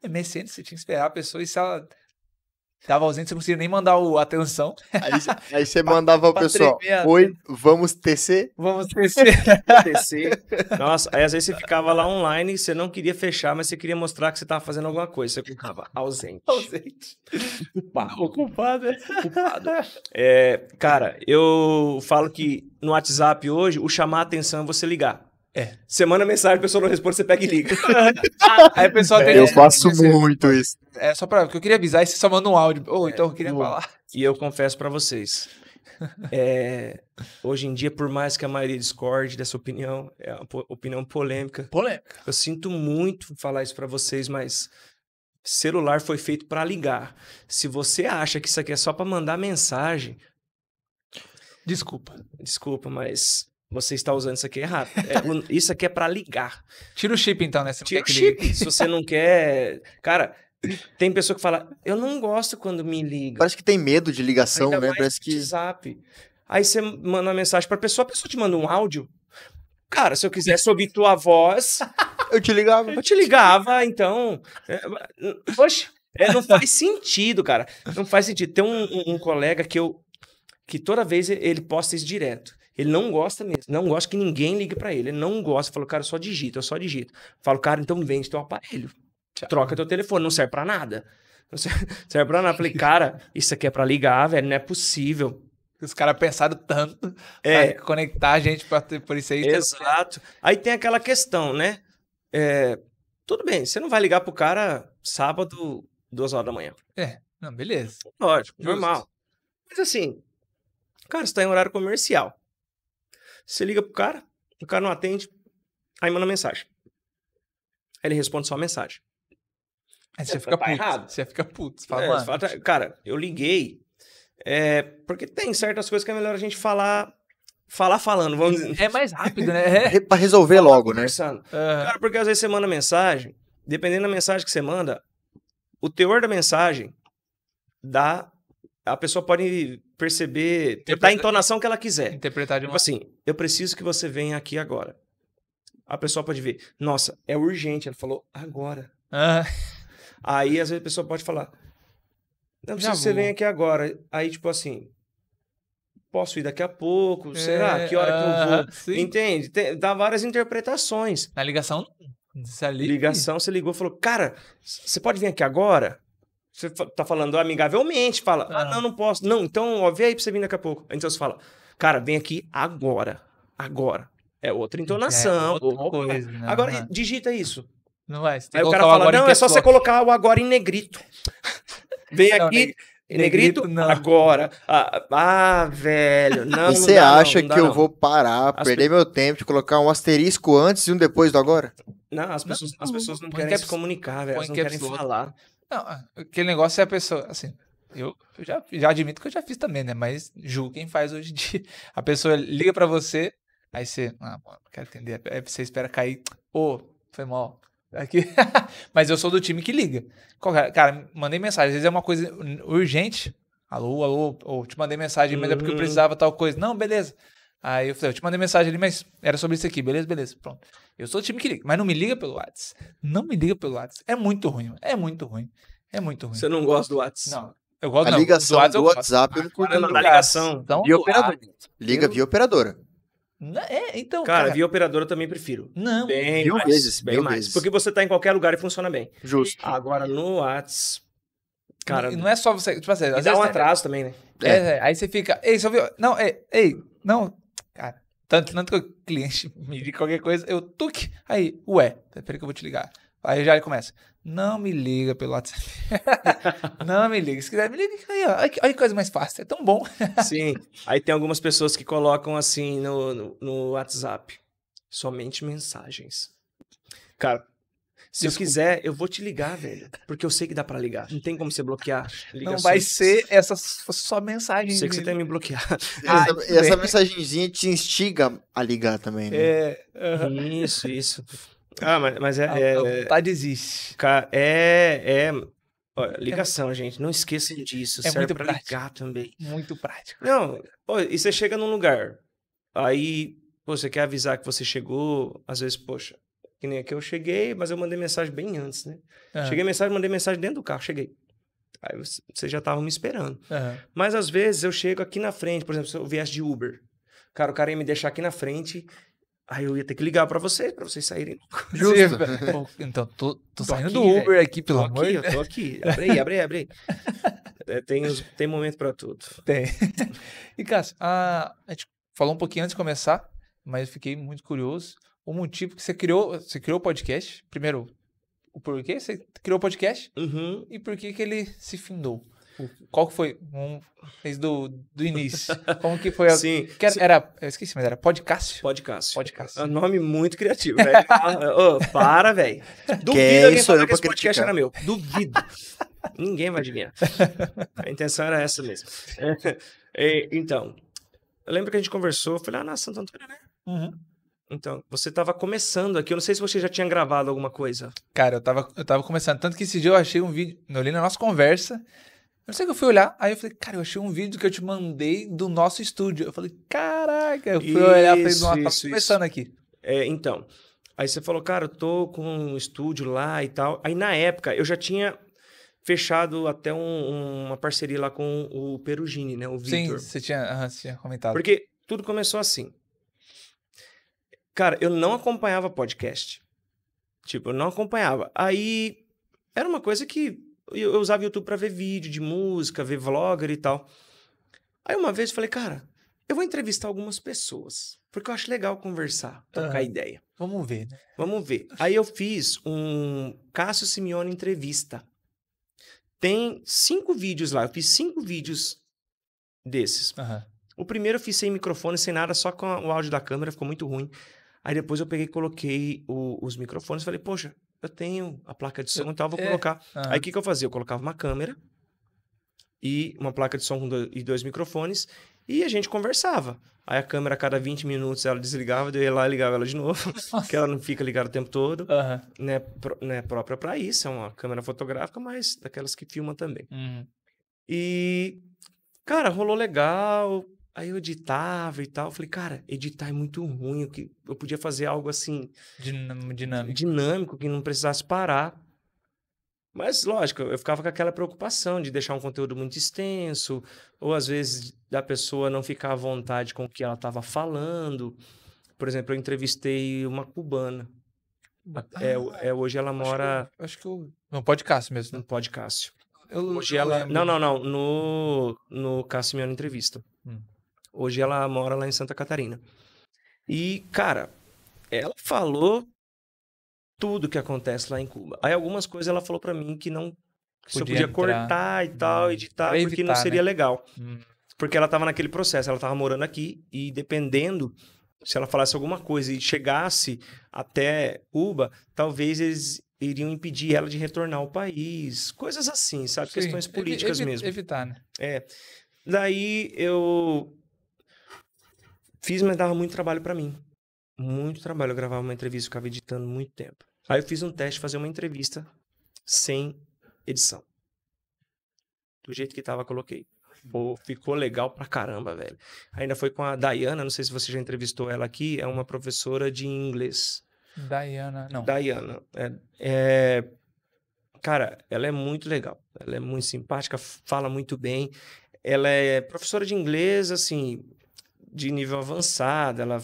No MSN você tinha que esperar a pessoa e se ela Tava ausente, você não conseguia nem mandar o atenção. Aí, aí você mandava o pessoal, oi, vamos tecer? Vamos tecer. tecer. Nossa, aí às vezes você ficava lá online, você não queria fechar, mas você queria mostrar que você tava fazendo alguma coisa. Você ficava ausente. Ausente. Ocupado. Ocupado. É. Ocupado. É, cara, eu falo que no WhatsApp hoje, o chamar a atenção é você ligar. É. Você manda mensagem, a pessoa não responde, você pega e liga. Aí a pessoa tem. Eu faço assim. muito isso. É só pra. Porque eu queria avisar é e você só manda um áudio. Ou oh, é, então eu queria falar. E eu confesso para vocês. É, hoje em dia, por mais que a maioria discorde dessa opinião, é uma opinião polêmica. Polêmica. Eu sinto muito falar isso para vocês, mas celular foi feito para ligar. Se você acha que isso aqui é só para mandar mensagem, desculpa. Desculpa, mas você está usando isso aqui errado. É, isso aqui é para ligar. Tira o chip então, né? Você Tira o chip. Se você não quer. Cara, tem pessoa que fala, eu não gosto quando me liga. Parece que tem medo de ligação, Ainda né? Parece que. WhatsApp. Aí você manda uma mensagem para pessoa, a pessoa te manda um áudio. Cara, se eu quisesse ouvir tua voz. eu te ligava. Eu te ligava, então. poxa, é, é, não faz sentido, cara. Não faz sentido. Tem um, um, um colega que eu. que toda vez ele posta isso direto. Ele não gosta mesmo. Não gosta que ninguém ligue para ele. Ele não gosta. Falou, cara, eu só digito, eu só digito. Falo, cara, então vende teu aparelho. Troca teu telefone, não serve para nada. Não serve pra nada. Falei, cara, isso aqui é pra ligar, velho, não é possível. Os caras pensaram tanto é. conectar a gente pra ter, por isso aí. Exato. Aí tem aquela questão, né? É, tudo bem, você não vai ligar pro cara sábado, duas horas da manhã. É, não, beleza. Lógico, Justo. normal. Mas assim, cara, você tá em horário comercial. Você liga pro cara, o cara não atende, aí manda mensagem. Aí ele responde só a mensagem. Aí é, você, você fica tá puto. Errado. Você fica puto. fala, é, fala, tá, cara, eu liguei. É, porque tem certas coisas que é melhor a gente falar falar falando, vamos dizer. É mais rápido, né? É. pra resolver logo, né? Uhum. Cara, porque às vezes você manda mensagem, dependendo da mensagem que você manda, o teor da mensagem dá. A pessoa pode perceber, Interpreta... a entonação que ela quiser. Interpretar de tipo uma... assim, eu preciso que você venha aqui agora. A pessoa pode ver, nossa, é urgente. Ela falou, agora. Ah. Aí, às vezes, a pessoa pode falar, não preciso que você venha aqui agora. Aí, tipo assim, posso ir daqui a pouco, é, será? Que hora ah, que eu é, vou? Sim. Entende? Tem, dá várias interpretações. Na ligação, se ali... Ligação, você ligou e falou, cara, você pode vir aqui agora? Você tá falando amigavelmente, fala, ah, é. não, não posso. Não, então, ó, vem aí pra você vir daqui a pouco. Então você fala, cara, vem aqui agora. Agora. É outra é entonação. É outra coisa, coisa. Não, né? agora, não. digita isso. Não é, vai. Aí o cara fala, o não, é só você colocar o agora em negrito. vem não, aqui. Negrito, negrito agora. Ah, ah, velho, não. E você dá, acha dá, que eu vou parar, As perder pe... meu tempo de colocar um asterisco antes e um depois do agora? Não, as pessoas não, as pessoas não querem se comunicar, velho. Elas não querem falar. Não, ah, aquele negócio é a pessoa, assim, eu, eu já, já admito que eu já fiz também, né? Mas julgo quem faz hoje em dia. A pessoa liga para você, aí você, ah, não quero entender Aí você espera cair, ô, oh, foi mal. Aqui. Mas eu sou do time que liga. É? cara, mandei mensagem, às vezes é uma coisa urgente. Alô, alô, ou te mandei mensagem, mas é porque eu hum. precisava tal coisa. Não, beleza. Aí eu falei, eu te mandei mensagem ali, mas era sobre isso aqui, beleza, beleza, pronto. Eu sou o time que liga, mas não me liga pelo WhatsApp. Não me liga pelo WhatsApp. É muito ruim, é muito ruim. É muito ruim. Você não gosta do WhatsApp? Não. Eu gosto a não. ligação do, do WhatsApp eu não curto. Não, da ligação. Então, via operadora. Liga eu... via operadora. É, então. Cara, cara, via operadora também prefiro. Não. Bem mil mais, vezes. Bem mais. Vezes. Porque você tá em qualquer lugar e funciona bem. Justo. Agora no WhatsApp. Cara. Não, não é só você. Tipo assim, e dá um atraso é, também, né? É. é. aí você fica. Ei, só viu. Não, ei, não. Tanto, tanto que o cliente me diz qualquer coisa, eu tuque, aí, ué, tá, peraí que eu vou te ligar. Aí já ele começa, não me liga pelo WhatsApp. não me liga. Se quiser, me liga. Aí, ó, olha que coisa mais fácil. É tão bom. Sim. Aí tem algumas pessoas que colocam assim no, no, no WhatsApp. Somente mensagens. Cara, se Desculpa. eu quiser, eu vou te ligar, velho. Porque eu sei que dá para ligar. Não tem como você bloquear. Não vai ser essa só mensagem. Sei que você tem me bloquear. Ah, essa, mensagenzinha te instiga a ligar também, né? É. Uhum. Isso, isso. Ah, mas, mas é, a, é, é Tá desiste. É. é olha, ligação, gente. Não esqueçam é disso. É muito pra prático. ligar também. Muito prático. Não, pô, e você chega num lugar. Aí, pô, você quer avisar que você chegou. Às vezes, poxa, que nem aqui eu cheguei, mas eu mandei mensagem bem antes, né? Uhum. Cheguei mensagem, mandei mensagem dentro do carro, cheguei. Aí vocês já estavam me esperando. Uhum. Mas às vezes eu chego aqui na frente, por exemplo, se eu viesse de Uber. Cara, o cara ia me deixar aqui na frente Aí eu ia ter que ligar para vocês, para vocês saírem. Justo. então, tô, tô, tô saindo aqui, do Uber aqui, pelo tô amor Aqui, Eu tô aqui. Abre aí, abre aí, abre aí. É, tem, tem momento para tudo. Tem. E, Cássio, a, a, gente falou um pouquinho antes de começar, mas eu fiquei muito curioso o motivo que você criou, você criou o podcast, primeiro, o porquê você criou o podcast uhum. e por que que ele se findou. Qual que foi? Um, desde do, do início. Como que foi? sim, que era, era, eu esqueci, mas era podcast? Podcast. Podcast. É um nome muito criativo, velho. Né? oh, para, velho. Duvido Quem alguém falar que esse podcast era meu. Duvido. Ninguém vai adivinhar. A intenção era essa mesmo. então, eu lembro que a gente conversou, falei, ah, na Santo Antônio, né? Uhum. Então, você estava começando aqui. Eu não sei se você já tinha gravado alguma coisa. Cara, eu estava eu tava começando. Tanto que esse dia eu achei um vídeo. Eu li na nossa conversa. Eu não sei que eu fui olhar. Aí eu falei, cara, eu achei um vídeo que eu te mandei do nosso estúdio. Eu falei, caraca. Eu fui isso, olhar e falei, nossa, tá começando aqui. É, então. Aí você falou, cara, eu tô com um estúdio lá e tal. Aí na época eu já tinha fechado até um, uma parceria lá com o Perugini, né? O Victor. Sim, você tinha, você tinha comentado. Porque tudo começou assim. Cara, eu não acompanhava podcast. Tipo, eu não acompanhava. Aí era uma coisa que eu, eu usava YouTube para ver vídeo de música, ver vlogger e tal. Aí uma vez eu falei, cara, eu vou entrevistar algumas pessoas, porque eu acho legal conversar, trocar ah, ideia. Vamos ver, né? Vamos ver. Aí eu fiz um Cássio Simeone entrevista. Tem cinco vídeos lá, eu fiz cinco vídeos desses. Uhum. O primeiro eu fiz sem microfone, sem nada, só com o áudio da câmera, ficou muito ruim. Aí depois eu peguei e coloquei o, os microfones. Falei, poxa, eu tenho a placa de som e tal, vou é, colocar. Ah. Aí o que, que eu fazia? Eu colocava uma câmera e uma placa de som e dois microfones e a gente conversava. Aí a câmera, a cada 20 minutos, ela desligava, eu ia lá e ligava ela de novo, que ela não fica ligada o tempo todo. Uhum. Né, Não é né, própria para isso, é uma câmera fotográfica, mas daquelas que filma também. Uhum. E, cara, rolou legal, Aí eu editava e tal. Falei, cara, editar é muito ruim. Eu, que, eu podia fazer algo assim. dinâmico. Dinâmico, que não precisasse parar. Mas, lógico, eu ficava com aquela preocupação de deixar um conteúdo muito extenso, ou às vezes da pessoa não ficar à vontade com o que ela estava falando. Por exemplo, eu entrevistei uma cubana. É, é, ah, é, é, hoje ela mora. Acho que, eu, acho que eu... Não, pode Cássio mesmo. Não, né? pode Cássio. Eu, hoje eu ela. Lembro. Não, não, não. No, no Cássio Miano Entrevista. Hum. Hoje ela mora lá em Santa Catarina. E, cara, ela falou tudo que acontece lá em Cuba. Aí algumas coisas ela falou para mim que não que podia, podia cortar e tal, hum. editar, evitar, porque não seria né? legal. Hum. Porque ela tava naquele processo, ela tava morando aqui e dependendo se ela falasse alguma coisa e chegasse até Cuba, talvez eles iriam impedir ela de retornar ao país. Coisas assim, sabe? Sim, Questões políticas evi evi mesmo. Evitar, né? É. Daí eu Fiz, mas dava muito trabalho para mim. Muito trabalho. Eu gravava uma entrevista, ficava editando muito tempo. Aí eu fiz um teste, fazer uma entrevista sem edição. Do jeito que tava, coloquei. Pô, ficou legal pra caramba, velho. Ainda foi com a Dayana, não sei se você já entrevistou ela aqui, é uma professora de inglês. Dayana, não. Dayana. É, é, Cara, ela é muito legal. Ela é muito simpática, fala muito bem. Ela é professora de inglês, assim, de nível avançado, ela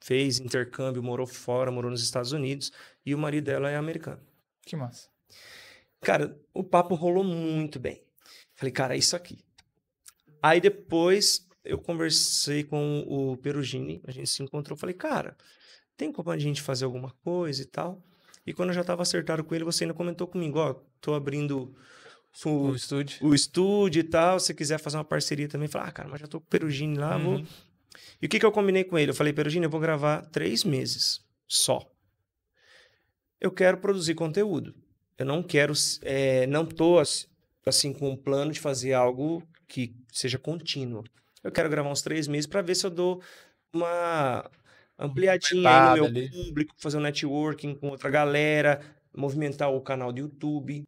fez intercâmbio, morou fora, morou nos Estados Unidos, e o marido dela é americano. Que massa. Cara, o papo rolou muito bem. Falei, cara, é isso aqui. Aí depois eu conversei com o Perugini, a gente se encontrou, falei, cara, tem como a gente fazer alguma coisa e tal? E quando eu já estava acertado com ele, você ainda comentou comigo, ó, oh, tô abrindo o, o, estúdio. o estúdio e tal, se quiser fazer uma parceria também, falar, ah, cara, mas já tô com o Perugini lá, uhum. vou e o que, que eu combinei com ele? Eu falei, perugino eu vou gravar três meses só. Eu quero produzir conteúdo. Eu não quero, é, não tô assim com um plano de fazer algo que seja contínuo. Eu quero gravar uns três meses para ver se eu dou uma ampliadinha no meu ali. público, fazer um networking com outra galera, movimentar o canal do YouTube.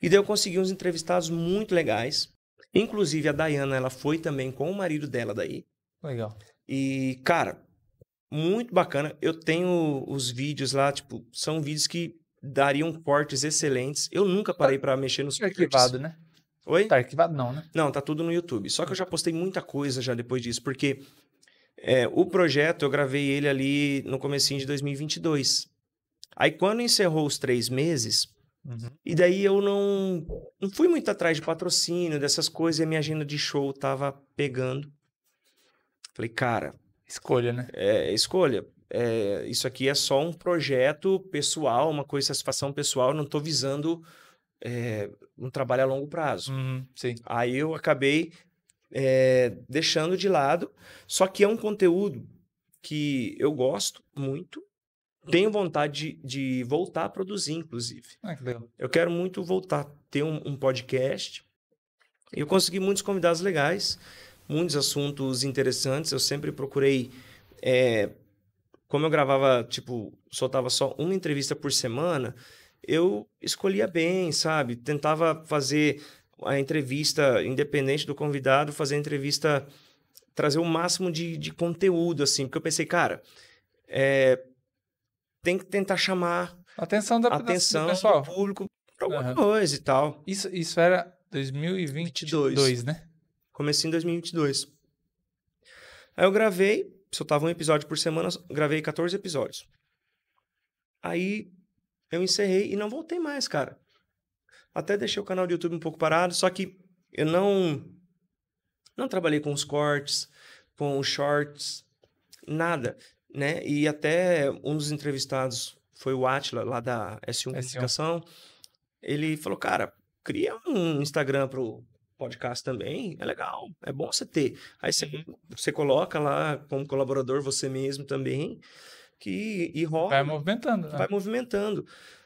E daí eu consegui uns entrevistados muito legais. Inclusive, a Dayana, ela foi também com o marido dela daí. Legal. E, cara, muito bacana. Eu tenho os vídeos lá, tipo, são vídeos que dariam cortes excelentes. Eu nunca tá parei para mexer nos tá arquivado, né? Oi? Tá arquivado não, né? Não, tá tudo no YouTube. Só que eu já postei muita coisa já depois disso, porque é, o projeto eu gravei ele ali no comecinho de 2022. Aí quando encerrou os três meses, Uhum. E daí eu não, não fui muito atrás de patrocínio, dessas coisas, e a minha agenda de show tava pegando. Falei, cara. Escolha, né? É, escolha. É, isso aqui é só um projeto pessoal, uma coisa de satisfação pessoal, não tô visando é, um trabalho a longo prazo. Uhum, sim. Aí eu acabei é, deixando de lado, só que é um conteúdo que eu gosto muito, tenho vontade de, de voltar a produzir, inclusive. Ah, que legal. Eu quero muito voltar a ter um, um podcast. Eu consegui muitos convidados legais, muitos assuntos interessantes. Eu sempre procurei. É, como eu gravava, tipo, soltava só uma entrevista por semana, eu escolhia bem, sabe? Tentava fazer a entrevista, independente do convidado, fazer a entrevista, trazer o máximo de, de conteúdo, assim, porque eu pensei, cara, é, tem que tentar chamar atenção da atenção da, do, do, público para alguma uhum. coisa e tal. Isso, isso era 2022, 22. né? Comecei em 2022. Aí eu gravei, soltava um episódio por semana, gravei 14 episódios. Aí eu encerrei e não voltei mais, cara. Até deixei o canal do YouTube um pouco parado, só que eu não não trabalhei com os cortes, com os shorts, nada né? E até um dos entrevistados foi o Atila, lá da S1, Comunicação. Ele falou, cara, cria um Instagram pro podcast também, é legal, é bom você ter. Aí você, uhum. você coloca lá como colaborador você mesmo também, que e rola. Vai movimentando. Né? Vai movimentando.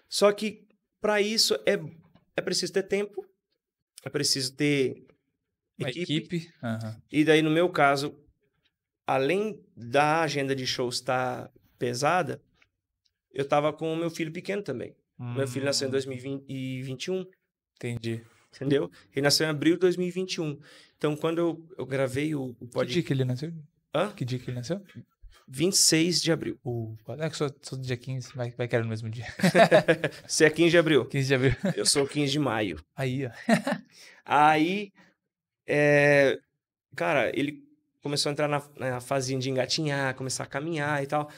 Só que para isso é, é preciso ter tempo, é preciso ter equipe. equipe. Uhum. E daí, no meu caso, além da agenda de shows estar tá pesada, eu tava com o meu filho pequeno também. Hum. Meu filho nasceu em 2021. Hum. Entendi. Entendeu? Ele nasceu em abril de 2021. Então, quando eu, eu gravei o, o podcast. Que dia que ele nasceu? Hã? Que dia que ele nasceu? 26 de abril. Uh, é que sou, sou do dia 15, vai, vai que era no mesmo dia. Você é 15 de abril? 15 de abril. Eu sou 15 de maio. Aí, ó. Aí, é, cara, ele começou a entrar na, né, na fazinha de engatinhar, começar a caminhar e tal.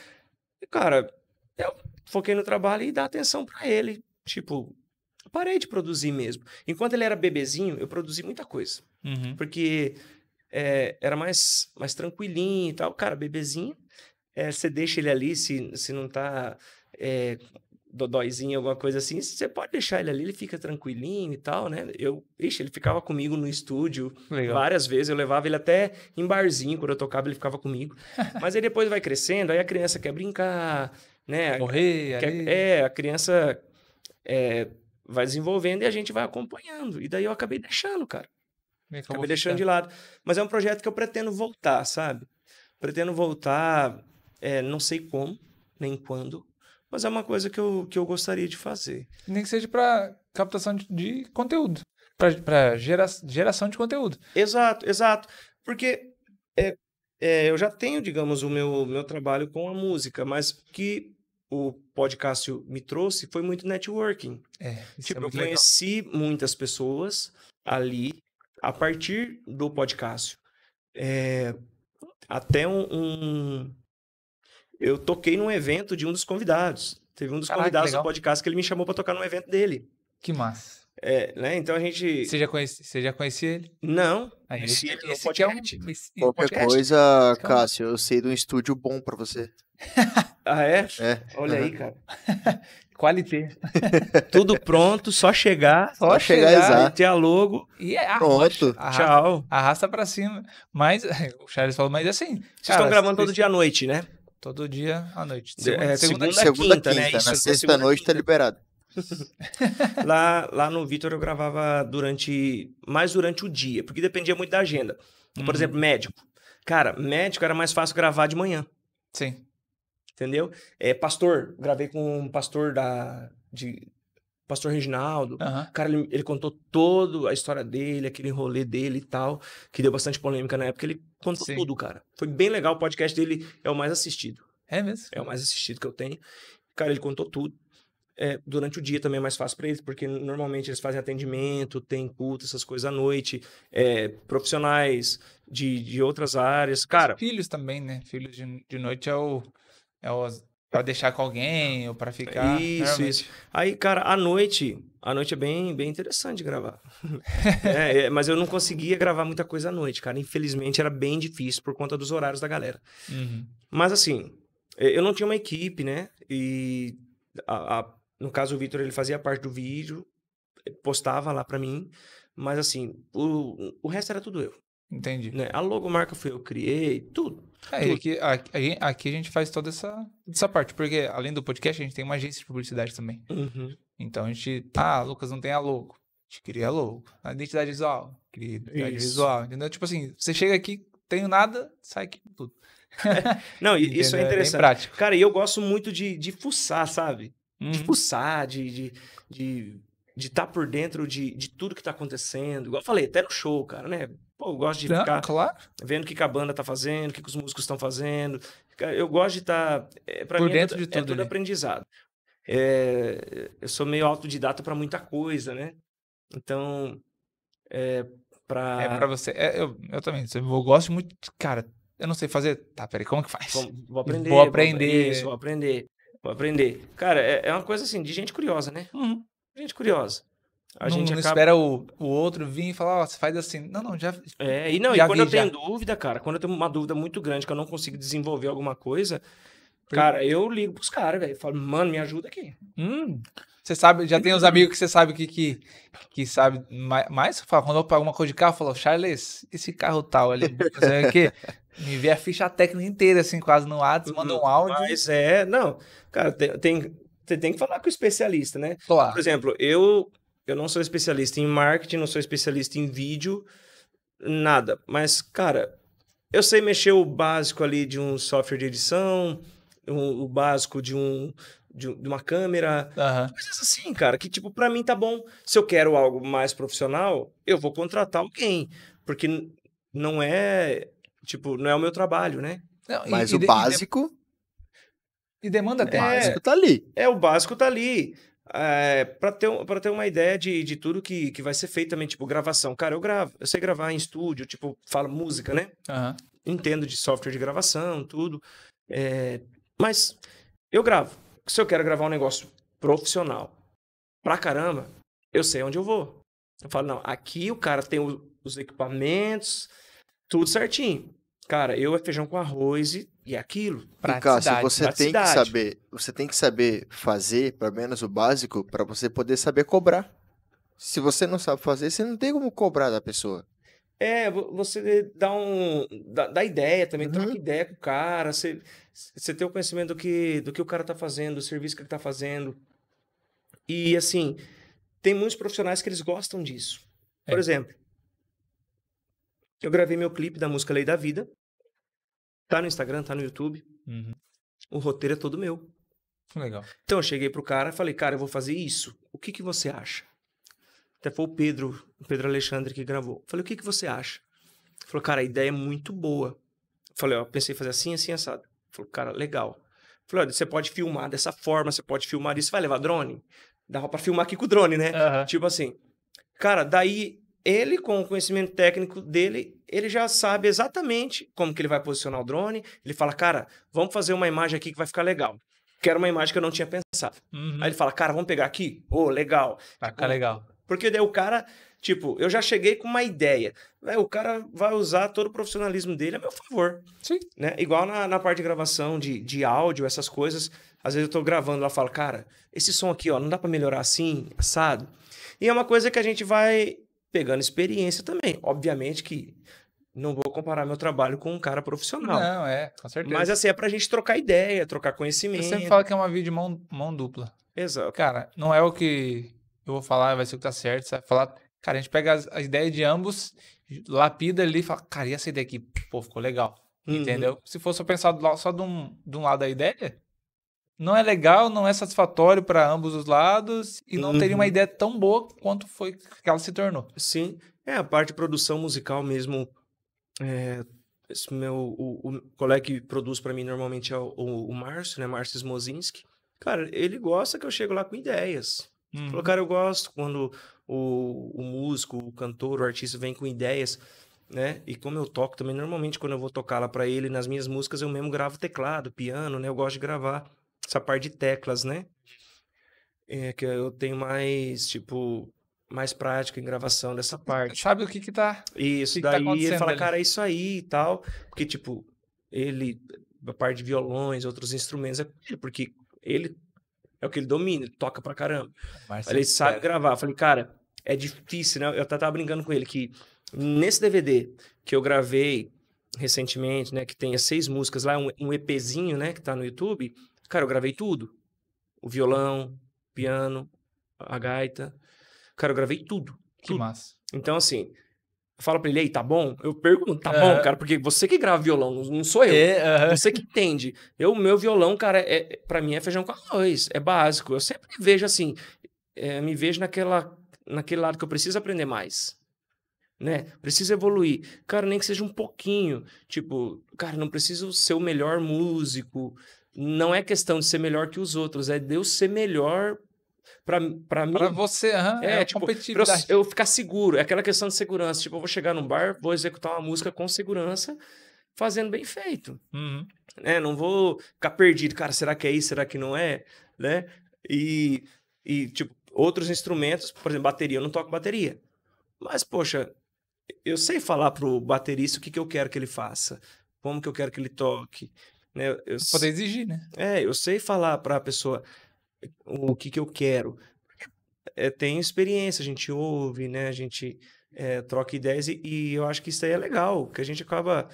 E, cara, eu foquei no trabalho e dar atenção para ele. Tipo, parei de produzir mesmo. Enquanto ele era bebezinho, eu produzi muita coisa. Uhum. Porque é, era mais, mais tranquilinho e tal. Cara, bebezinho, é, você deixa ele ali, se, se não tá é, dodóizinho, alguma coisa assim, você pode deixar ele ali, ele fica tranquilinho e tal, né? Eu, ixi, ele ficava comigo no estúdio Legal. várias vezes, eu levava ele até em barzinho, quando eu tocava ele ficava comigo. Mas aí depois vai crescendo, aí a criança quer brincar, né? Morrer, quer, É, a criança é, vai desenvolvendo e a gente vai acompanhando. E daí eu acabei deixando, cara. Acabei ficar. deixando de lado. Mas é um projeto que eu pretendo voltar, sabe? Pretendo voltar, é, não sei como, nem quando, mas é uma coisa que eu, que eu gostaria de fazer. Nem que seja para captação de, de conteúdo, para gera, geração de conteúdo. Exato, exato. Porque é, é, eu já tenho, digamos, o meu, meu trabalho com a música, mas que o podcast me trouxe foi muito networking. É, é tipo, é muito eu conheci legal. muitas pessoas ali a partir do podcast. É, até um, um, eu toquei num evento de um dos convidados. Teve um dos Caraca, convidados do podcast que ele me chamou para tocar num evento dele. Que massa. É, né? Então a gente. Você já conhecia, você já conhecia ele? Não. Aí, ah, conheci ele É um, esse, Qualquer podcast. coisa, é Cássio, eu sei de um estúdio bom para você. ah, é? é. Olha uhum. aí, cara. Qualité. Tudo pronto, só chegar. Só, só chegar, chegar ter a logo. E é, pronto. Arrasta, Tchau. Arrasta pra cima. Mas, o Charles falou, mas assim. Vocês cara, estão gravando todo dia à noite, né? Todo dia à noite. Segunda, é, segunda, segunda, segunda né, quinta, é tá quinta, né? na sexta-noite tá liberado. lá, lá no Vitor eu gravava durante mais durante o dia, porque dependia muito da agenda. Então, uhum. Por exemplo, médico. Cara, médico era mais fácil gravar de manhã. Sim. Entendeu? É, pastor, gravei com um pastor da de pastor Reginaldo. Uhum. Cara, ele, ele, contou toda a história dele, aquele rolê dele e tal, que deu bastante polêmica na época. Ele contou Sim. tudo, cara. Foi bem legal, o podcast dele é o mais assistido. É mesmo? É o mais assistido que eu tenho. Cara, ele contou tudo. É, durante o dia também é mais fácil para eles, porque normalmente eles fazem atendimento, tem culto, essas coisas à noite, é, profissionais de, de outras áreas, cara. Os filhos também, né? Filhos de, de noite é o, é o Pra deixar com alguém ou pra ficar. Isso, realmente. isso. Aí, cara, à noite, à noite é bem, bem interessante gravar. é, é, mas eu não conseguia gravar muita coisa à noite, cara. Infelizmente era bem difícil por conta dos horários da galera. Uhum. Mas assim, é, eu não tinha uma equipe, né? E a, a, no caso o Victor ele fazia parte do vídeo, postava lá pra mim. Mas assim, o, o resto era tudo eu. Entendi. Né? A logomarca foi eu criei, tudo. É, tudo. Aqui, aqui, aqui, a gente faz toda essa, essa parte, porque além do podcast, a gente tem uma agência de publicidade também. Uhum. Então a gente, tá, ah, Lucas não tem a logo. A gente cria a logo. A identidade visual, cria identidade isso. visual, entendeu? Tipo assim, você chega aqui, tenho nada, sai aqui tudo. É. não, isso é, é interessante. É Cara, e eu gosto muito de, de fuçar, sabe? Uhum. De fuçar, de estar de, de, de tá por dentro de, de tudo que tá acontecendo. Igual eu falei, até no show, cara, né? Pô, eu gosto de Não, ficar claro. vendo o que, que a banda tá fazendo, o que, que os músicos estão fazendo. Eu gosto de estar. Tá, é, Por mim, é dentro é, de tudo. É tudo ali. Né? aprendizado. É, eu sou meio autodidata para muita coisa, né? Então. É, é pra você. É, eu, eu também. Eu gosto muito. Cara, eu não sei fazer. Tá, peraí, como que faz? Como, vou aprender. Vou aprender. Isso, vou aprender. Vou aprender. Cara, é, é uma coisa assim de gente curiosa, né? Uhum. Gente curiosa. A não, gente não acaba... espera o, o outro vir e falar, ó, oh, você faz assim. Não, não, já. É, e não, já e quando vi, eu tenho já. dúvida, cara, quando eu tenho uma dúvida muito grande que eu não consigo desenvolver alguma coisa, Por... cara, eu ligo pros caras, velho. Falo, mano, me ajuda aqui. Hum. Você sabe, já tem uns uhum. amigos que você sabe que, que, que sabe mais. Fala, quando eu pago uma coisa de carro, falou, Charles, esse carro tal ali, que me vê a ficha técnica inteira, assim, quase no WhatsApp, uhum. manda um áudio. Mas é, não, cara, tem, tem, você tem que falar com o especialista, né? Claro. Por exemplo, eu eu não sou especialista em marketing, não sou especialista em vídeo, nada. Mas, cara, eu sei mexer o básico ali de um software de edição, o, o básico de um de, uma câmera. Uhum. Coisas assim, cara, que tipo, para mim tá bom. Se eu quero algo mais profissional, eu vou contratar alguém. Porque não é, tipo, não é o meu trabalho, né? Não, Mas e, o básico. E, de... e demanda tempo. O básico tá ali. É, é, o básico tá ali. É, eh, para ter, pra ter uma ideia de, de tudo que, que vai ser feito também, tipo gravação. Cara, eu gravo, eu sei gravar em estúdio, tipo, fala música, né? Uhum. Entendo de software de gravação, tudo. É, mas eu gravo. Se eu quero gravar um negócio profissional pra caramba, eu sei onde eu vou. Eu falo, não, aqui o cara tem os equipamentos, tudo certinho. Cara, eu é feijão com arroz e e aquilo. Praticidade, Cássio, você tem que saber, você tem que saber fazer pelo menos o básico para você poder saber cobrar. Se você não sabe fazer, você não tem como cobrar da pessoa. É, você dá um. dá, dá ideia também, uhum. troca ideia com o cara, você, você tem o conhecimento do que, do que o cara tá fazendo, do serviço que ele tá fazendo. E assim, tem muitos profissionais que eles gostam disso. Por é. exemplo, eu gravei meu clipe da música Lei da Vida Tá no Instagram, tá no YouTube. Uhum. O roteiro é todo meu. Legal. Então eu cheguei pro cara e falei, cara, eu vou fazer isso. O que que você acha? Até foi o Pedro, o Pedro Alexandre que gravou. Falei, o que que você acha? Falou, cara, a ideia é muito boa. Falei, ó, pensei em fazer assim, assim, assado. Falou, cara, legal. Falei, olha, você pode filmar dessa forma, você pode filmar isso. Vai levar drone? Dava pra filmar aqui com o drone, né? Uhum. Tipo assim. Cara, daí ele, com o conhecimento técnico dele, ele já sabe exatamente como que ele vai posicionar o drone. Ele fala, cara, vamos fazer uma imagem aqui que vai ficar legal. Quero uma imagem que eu não tinha pensado. Uhum. Aí ele fala, cara, vamos pegar aqui? Ô, oh, legal. Vai tipo, ficar legal. Porque daí o cara, tipo, eu já cheguei com uma ideia. O cara vai usar todo o profissionalismo dele a meu favor. Sim. Né? Igual na, na parte de gravação de, de áudio, essas coisas. Às vezes eu tô gravando lá falo, cara, esse som aqui, ó, não dá para melhorar assim, assado. E é uma coisa que a gente vai pegando experiência também. Obviamente que não vou comparar meu trabalho com um cara profissional. Não, é, com certeza. Mas assim, é pra gente trocar ideia, trocar conhecimento. Você sempre fala que é uma vida de mão, mão dupla. Exato. Cara, não é o que eu vou falar, vai ser o que tá certo. Você vai falar. Cara, a gente pega as, as ideias de ambos, lapida ali e fala, cara, e essa ideia aqui? Pô, ficou legal. Uhum. Entendeu? Se fosse pensar só de um, de um lado da ideia, não é legal, não é satisfatório para ambos os lados e não uhum. teria uma uhum. ideia tão boa quanto foi que ela se tornou. Sim, é a parte de produção musical mesmo é, esse meu, o, o, colega que produz para mim normalmente é o, o, o Márcio, né? Márcio Smozinski. Cara, ele gosta que eu chego lá com ideias. Uhum. Falou, cara, eu gosto quando o, o músico, o cantor, o artista vem com ideias, né? E como eu toco também, normalmente quando eu vou tocar lá para ele, nas minhas músicas, eu mesmo gravo teclado, piano, né? Eu gosto de gravar essa parte de teclas, né? É que eu tenho mais, tipo, mais prática em gravação dessa parte. Sabe o que que tá? Isso, que daí que tá ele fala, ali? cara, é isso aí e tal. Porque, tipo, ele, a parte de violões, outros instrumentos, é porque ele é o que ele domina, ele toca pra caramba. Mas ele sabe é gravar. Eu falei, cara, é difícil, né? Eu tava brincando com ele que nesse DVD que eu gravei recentemente, né, que tem as seis músicas lá, um, um EPzinho, né, que tá no YouTube, cara, eu gravei tudo. O violão, piano, a gaita, Cara, eu gravei tudo. Que tudo. massa. Então, assim, eu falo pra ele, aí, tá bom? Eu pergunto, tá bom, cara? Porque você que grava violão, não sou eu. É, Você que entende. Eu, meu violão, cara, é, é, pra mim é feijão com arroz, é básico. Eu sempre vejo assim, é, me vejo naquela, naquele lado que eu preciso aprender mais. Né? Preciso evoluir. Cara, nem que seja um pouquinho. Tipo, cara, não preciso ser o melhor músico. Não é questão de ser melhor que os outros, é de eu ser melhor Pra, pra mim. Pra você, aham, é, é tipo, competitividade. Eu, eu, ficar seguro. É aquela questão de segurança. Tipo, eu vou chegar num bar, vou executar uma música com segurança, fazendo bem feito. Uhum. Né? Não vou ficar perdido. Cara, será que é isso? Será que não é? Né? E, e, tipo, outros instrumentos, por exemplo, bateria. Eu não toco bateria. Mas, poxa, eu sei falar pro baterista o que, que eu quero que ele faça, como que eu quero que ele toque. Né? Eu, Poder exigir, né? É, eu sei falar para a pessoa o que, que eu quero. É, tem experiência, a gente ouve, né? A gente é, troca ideias e, e, eu acho que isso aí é legal, que a gente acaba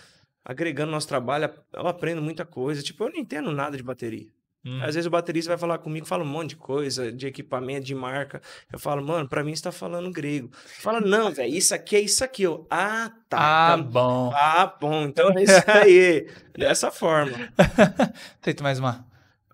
agregando nosso trabalho, eu aprendo muita coisa. Tipo, eu não entendo nada de bateria. Hum. Às vezes o baterista vai falar comigo, fala um monte de coisa, de equipamento, de marca. Eu falo, mano, pra mim você tá falando grego. Fala, não, velho, isso aqui é isso aqui. Eu, ah, tá. Ah, tá, bom. Ah, bom. Então é isso aí. Dessa forma. Feito mais uma.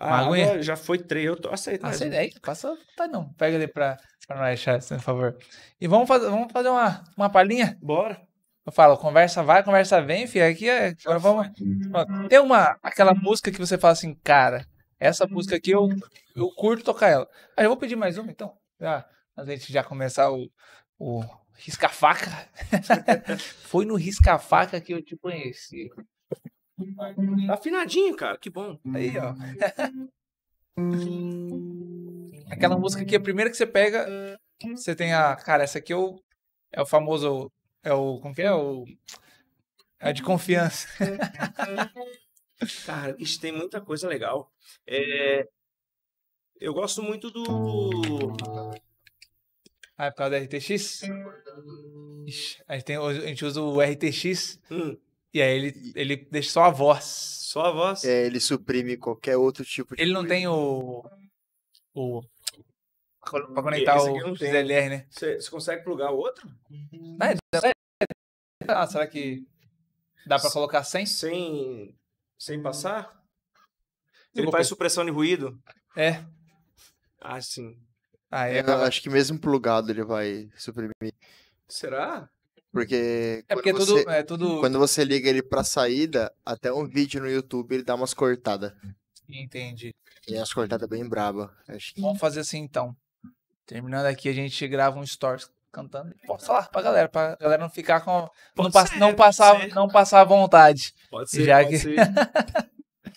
Ah, água já foi três, eu tô aceito. Aceito, é aí, passa, tá não. Pega ali pra, pra nós, Charles, por favor. E vamos fazer, vamos fazer uma, uma palhinha? Bora. Eu falo, conversa vai, conversa vem, filho. Aqui é. Agora vamos. Tem uma, aquela música que você fala assim, cara, essa música aqui eu, eu curto tocar ela. Aí eu vou pedir mais uma, então. Já, a gente já começar o, o risca-faca. Foi no risca-faca que eu te conheci. Tá afinadinho, cara, que bom. Aí, ó. Aquela música que a primeira que você pega, você tem a. Cara, essa aqui é o, é o famoso. É o. Como que é? O. É de confiança. cara, isso tem muita coisa legal. É, eu gosto muito do. Ah, é por causa do RTX? Ixi, a, gente tem, a gente usa o RTX hum. E aí ele, ele deixa só a voz. Só a voz. É, ele suprime qualquer outro tipo de. Ele não tem o. O. Pra conectar o XLR, né? Você consegue plugar o outro? É, ah, será que dá pra colocar sem? Sem. Sem passar? Ele faz supressão de ruído? É. Ah, sim. Ah, é. é acho que mesmo plugado ele vai suprimir. Será? Porque, é porque é, é tudo... quando você liga ele pra saída, até um vídeo no YouTube ele dá umas cortadas. Entendi. E as cortadas bem braba. Acho que... Vamos fazer assim então. Terminando aqui, a gente grava um stories cantando. Posso falar pra galera, pra galera não ficar com. não, ser, pass... não, passar, não passar vontade. Pode ser. Já pode que... ser.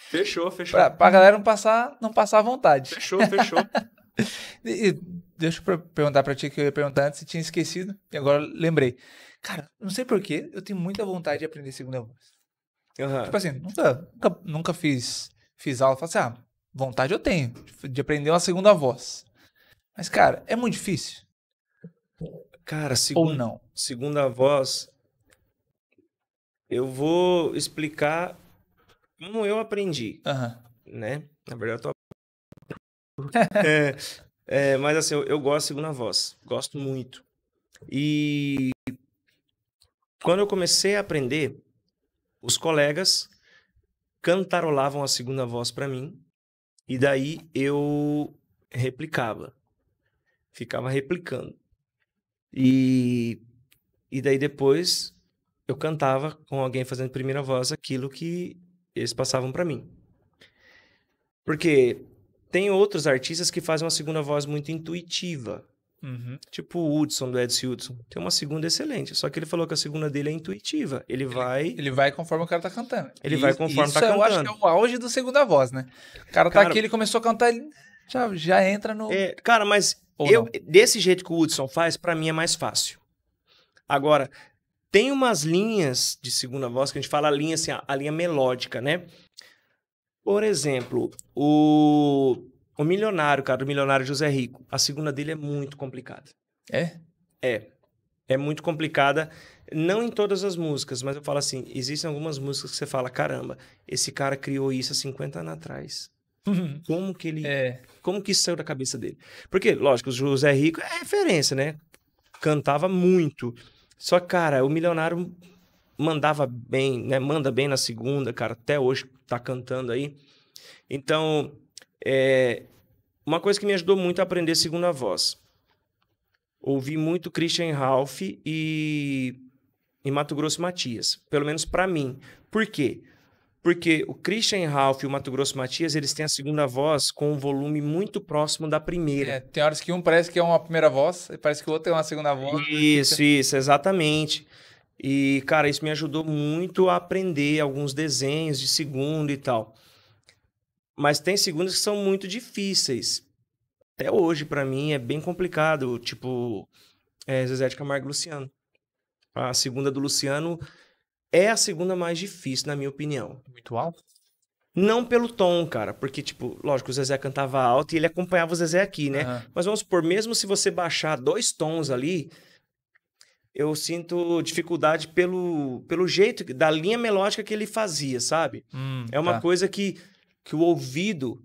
fechou, fechou. Pra, pra galera não passar, não passar vontade. Fechou, fechou. e, deixa eu perguntar para ti que eu ia perguntar antes, se tinha esquecido, e agora lembrei. Cara, não sei porquê, eu tenho muita vontade de aprender segunda voz. Uhum. Tipo assim, nunca, nunca, nunca fiz, fiz aula, falei assim, ah, vontade eu tenho de aprender uma segunda voz. Mas, cara, é muito difícil. Cara, segunda, Ou não? segunda voz, eu vou explicar como eu aprendi, uhum. né? Na verdade, eu tô... é, é, mas assim, eu, eu gosto da segunda voz, gosto muito. E quando eu comecei a aprender, os colegas cantarolavam a segunda voz para mim e daí eu replicava, ficava replicando. E, e daí depois eu cantava com alguém fazendo primeira voz aquilo que eles passavam para mim. Porque tem outros artistas que fazem uma segunda voz muito intuitiva. Uhum. Tipo o Hudson, do Edson Hudson. Tem uma segunda excelente. Só que ele falou que a segunda dele é intuitiva. Ele, ele vai. Ele vai conforme o cara tá cantando. Ele e, vai conforme tá eu cantando. Eu acho que é o auge do segunda voz, né? O cara, tá cara tá aqui, ele começou a cantar, ele já, já entra no. É, cara, mas Ou eu, não. desse jeito que o Hudson faz, para mim é mais fácil. Agora, tem umas linhas de segunda voz que a gente fala a linha, assim, a, a linha melódica, né? Por exemplo, o, o milionário, cara, o milionário José Rico, a segunda dele é muito complicada. É? É. É muito complicada, não em todas as músicas, mas eu falo assim, existem algumas músicas que você fala, caramba, esse cara criou isso há 50 anos atrás. Como que ele... É. Como que isso saiu da cabeça dele? Porque, lógico, o José Rico é referência, né? Cantava muito. Só, cara, o milionário mandava bem, né? Manda bem na segunda, cara. Até hoje tá cantando aí. Então, é... uma coisa que me ajudou muito a aprender segunda voz. Ouvi muito Christian Ralph e, e Mato Grosso Matias, pelo menos para mim. Por quê? Porque o Christian Ralph e o Mato Grosso Matias, eles têm a segunda voz com um volume muito próximo da primeira. É, tem horas que um parece que é uma primeira voz, e parece que o outro é uma segunda voz. Né? Isso, isso, exatamente. E, cara, isso me ajudou muito a aprender alguns desenhos de segundo e tal. Mas tem segundos que são muito difíceis. Até hoje, para mim, é bem complicado. Tipo, é Zezé de Camargo e Luciano. A segunda do Luciano é a segunda mais difícil, na minha opinião. Muito alto? Não pelo tom, cara, porque, tipo, lógico, o Zezé cantava alto e ele acompanhava o Zezé aqui, né? Uhum. Mas vamos supor, mesmo se você baixar dois tons ali, eu sinto dificuldade pelo, pelo jeito, da linha melódica que ele fazia, sabe? Hum, é uma tá. coisa que, que o ouvido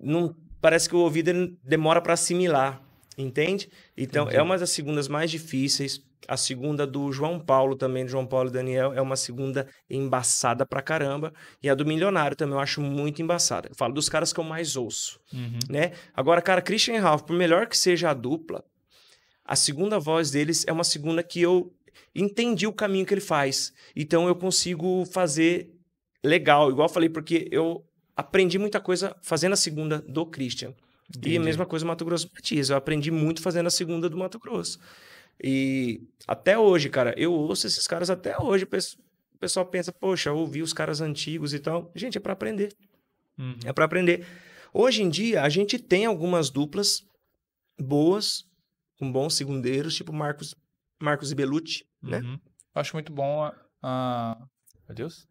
não parece que o ouvido demora para assimilar, entende? Então é Entendi. é uma das segundas mais difíceis. A segunda do João Paulo também, do João Paulo e Daniel, é uma segunda embaçada pra caramba. E a do Milionário também eu acho muito embaçada. Eu falo dos caras que eu mais ouço, uhum. né? Agora, cara, Christian Ralph, por melhor que seja a dupla, a segunda voz deles é uma segunda que eu entendi o caminho que ele faz. Então eu consigo fazer legal, igual eu falei, porque eu aprendi muita coisa fazendo a segunda do Christian. Entendi. E a mesma coisa Mato Grosso Matias. Eu aprendi muito fazendo a segunda do Mato Grosso. E até hoje, cara, eu ouço esses caras até hoje. O pessoal pensa, poxa, eu ouvi os caras antigos e tal. Gente, é para aprender. Uhum. É para aprender. Hoje em dia, a gente tem algumas duplas boas com bons segundeiros, tipo Marcos, Marcos e Belucci, né? uhum. né? Acho muito bom a, a... Meu Deus.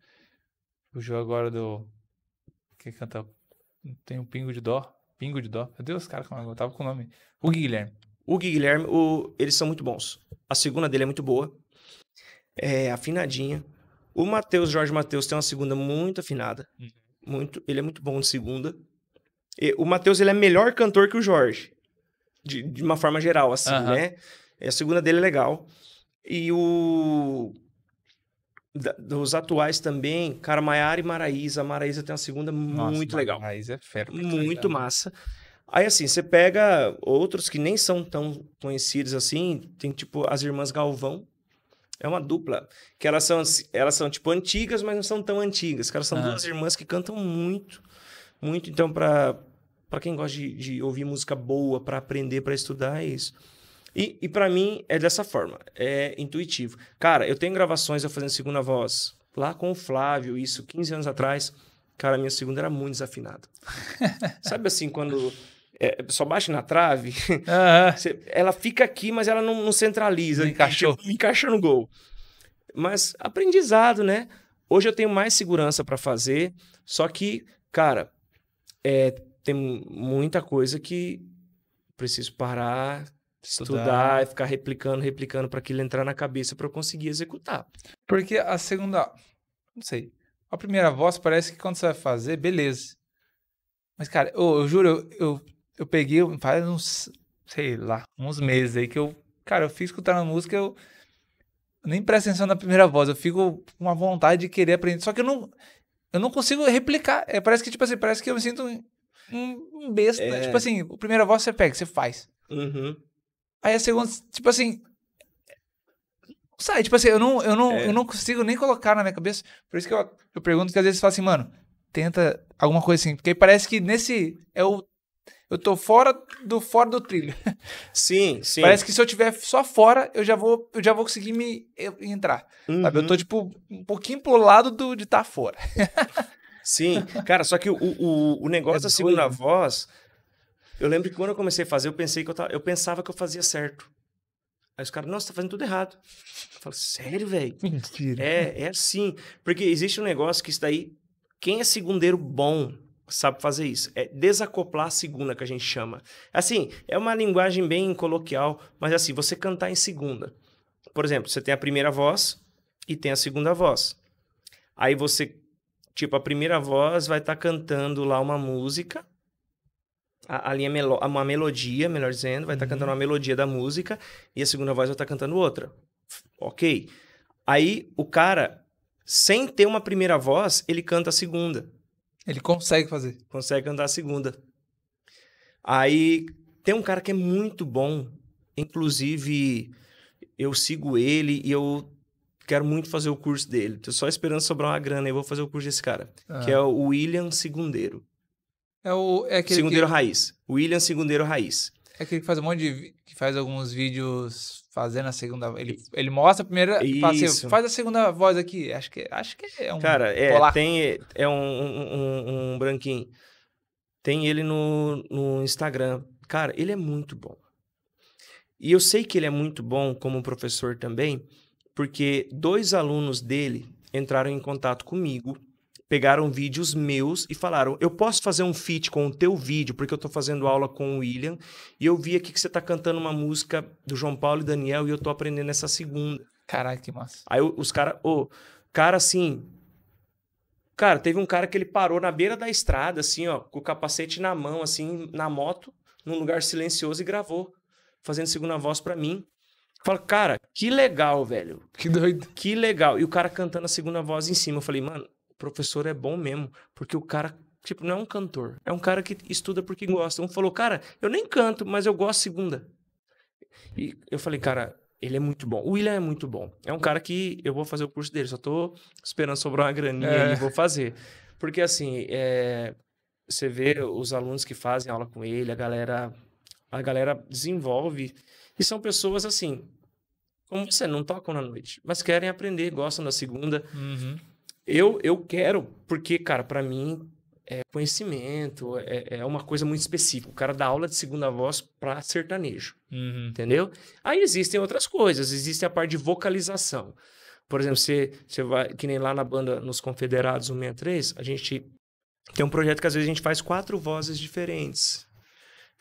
agora do... que canta? Tem um Pingo de Dó. Pingo de Dó. Meu Deus, cara, é eu tava com o nome. O Guilherme. O Guilherme, o... eles são muito bons. A segunda dele é muito boa. É afinadinha. O Matheus, Jorge Matheus, tem uma segunda muito afinada. Uhum. Muito, ele é muito bom de segunda. E, o Matheus, ele é melhor cantor que o Jorge de, de uma forma geral, assim, né? a segunda dele é legal. E o... Da, dos atuais também, cara, Maiara e Maraísa. Maraísa tem uma segunda Nossa, muito legal. Maraísa é fera. Muito massa. Aí, assim, você pega outros que nem são tão conhecidos assim. Tem, tipo, as Irmãs Galvão. É uma dupla. Que elas são, elas são tipo, antigas, mas não são tão antigas. Que elas são ah. duas irmãs que cantam muito. Muito, então, para para quem gosta de, de, ouvir música boa, para aprender, para estudar, é isso. E, e para mim é dessa forma, é intuitivo. Cara, eu tenho gravações eu fazendo segunda voz lá com o Flávio, isso 15 anos atrás. Cara, minha segunda era muito desafinada. Sabe assim, quando é, só bate na trave, você, ela fica aqui, mas ela não, não centraliza. Não encaixou. encaixa no gol. Mas aprendizado, né? Hoje eu tenho mais segurança para fazer, só que, cara, é, tem muita coisa que preciso parar, estudar, estudar e ficar replicando, replicando para aquilo entrar na cabeça para eu conseguir executar. Porque a segunda, não sei, a primeira voz parece que quando você vai fazer, beleza. Mas cara, eu, eu juro, eu, eu, eu peguei faz uns, sei lá, uns meses aí que eu, cara, eu fiz escutar uma música, eu nem presto atenção na primeira voz, eu fico com uma vontade de querer aprender, só que eu não eu não consigo replicar. É, parece que tipo assim, parece que eu me sinto um, um besta. Tipo é. Tipo assim, o primeiro voz você pega, você faz. Uhum. Aí a segunda, tipo assim. Sai, tipo assim, eu não, eu, não, é. eu não consigo nem colocar na minha cabeça. Por isso que eu, eu pergunto que às vezes você fala assim, mano, tenta alguma coisa assim. Porque parece que nesse. É o eu tô fora do fora do trilho. Sim, sim. Parece que se eu tiver só fora, eu já vou, eu já vou conseguir me eu, entrar. Uhum. Eu tô uhum. tipo um pouquinho pro lado do, de estar tá fora. Sim, cara, só que o, o, o é negócio é da segunda doido. Né? voz, eu lembro que quando eu comecei a fazer, eu pensei que eu, tava, eu pensava que eu fazia certo. Aí os caras, nossa, tá fazendo tudo errado. Eu falo, sério, velho? Mentira. É, é assim. Porque existe um negócio que isso daí, quem é segundeiro bom sabe fazer isso. É desacoplar a segunda, que a gente chama. Assim, é uma linguagem bem coloquial, mas assim, você cantar em segunda. Por exemplo, você tem a primeira voz e tem a segunda voz. Aí você tipo, a primeira voz vai estar tá cantando lá uma música, a, a linha melo, uma melodia, melhor dizendo, vai estar tá cantando uhum. uma melodia da música, e a segunda voz vai estar tá cantando outra. Ok. Aí o cara, sem ter uma primeira voz, ele canta a segunda. Ele consegue fazer. Consegue cantar a segunda. Aí tem um cara que é muito bom, inclusive eu sigo ele e eu quero muito fazer o curso dele. Tô só esperando sobrar uma grana e vou fazer o curso desse cara. Ah. Que é o William Segundeiro. É o... É aquele Segundeiro que... Raiz. William Segundeiro Raiz. É aquele que faz um monte de... Que faz alguns vídeos fazendo a segunda... Ele, ele mostra a primeira... Isso. Fala assim, faz a segunda voz aqui. Acho que, acho que é um... Cara, é, tem, é um, um, um, branquinho. Tem ele no, no Instagram. Cara, ele é muito bom. E eu sei que ele é muito bom como professor também, porque dois alunos dele entraram em contato comigo, pegaram vídeos meus e falaram: Eu posso fazer um feat com o teu vídeo, porque eu estou fazendo aula com o William, e eu vi aqui que você está cantando uma música do João Paulo e Daniel, e eu estou aprendendo essa segunda. Caralho, que massa. Aí os caras, ô, oh, cara assim. Cara, teve um cara que ele parou na beira da estrada, assim, ó, com o capacete na mão, assim, na moto, num lugar silencioso e gravou, fazendo segunda voz para mim. Fala, cara, que legal, velho. Que doido. Que legal. E o cara cantando a segunda voz em cima. Eu falei, mano, o professor é bom mesmo, porque o cara Tipo, não é um cantor. É um cara que estuda porque gosta. Um falou, cara, eu nem canto, mas eu gosto segunda. E eu falei, cara, ele é muito bom. O William é muito bom. É um cara que eu vou fazer o curso dele. Só tô esperando sobrar uma graninha é. e vou fazer. Porque, assim, é... você vê os alunos que fazem aula com ele, a galera, a galera desenvolve e são pessoas assim, como você, não tocam na noite, mas querem aprender, gostam da segunda. Uhum. Eu, eu quero, porque, cara, para mim é conhecimento, é, é, uma coisa muito específica. O cara dá aula de segunda voz para sertanejo, uhum. entendeu? Aí existem outras coisas, existe a parte de vocalização. Por exemplo, você, você vai, que nem lá na banda, nos Confederados 163, a gente tem um projeto que às vezes a gente faz quatro vozes diferentes.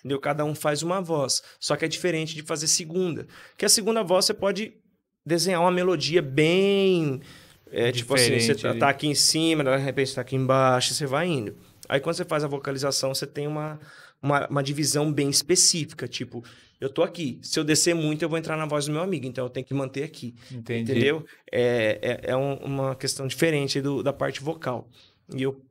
Entendeu? Cada um faz uma voz. Só que é diferente de fazer segunda. Que a segunda voz você pode desenhar uma melodia bem. É, tipo assim, você tá, tá, aqui em cima, de repente tá aqui embaixo, você vai indo. Aí quando você faz a vocalização, você tem uma, uma, uma, divisão bem específica. Tipo, eu tô aqui. Se eu descer muito, eu vou entrar na voz do meu amigo, então eu tenho que manter aqui. Entendi. Entendeu? É, é, é um, uma questão diferente do, da parte vocal. E eu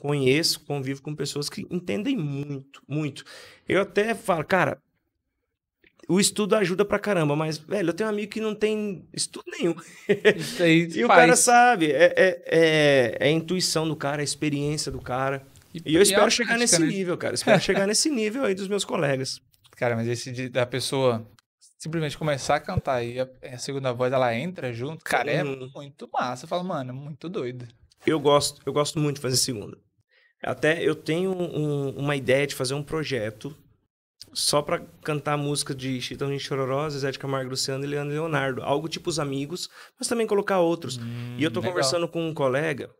conheço, convivo com pessoas que entendem muito, muito. Eu até falo, cara, o estudo ajuda pra caramba, mas, velho, eu tenho um amigo que não tem estudo nenhum. Isso aí e faz. o cara sabe, é, é, é, é, a intuição do cara, a experiência do cara. E, e eu espero prática, chegar nesse né? nível, cara. Espero chegar nesse nível aí dos meus colegas. Cara, mas esse de, da pessoa simplesmente começar a cantar e a, a segunda voz ela entra junto, cara, é uhum. muito massa. Eu falo, mano, é muito doido. Eu gosto, eu gosto muito de fazer segunda. Até eu tenho um, uma ideia de fazer um projeto só para cantar música de Chitão de Chororó, Zé de Camargo Luciano e Leandro Leonardo. Algo tipo Os Amigos, mas também colocar outros. Hum, e eu tô legal. conversando com um colega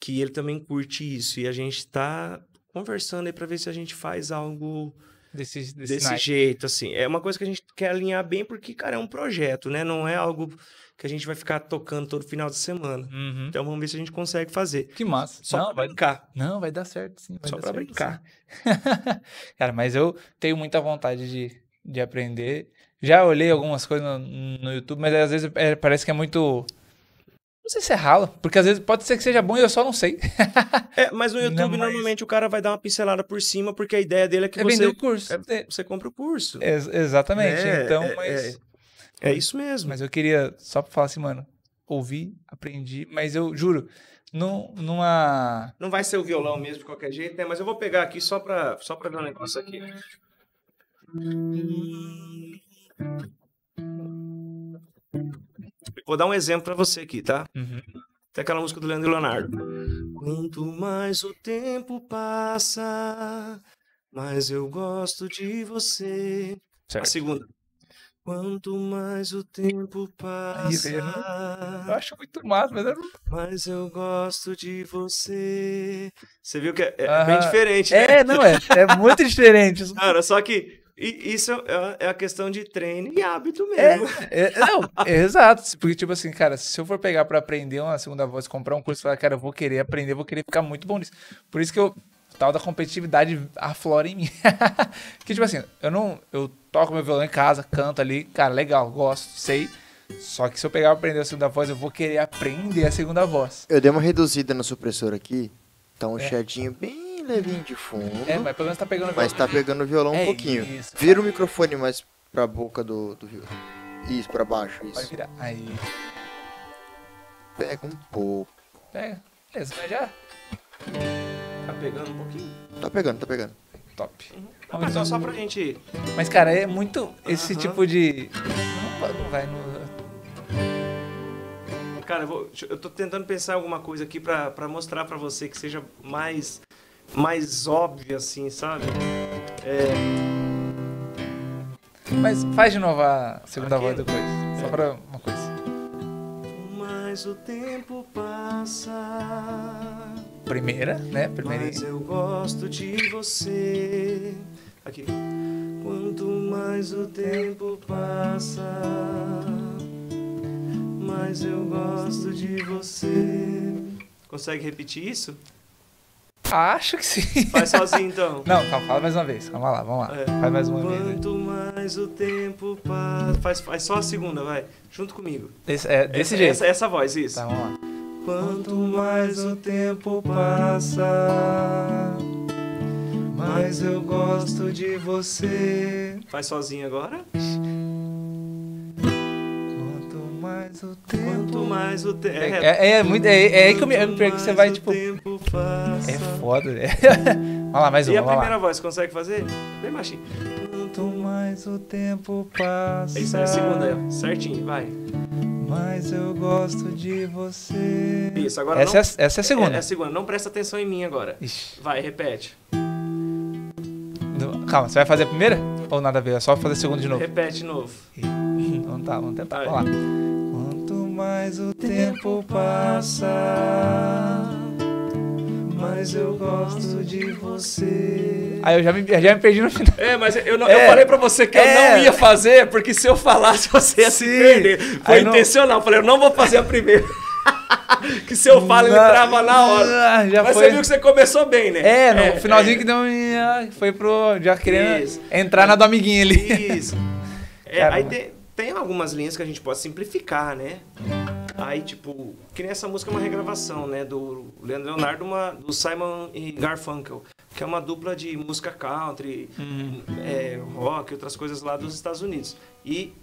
que ele também curte isso. E a gente tá conversando aí para ver se a gente faz algo desse, desse, desse jeito, assim. É uma coisa que a gente quer alinhar bem, porque, cara, é um projeto, né? Não é algo que a gente vai ficar tocando todo final de semana. Uhum. Então vamos ver se a gente consegue fazer. Que massa. Só não, pra vai... brincar. Não, vai dar certo sim. Só pra brincar. Cara, mas eu tenho muita vontade de, de aprender. Já olhei algumas coisas no, no YouTube, mas às vezes é, parece que é muito. Não sei se é ralo, porque às vezes pode ser que seja bom e eu só não sei. é, mas no YouTube, não, mas... normalmente, o cara vai dar uma pincelada por cima, porque a ideia dele é que é você... o curso. É, você compra o curso. exatamente. Né? então, é, mas... É. É isso mesmo. Mas eu queria só falar assim, mano, ouvi, aprendi, mas eu juro, não, numa. Não vai ser o violão mesmo de qualquer jeito, né? Mas eu vou pegar aqui só pra, só pra ver um negócio aqui. Vou dar um exemplo pra você aqui, tá? Uhum. Até aquela música do Leandro e Leonardo. Quanto mais o tempo passa, mais eu gosto de você. Certo. A segunda. Quanto mais o tempo passa, tá eu acho muito massa, mas eu... É mas eu gosto de você. Você viu que é, é bem diferente, né? É, não é, é muito diferente. Cara, só que isso é, é a questão de treino e hábito é, mesmo. É, é, não, é exato, porque tipo assim, cara, se eu for pegar para aprender uma segunda voz, comprar um curso, falar, cara, eu vou querer aprender, vou querer ficar muito bom nisso. Por isso que eu tal da competitividade aflora em mim. que tipo assim, eu não eu toco meu violão em casa, canto ali, cara, legal, gosto, sei. Só que se eu pegar e aprender a segunda voz, eu vou querer aprender a segunda voz. Eu dei uma reduzida no supressor aqui, tá um é. chadinho bem levinho de fundo. É, mas pelo menos tá pegando o violão. Mas tá pegando o violão é um pouquinho. Isso, Vira o microfone mais pra boca do, do violão. Isso, pra baixo, isso. Pode virar. Aí. Pega um pouco. Pega. Beleza, vai já. Tá pegando um pouquinho? Tá pegando, tá pegando top. Não, mas então, só pra gente. Mas, cara, é muito esse tipo de. Não, vai no. Cara, eu, vou, eu tô tentando pensar alguma coisa aqui pra, pra mostrar pra você que seja mais, mais óbvio, assim, sabe? É. Mas faz de novo a segunda voz depois. Só pra uma coisa. Mas o tempo passa primeira, né? Primeira... Mas eu gosto de você. Aqui. Quanto mais o tempo passa, mais eu gosto de você. Consegue repetir isso? Acho que sim. Faz sozinho então. Não, calma, fala mais uma vez. Calma lá, vamos lá. É. Faz mais uma Quanto vez. Quanto mais o tempo passa. Faz, faz só a segunda, vai. Junto comigo. Esse, é, desse essa, jeito. Essa, essa voz, isso. Tá, vamos lá. Quanto mais o tempo passa, mais eu gosto de você. Faz sozinho agora? Quanto mais o tempo. Quanto mais o tempo. É. é, é, é, muito. É, é aí que eu me, eu me perco. Você vai tipo. É passa, é foda, né? Vai lá, mais uma. E a primeira lá. voz, consegue fazer? Bem baixinho. Quanto mais o tempo passa. É isso aí, a segunda, certinho, vai. Mas eu gosto de você. Isso, agora essa, não, é, essa é a é, segunda. É, é, a segunda. Não presta atenção em mim agora. Ixi. Vai, repete. Calma, você vai fazer a primeira? Ou nada a ver? É só fazer a segunda de novo. Repete de novo. Não tá, vamos tentar. Vamos lá. Quanto mais o tempo passa mas eu gosto de você. Aí eu já me, já me perdi no final. É, mas eu, não, é, eu falei pra você que é, eu não é. ia fazer, porque se eu falasse você ia sim, se perder. Foi intencional. Não... Eu falei, eu não vou fazer a primeira. que se eu falo, ele trava na hora. Já mas foi... você viu que você começou bem, né? É, no é, finalzinho é. que deu. Foi pro. Já querendo Isso. entrar na do amiguinho ali. Isso. É, aí tem, tem algumas linhas que a gente pode simplificar, né? Aí, tipo, que nem essa música é uma regravação, né? Do Leandro Leonardo, uma, do Simon e Garfunkel, que é uma dupla de música country, uhum. é, rock, outras coisas lá dos Estados Unidos. E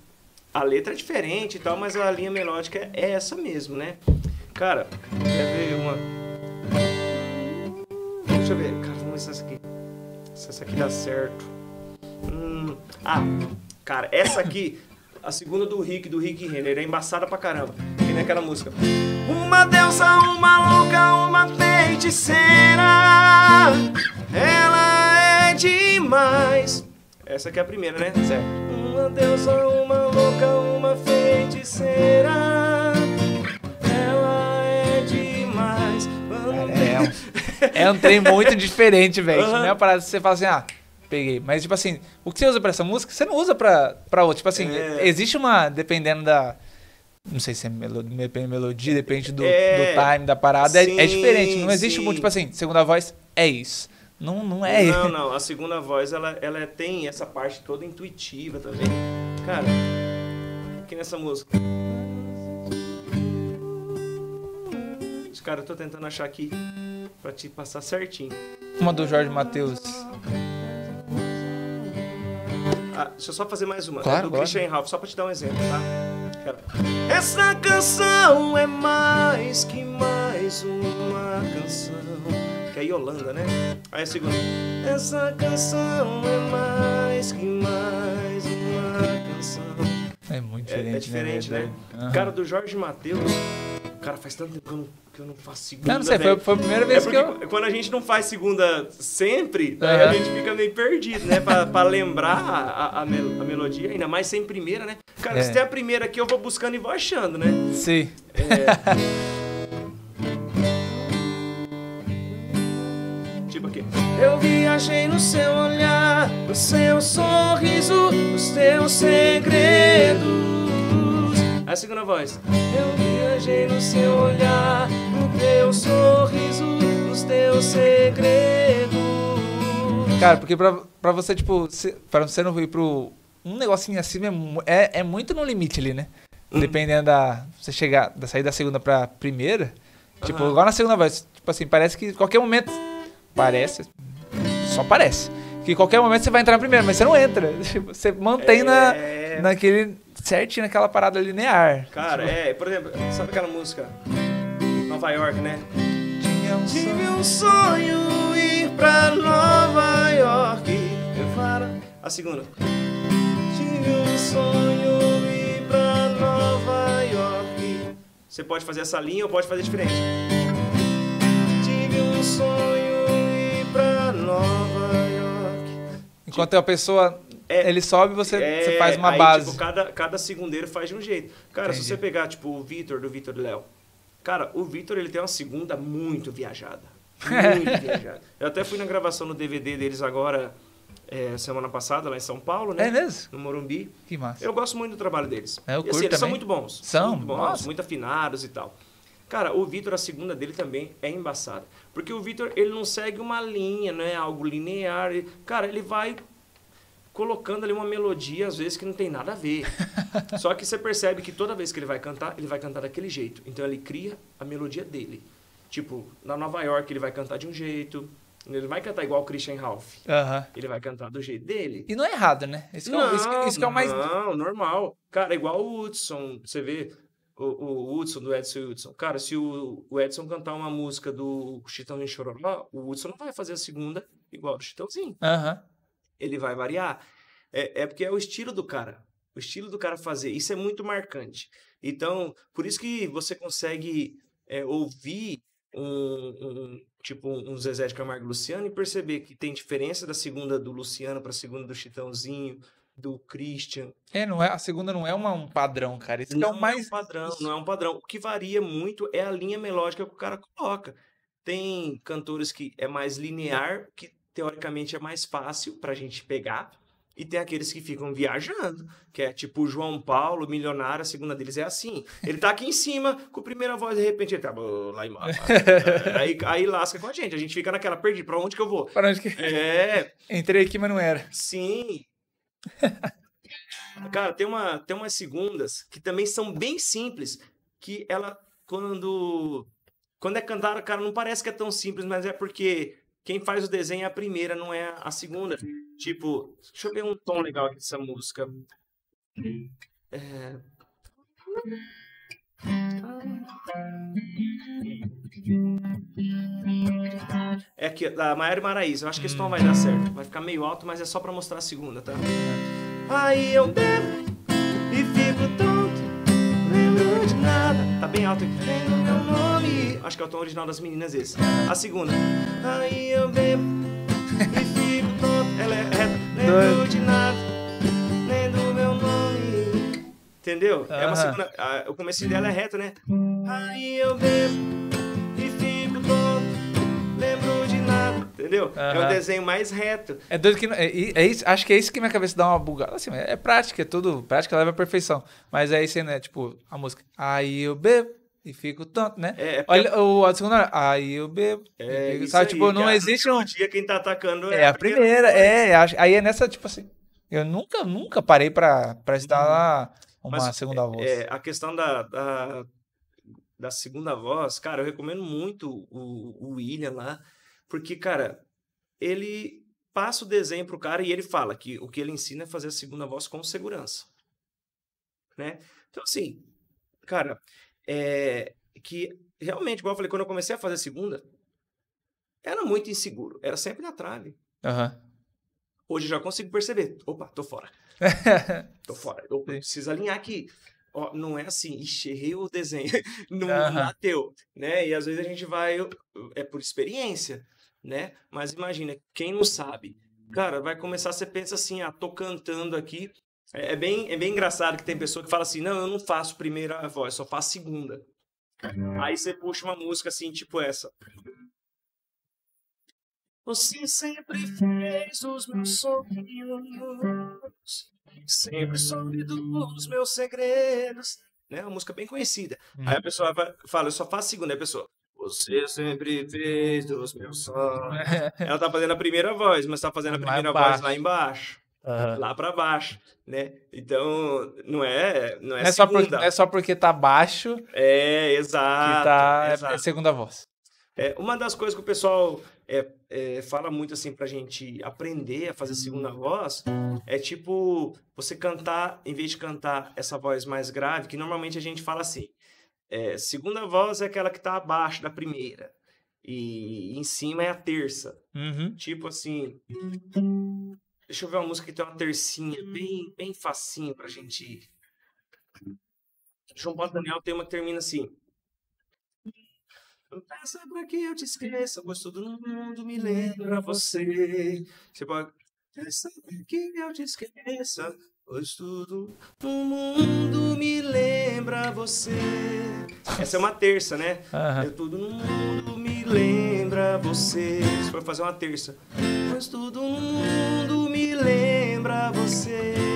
a letra é diferente e tal, mas a linha melódica é essa mesmo, né? Cara, quer ver uma. Deixa eu ver, cara, vamos ver se essa aqui. Se essa aqui dá certo. Hum, ah, cara, essa aqui a segunda do Rick, do Rick Renner, é embaçada pra caramba. Que nem aquela música. Uma deusa, uma louca, uma feiticeira. Ela é demais. Essa aqui é a primeira, né? Zé Uma deusa, uma louca, uma feiticeira. Ela é demais. É, é, um, é um trem muito diferente, velho. Uhum. Não é uma parada que você fala assim, ah peguei. Mas, tipo assim, o que você usa pra essa música, você não usa pra, pra outra. Tipo assim, é. existe uma, dependendo da... Não sei se é depende melodia, depende do, é. do time, da parada. Sim, é, é, diferente. Não existe, sim. Um, tipo assim, segunda voz é isso. Não, não é Não, não. A segunda voz, ela, ela é, tem essa parte toda intuitiva também. Cara, aqui nessa música. Cara, eu tô tentando achar aqui pra te passar certinho. Uma do Jorge Matheus. Ah, deixa eu só fazer mais uma. Claro, é do Christian Ralph, só pra te dar um exemplo, tá? Essa canção é mais que mais uma canção. Que é Yolanda, né? Aí a segunda. Essa canção é mais que mais uma canção. É muito diferente. É, é diferente, né? né? Uhum. Cara, do Jorge Matheus, o cara faz tanto tempo que eu não que eu não faço segunda. Não, não sei, foi, foi, a primeira é vez é que eu. Quando a gente não faz segunda sempre, uhum. a gente fica meio perdido, né? Pra, pra lembrar a, a, mel a, melodia, ainda mais sem primeira, né? Cara, é. se tem a primeira aqui, eu vou buscando e vou achando, né? Sim. É... tipo aqui. Eu viajei no seu olhar, no seu sorriso, nos teus segredos. A segunda voz. Eu viajei no seu olhar, no teu sorriso, nos teus segredos. Cara, porque pra, pra você, tipo, se, pra você não ir pro. Um negocinho assim é, é muito no limite ali, né? Uhum. Dependendo da. Você chegar, da sair da segunda pra primeira. Uhum. Tipo, igual na segunda voz. Tipo assim, parece que qualquer momento. Parece. Só parece que qualquer momento você vai entrar na primeira, mas você não entra. Tipo, você mantém é... na, naquele. certinho naquela parada linear. Cara, tipo... é, por exemplo, sabe aquela música? Nova York, né? Tinha um Tive um sonho ir pra Nova York. Eu para. A segunda. Tive um sonho ir pra Nova York. Você pode fazer essa linha ou pode fazer diferente. Tipo, Enquanto tipo, a pessoa. É, ele sobe, você, é, você faz uma aí, tipo, base. Tipo, cada, cada segundeiro faz de um jeito. Cara, Entendi. se você pegar, tipo, o Vitor, do Vitor Léo. Cara, o Vitor, ele tem uma segunda muito viajada. Muito viajada. Eu até fui na gravação do DVD deles agora, é, semana passada, lá em São Paulo, né? É mesmo? No Morumbi. Que massa. Eu gosto muito do trabalho deles. É, eu e, assim, curto assim, Eles são muito bons. São? Muito bons, muito afinados e tal. Cara, o Vitor, a segunda dele também é embaçada. Porque o Vitor, ele não segue uma linha, não é algo linear. Ele, cara, ele vai colocando ali uma melodia, às vezes, que não tem nada a ver. Só que você percebe que toda vez que ele vai cantar, ele vai cantar daquele jeito. Então, ele cria a melodia dele. Tipo, na Nova York, ele vai cantar de um jeito. Ele vai cantar igual o Christian Ralph. Uhum. Ele vai cantar do jeito dele. E não é errado, né? Isso que, não, é, o, isso, isso que é o mais. Não, normal. Cara, igual o Hudson. Você vê, o, o Hudson, do Edson Hudson. Cara, se o, o Edson cantar uma música do Chitãozinho Chororó, o Hudson não vai fazer a segunda igual ao Chitãozinho. Uhum. Ele vai variar. É, é porque é o estilo do cara. O estilo do cara fazer. Isso é muito marcante. Então, por isso que você consegue é, ouvir um, um, tipo um Zezé de Camargo Luciano e perceber que tem diferença da segunda do Luciano para a segunda do Chitãozinho, do Christian. É, não é, a segunda não é uma, um padrão, cara. Isso é não é o mais. É um padrão, não é um padrão. O que varia muito é a linha melódica que o cara coloca. Tem cantores que é mais linear, que teoricamente é mais fácil pra gente pegar. E tem aqueles que ficam viajando, que é tipo João Paulo, milionário, a segunda deles é assim. Ele tá aqui em cima, com a primeira voz, de repente ele tá lá embaixo. aí, aí lasca com a gente, a gente fica naquela, perdi, pra onde que eu vou? Pra onde que... É... Entrei aqui, mas não era. Sim, Cara, tem, uma, tem umas segundas que também são bem simples, que ela, quando, quando é cantada, cara, não parece que é tão simples, mas é porque quem faz o desenho é a primeira, não é a segunda. Tipo, deixa eu ver um tom legal aqui dessa música. É... É aqui, da Maior Maraís. Eu acho que esse tom vai dar certo. Vai ficar meio alto, mas é só pra mostrar a segunda, tá? Aí eu bebo e fico tonto, lembro de nada. Tá bem alto aqui. Lembro meu nome. Acho que é o tom original das meninas esse. A segunda. Aí eu bebo e fico tonto, ela é reta, lembro de nada. Entendeu? Uh -huh. É uma segunda. A, o começo dela é hum. reto, né? Aí eu bebo e fico todo, lembro de nada. Entendeu? Uh -huh. É o desenho mais reto. É doido que. É, é, isso, acho que é isso que minha cabeça dá uma bugada. Assim, é, prática, é tudo. Prática leva à perfeição. Mas é isso aí, né? Tipo, a música. Aí eu bebo. E fico tanto, né? É, é Olha, o, a segunda hora, aí eu bebo. É, sabe, tipo, não existe um. dia quem tá atacando é, é a primeira. primeira. É, aí é nessa, tipo assim. Eu nunca, nunca parei pra, pra estar uhum. lá uma Mas, segunda é, voz. É, a questão da, da, da, segunda voz, cara, eu recomendo muito o, o William lá, porque, cara, ele passa o desenho pro cara e ele fala que o que ele ensina é fazer a segunda voz com segurança. Né? Então, assim, cara, é que realmente, igual eu falei, quando eu comecei a fazer a segunda, era muito inseguro, era sempre na trave. Uhum. Hoje já consigo perceber. Opa, tô fora. tô fora. Eu preciso alinhar aqui. Ó, não é assim, ixi, errei o desenho, não uhum. bateu, né? E às vezes a gente vai, é por experiência, né? Mas imagina, quem não sabe, cara, vai começar, você pensa assim, ah, tô cantando aqui. É, é bem, é bem engraçado que tem pessoa que fala assim, não, eu não faço primeira voz, só faço segunda. Uhum. Aí você puxa uma música assim, tipo essa. Você sempre fez os meus sonhos, sempre soube dos meus segredos. Né? Uma música bem conhecida. Hum. Aí a pessoa fala, eu só faço a segunda, a pessoa. Você sempre fez os meus sonhos. Ela tá fazendo a primeira voz, mas tá fazendo a primeira voz lá embaixo. Uhum. Lá para baixo, né? Então, não é. Não é, não é só porque, não é só porque tá baixo. É, exato. Que tá, é exato. É segunda voz. É, uma das coisas que o pessoal é, é, fala muito assim pra gente aprender a fazer segunda voz é tipo você cantar, em vez de cantar essa voz mais grave, que normalmente a gente fala assim: é, segunda voz é aquela que tá abaixo da primeira, e, e em cima é a terça. Uhum. Tipo assim. Deixa eu ver uma música que tem uma tercinha bem, bem facinho pra gente. João Paulo Daniel tem uma que termina assim. Peça pra que eu te esqueça, pois todo mundo me lembra você. Você pode. Peça pra que eu te esqueça, pois todo mundo me lembra você. Essa é uma terça, né? Uhum. Todo mundo me lembra você. Você pode fazer uma terça. Pois todo mundo me lembra você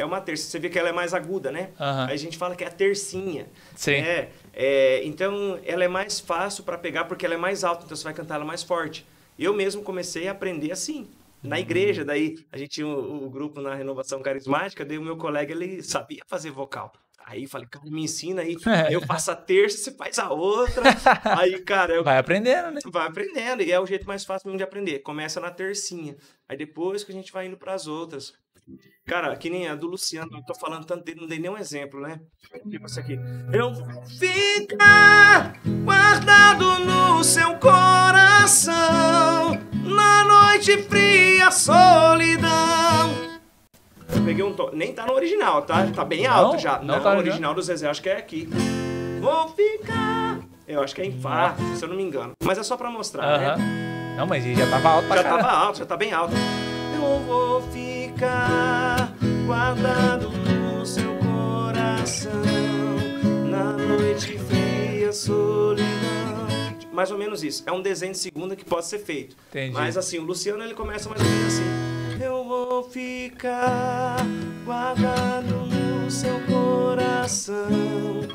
é uma terça. Você vê que ela é mais aguda, né? Uhum. Aí a gente fala que é a tercinha. Sim. Né? é, então, ela é mais fácil para pegar porque ela é mais alta, então você vai cantar ela mais forte. Eu mesmo comecei a aprender assim. Na uhum. igreja, daí a gente tinha o, o grupo na renovação carismática, daí o meu colega ele sabia fazer vocal. Aí falei, cara, me ensina aí. É. Eu faço a terça, você faz a outra. aí, cara. Eu... Vai aprendendo, né? Vai aprendendo. E é o jeito mais fácil mesmo de aprender. Começa na tercinha. Aí depois que a gente vai indo para as outras. Cara, que nem a do Luciano, eu tô falando tanto dele, não dei nenhum exemplo, né? Tipo essa aqui. Eu fica guardado no seu coração, na noite fria, solidão. Eu peguei um tom. Nem tá no original, tá? Tá bem alto não, já. Não, não tá no original do Zezé, acho que é aqui. Vou ficar. Eu acho que é em infarto, ah. se eu não me engano. Mas é só pra mostrar, uh -huh. né? Não, mas já tava alto pra Já caralho. tava alto, já tá bem alto. Eu vou ficar ficar guardado no seu coração na noite fria solidão. Mais ou menos isso. É um desenho de segunda que pode ser feito. Entendi. Mas assim, o Luciano ele começa mais ou menos assim. Eu vou ficar guardado no seu coração.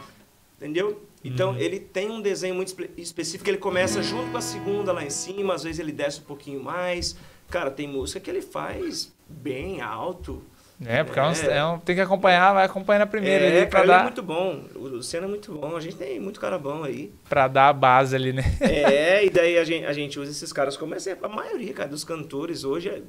Entendeu? Então hum. ele tem um desenho muito específico, ele começa junto com a segunda lá em cima, às vezes ele desce um pouquinho mais. Cara, tem música que ele faz bem alto. É, porque é, é, é um, tem que acompanhar, vai acompanhar na primeira é, ali cara, dar... é muito bom, o Luciano é muito bom, a gente tem muito cara bom aí. Pra dar a base ali, né? É, e daí a gente, a gente usa esses caras como exemplo. A maioria, cara, dos cantores hoje é,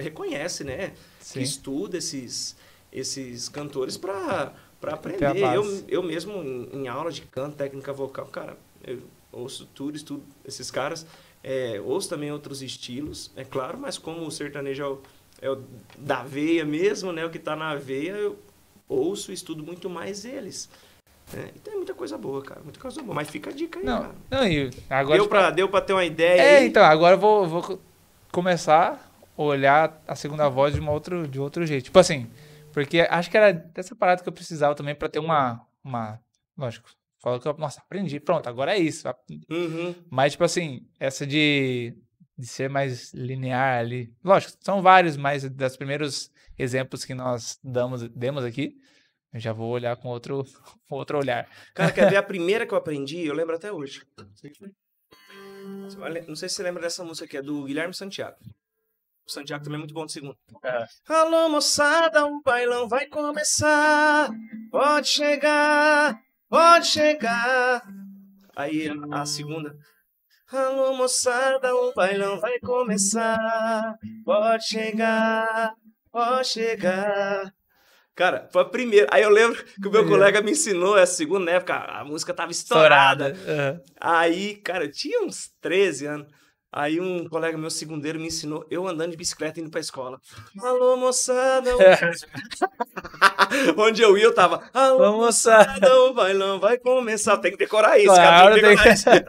reconhece, né? Sim. Que estuda esses, esses cantores pra, pra aprender. Eu, eu mesmo, em, em, aula de canto, técnica vocal, cara, eu ouço tudo, estudo esses caras. É, ouço também outros estilos, é claro, mas como o sertanejo é o é o da veia mesmo, né? O que está na veia, eu ouço e estudo muito mais eles. então é muita coisa boa, cara. Muita coisa boa. Mas fica a dica aí, não, cara. Não, e agora deu, para tá- pra, ter uma ideia. É, aí. então, agora eu vou, vou começar a olhar a segunda voz de, uma outro, de outro jeito. Tipo assim, porque acho que era dessa parada que eu precisava também pra ter uma. uma lógico. Falou que eu, nossa, aprendi. Pronto, agora é isso. Uhum. Mas, tipo assim, essa de de ser mais linear ali. Lógico, são vários, mas dos primeiros exemplos que nós damos, demos aqui, eu já vou olhar com outro, com outro olhar. Cara, quer ver a primeira que eu aprendi? Eu lembro até hoje. Não sei se você lembra dessa música aqui, é do Guilherme Santiago. O Santiago também é muito bom de segundo. É. Alô, moçada, o bailão vai começar. Pode chegar, pode chegar. Aí a segunda. Alô moçada, o bailão vai começar. Pode chegar, pode chegar. Cara, foi a primeira. Aí eu lembro que o meu é. colega me ensinou, é a segunda época, a música tava estourada. estourada. Uhum. Aí, cara, eu tinha uns 13 anos. Aí um colega meu segundeiro me ensinou eu andando de bicicleta indo pra escola. Alô, moçada! Onde eu ia, eu tava. Alô, Alô moçada, o bailão vai começar. Tem que decorar isso, é claro, cara. Tem,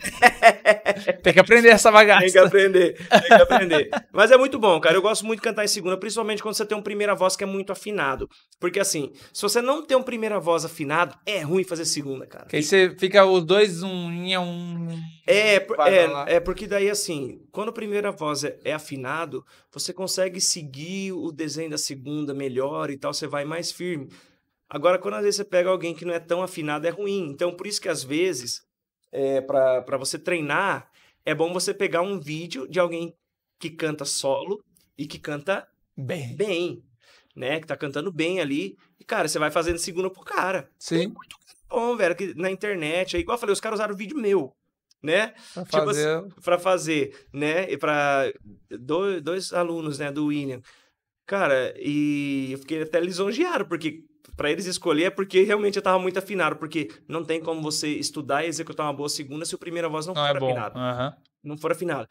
que... tem que aprender essa bagaça. Tem que aprender, tem que aprender. Mas é muito bom, cara. Eu gosto muito de cantar em segunda, principalmente quando você tem um primeira voz que é muito afinado. Porque assim, se você não tem um primeira voz afinado, é ruim fazer segunda, cara. Porque aí você fica os dois, um, um. É, é, é porque daí assim quando a primeira voz é, é, afinado, você consegue seguir o desenho da segunda melhor e tal, você vai mais firme. Agora, quando às vezes você pega alguém que não é tão afinado, é ruim. Então, por isso que às vezes, é, para você treinar, é bom você pegar um vídeo de alguém que canta solo e que canta bem. bem né? Que tá cantando bem ali. E, cara, você vai fazendo segunda pro cara. É Sim. Tem muito bom, velho, que na internet. É igual eu falei, os caras usaram o vídeo meu né? Para tipo assim, fazer. fazer, né? E para dois, dois alunos, né, do William. Cara, e eu fiquei até lisonjeado, porque para eles escolher é porque realmente eu tava muito afinado, porque não tem como você estudar e executar uma boa segunda se o primeira voz não, não é for é afinada. Uhum. Não for afinada.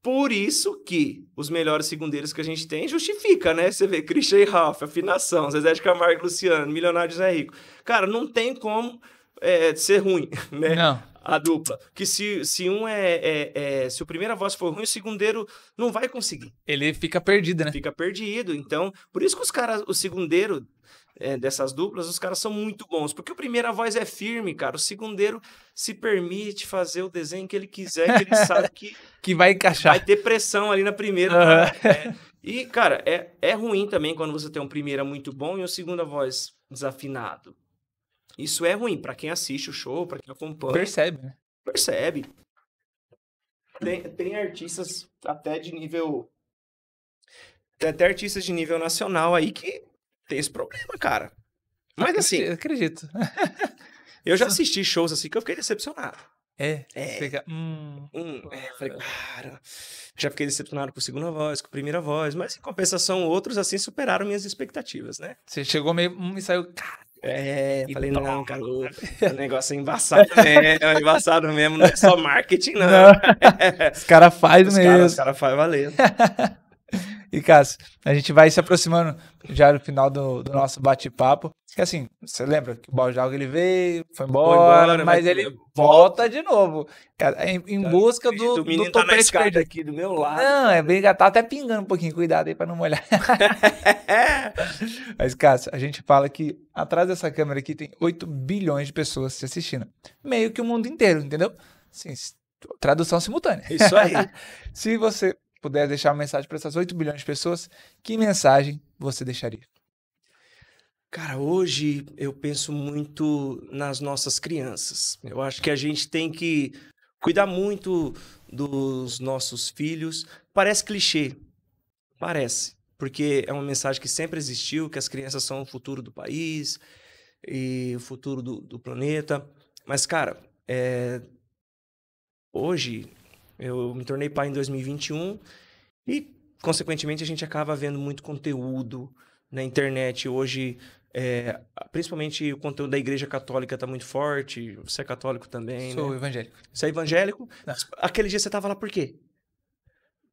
Por isso que os melhores segundeiros que a gente tem justifica, né? Você vê Christian e Ralph, afinação, Zezé de Camargo e Luciano, Milionário José Rico. Cara, não tem como é, ser ruim, né? Não a dupla. Que se, se um é, é, é, Se o primeira voz for ruim, o segundeiro não vai conseguir. Ele fica perdido, né? Fica perdido. Então, por isso que os caras, o segundeiro é, dessas duplas, os caras são muito bons. Porque o primeira voz é firme, cara. O segundeiro se permite fazer o desenho que ele quiser, que ele sabe que. que vai encaixar. Vai ter pressão ali na primeira. Uhum. e, cara, é, é ruim também quando você tem um primeira muito bom e um segunda voz desafinado. Isso é ruim para quem assiste o show, para quem acompanha. Percebe, né? Percebe. Tem, tem artistas até de nível. Tem até artistas de nível nacional aí que tem esse problema, cara. Mas assim. Acredito. eu já assisti shows assim que eu fiquei decepcionado. É. é. Fica, hum, hum, é falei, ah, cara, já fiquei decepcionado com a segunda voz, com a primeira voz, mas em compensação, outros assim superaram minhas expectativas, né? Você chegou meio. Hum, e saiu. Cara, é, e falei, não, cara, né? o, negócio é embaçado mesmo, é embaçado mesmo, não é só marketing, não. não. Os caras fazem mesmo. Cara, os caras fazem valendo. e, Cássio, a gente vai se aproximando já no final do, do nosso bate-papo. Que assim, você lembra que o Baljaga ele veio, foi embora, embora mas, mas ele volta, volta de novo. É em, em tá busca do, do, do tá esquerda aqui do meu lado. Não, é bem tá até pingando um pouquinho, cuidado aí para não molhar. mas, Cássio, a gente fala que atrás dessa câmera aqui tem 8 bilhões de pessoas se assistindo. Meio que o mundo inteiro, entendeu? sim tradução simultânea. Isso aí. se você puder deixar uma mensagem para essas 8 bilhões de pessoas, que mensagem você deixaria? Cara, hoje eu penso muito nas nossas crianças. Eu acho que a gente tem que cuidar muito dos nossos filhos. Parece clichê, parece, porque é uma mensagem que sempre existiu, que as crianças são o futuro do país e o futuro do, do planeta. Mas, cara, é... hoje eu me tornei pai em 2021 e, consequentemente, a gente acaba vendo muito conteúdo na internet. Hoje é, principalmente o conteúdo da igreja católica está muito forte. Você é católico também, Sou né? evangélico. Você é evangélico? Não. Aquele dia você estava lá por quê?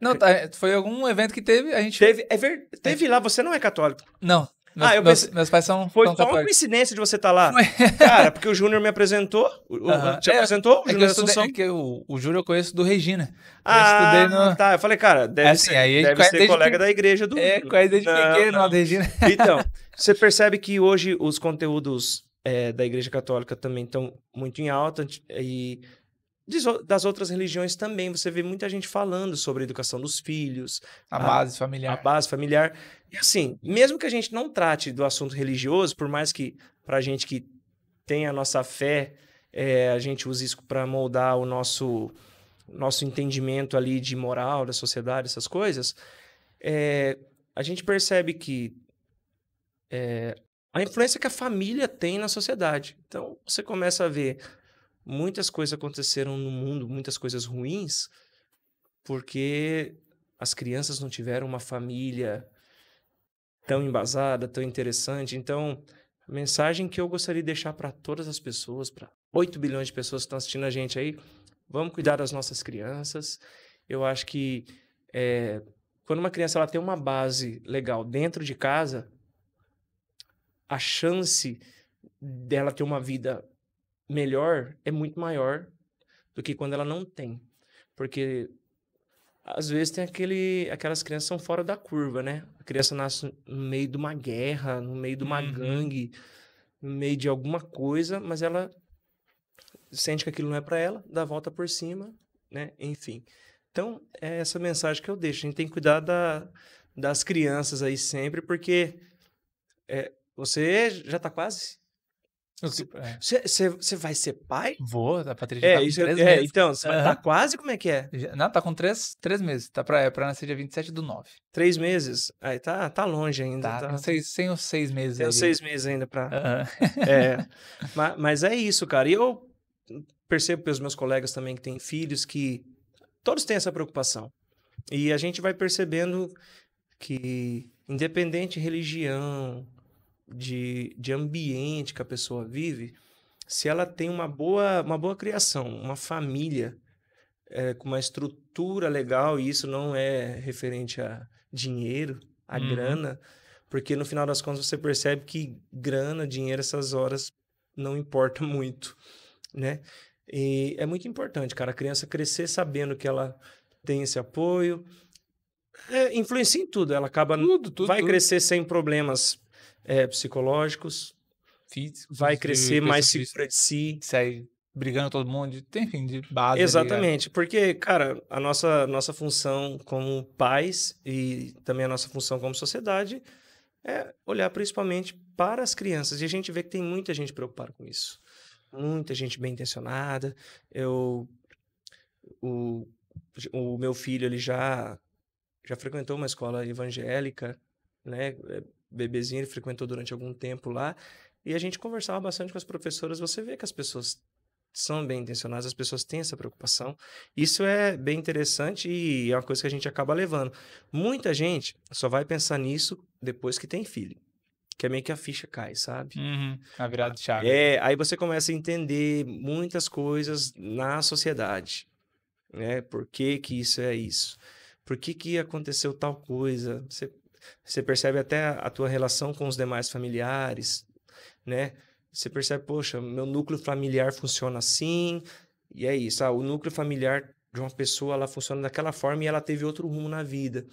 Não, tá, é, foi algum evento que teve, a gente... Teve, é ver... teve lá, você não é católico. Não. Meus, ah, eu meus, meus pais são Foi só uma coincidência de você estar tá lá. Cara, porque o Júnior me apresentou, o, uh -huh. te é, apresentou, o é Júnior é É que o, o Júnior eu conheço do Regina. Ah, eu estudei no... tá. Eu falei, cara, deve é assim, ser, aí deve ser colega da igreja do... É, conhece desde não, pequeno, não. Regina. Então, você percebe que hoje os conteúdos é, da Igreja Católica também estão muito em alta e das outras religiões também você vê muita gente falando sobre a educação dos filhos, a, a base familiar, a base familiar. E assim, mesmo que a gente não trate do assunto religioso, por mais que para a gente que tem a nossa fé, é, a gente use isso para moldar o nosso nosso entendimento ali de moral da sociedade, essas coisas, é, a gente percebe que é, a influência que a família tem na sociedade. Então, você começa a ver muitas coisas aconteceram no mundo, muitas coisas ruins, porque as crianças não tiveram uma família tão embasada, tão interessante. Então, a mensagem que eu gostaria de deixar para todas as pessoas, para 8 bilhões de pessoas que estão assistindo a gente aí, vamos cuidar das nossas crianças. Eu acho que é, quando uma criança ela tem uma base legal dentro de casa, a chance dela ter uma vida melhor é muito maior do que quando ela não tem. Porque às vezes tem aquele, aquelas crianças são fora da curva, né? A criança nasce no meio de uma guerra, no meio de uma uhum. gangue, no meio de alguma coisa, mas ela sente que aquilo não é para ela, dá a volta por cima, né? Enfim. Então, é essa mensagem que eu deixo. A gente tem que cuidar da, das crianças aí sempre, porque é, você já tá quase. É. Você vai ser pai? Vou, a Patrícia é, tá com isso, três é, meses. Então, você uhum. tá quase, como é que é? Não, tá com três, três meses. Tá pra, é, pra nascer dia 27 do 9. Três meses? Aí tá, tá longe ainda. Tá, tá. sem os seis meses ainda. os seis meses ainda pra... Uhum. É, mas, mas é isso, cara. E eu percebo pelos meus colegas também que têm filhos que todos têm essa preocupação. E a gente vai percebendo que, independente religião, de, de ambiente que a pessoa vive, se ela tem uma boa, uma boa criação, uma família é, com uma estrutura legal, e isso não é referente a dinheiro, a uhum. grana, porque no final das contas você percebe que grana, dinheiro, essas horas não importa muito, né? E é muito importante, cara, a criança crescer sabendo que ela tem esse apoio. É, influencia em tudo, ela acaba. Tudo, tudo, vai tudo. crescer sem problemas é, psicológicos. Físicos, vai crescer mais segura de si. Sai brigando todo mundo, tem fim de base. Exatamente, ali, porque, cara, a nossa, nossa função como pais e também a nossa função como sociedade é olhar principalmente para as crianças. E a gente vê que tem muita gente preocupada com isso. Muita gente bem intencionada. Eu. O, o meu filho, ele já já frequentou uma escola evangélica, né? É, bebezinho, ele frequentou durante algum tempo lá. E a gente conversava bastante com as professoras. Você vê que as pessoas são bem intencionadas, as pessoas têm essa preocupação. Isso é bem interessante e é uma coisa que a gente acaba levando. Muita gente só vai pensar nisso depois que tem filho. Que é meio que a ficha cai, sabe? Uhum, a virada de chave. É, aí você começa a entender muitas coisas na sociedade. Né? Por que, que isso é isso? Por que, que aconteceu tal coisa? Você você percebe até a tua relação com os demais familiares, né? Você percebe, poxa, meu núcleo familiar funciona assim, e é isso. Ah, o núcleo familiar de uma pessoa, ela funciona daquela forma e ela teve outro rumo na vida,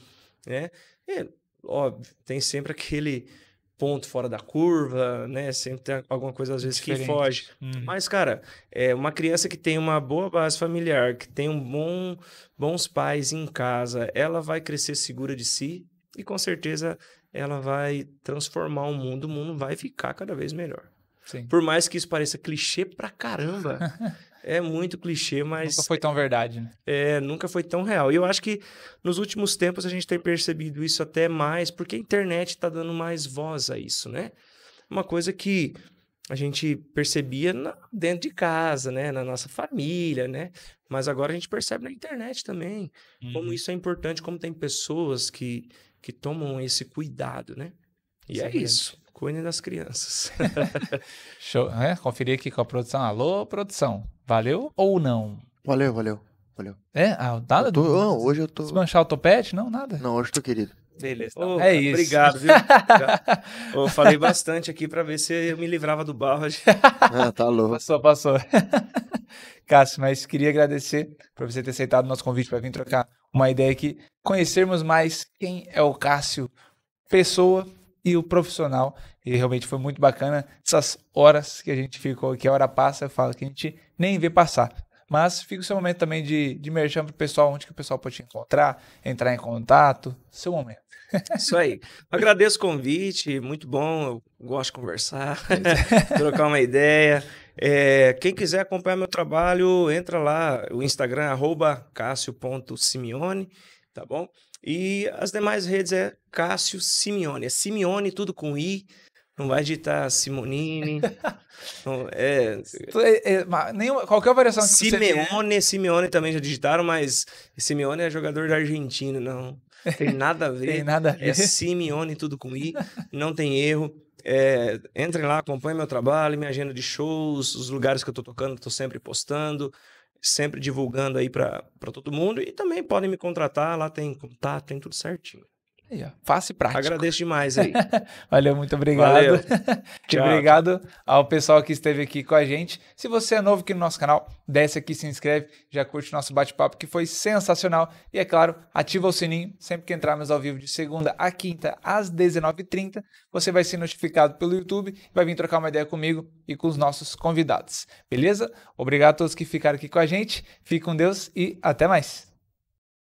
né? E, é, óbvio, tem sempre aquele ponto fora da curva, né? Sempre tem alguma coisa às vezes Diferente. que foge. Uhum. Mas, cara, é uma criança que tem uma boa base familiar, que tem um bom, bons pais em casa, ela vai crescer segura de si, e com certeza ela vai transformar o mundo, o mundo vai ficar cada vez melhor. Sim. Por mais que isso pareça clichê pra caramba. é muito clichê, mas. Nunca foi tão verdade, né? É, nunca foi tão real. E eu acho que nos últimos tempos a gente tem percebido isso até mais, porque a internet tá dando mais voz a isso, né? Uma coisa que a gente percebia na, dentro de casa, né? Na nossa família, né? Mas agora a gente percebe na internet também. Uhum. Como isso é importante, como tem pessoas que que tomam esse cuidado, né? E Sim, é, é isso. Gente. das crianças. Show. É, conferir aqui com a produção. Alô, produção. Valeu ou não? Valeu, valeu. Valeu. É? Ah, nada? Eu tô, não, hoje eu tô. Desmanchar o topete? Não, nada. Não, hoje eu tô querido. Beleza. Oh, é isso. Obrigado, viu? eu falei bastante aqui para ver se eu me livrava do barro. ah, tá louco. Passou, passou. Cássio, mas queria agradecer por você ter aceitado o nosso convite para vir trocar uma ideia que conhecermos mais quem é o Cássio pessoa e o profissional. E realmente foi muito bacana essas horas que a gente ficou aqui, a hora passa, eu falo que a gente nem vê passar. Mas fica o seu momento também de, de merchan para o pessoal, onde que o pessoal pode te encontrar, entrar em contato, seu momento. Isso aí. Agradeço o convite, muito bom, eu gosto de conversar, trocar uma ideia. É, quem quiser acompanhar meu trabalho, entra lá, o Instagram, arroba cássio.simeone, tá bom? E as demais redes é Cássio Simeone. É Simeone, tudo com I. Não vai digitar Simonini. não, é, é, é, nenhuma, qualquer variação que Simeone, você Simeone também já digitaram, mas Simeone é jogador da Argentina, não. Tem nada a ver. tem nada a é ver. É Simeone, tudo com I. Não tem erro. É, entrem lá, acompanhem meu trabalho, minha agenda de shows, os lugares que eu tô tocando, tô sempre postando, sempre divulgando aí para todo mundo. E também podem me contratar, lá tem contato, tem tudo certinho fácil e prático. Agradeço demais aí. Valeu, muito obrigado. Valeu. obrigado ao pessoal que esteve aqui com a gente. Se você é novo aqui no nosso canal, desce aqui, se inscreve, já curte nosso bate-papo que foi sensacional. E é claro, ativa o sininho. Sempre que entrarmos ao vivo de segunda a quinta, às 19h30, você vai ser notificado pelo YouTube, e vai vir trocar uma ideia comigo e com os nossos convidados. Beleza? Obrigado a todos que ficaram aqui com a gente. Fique com Deus e até mais.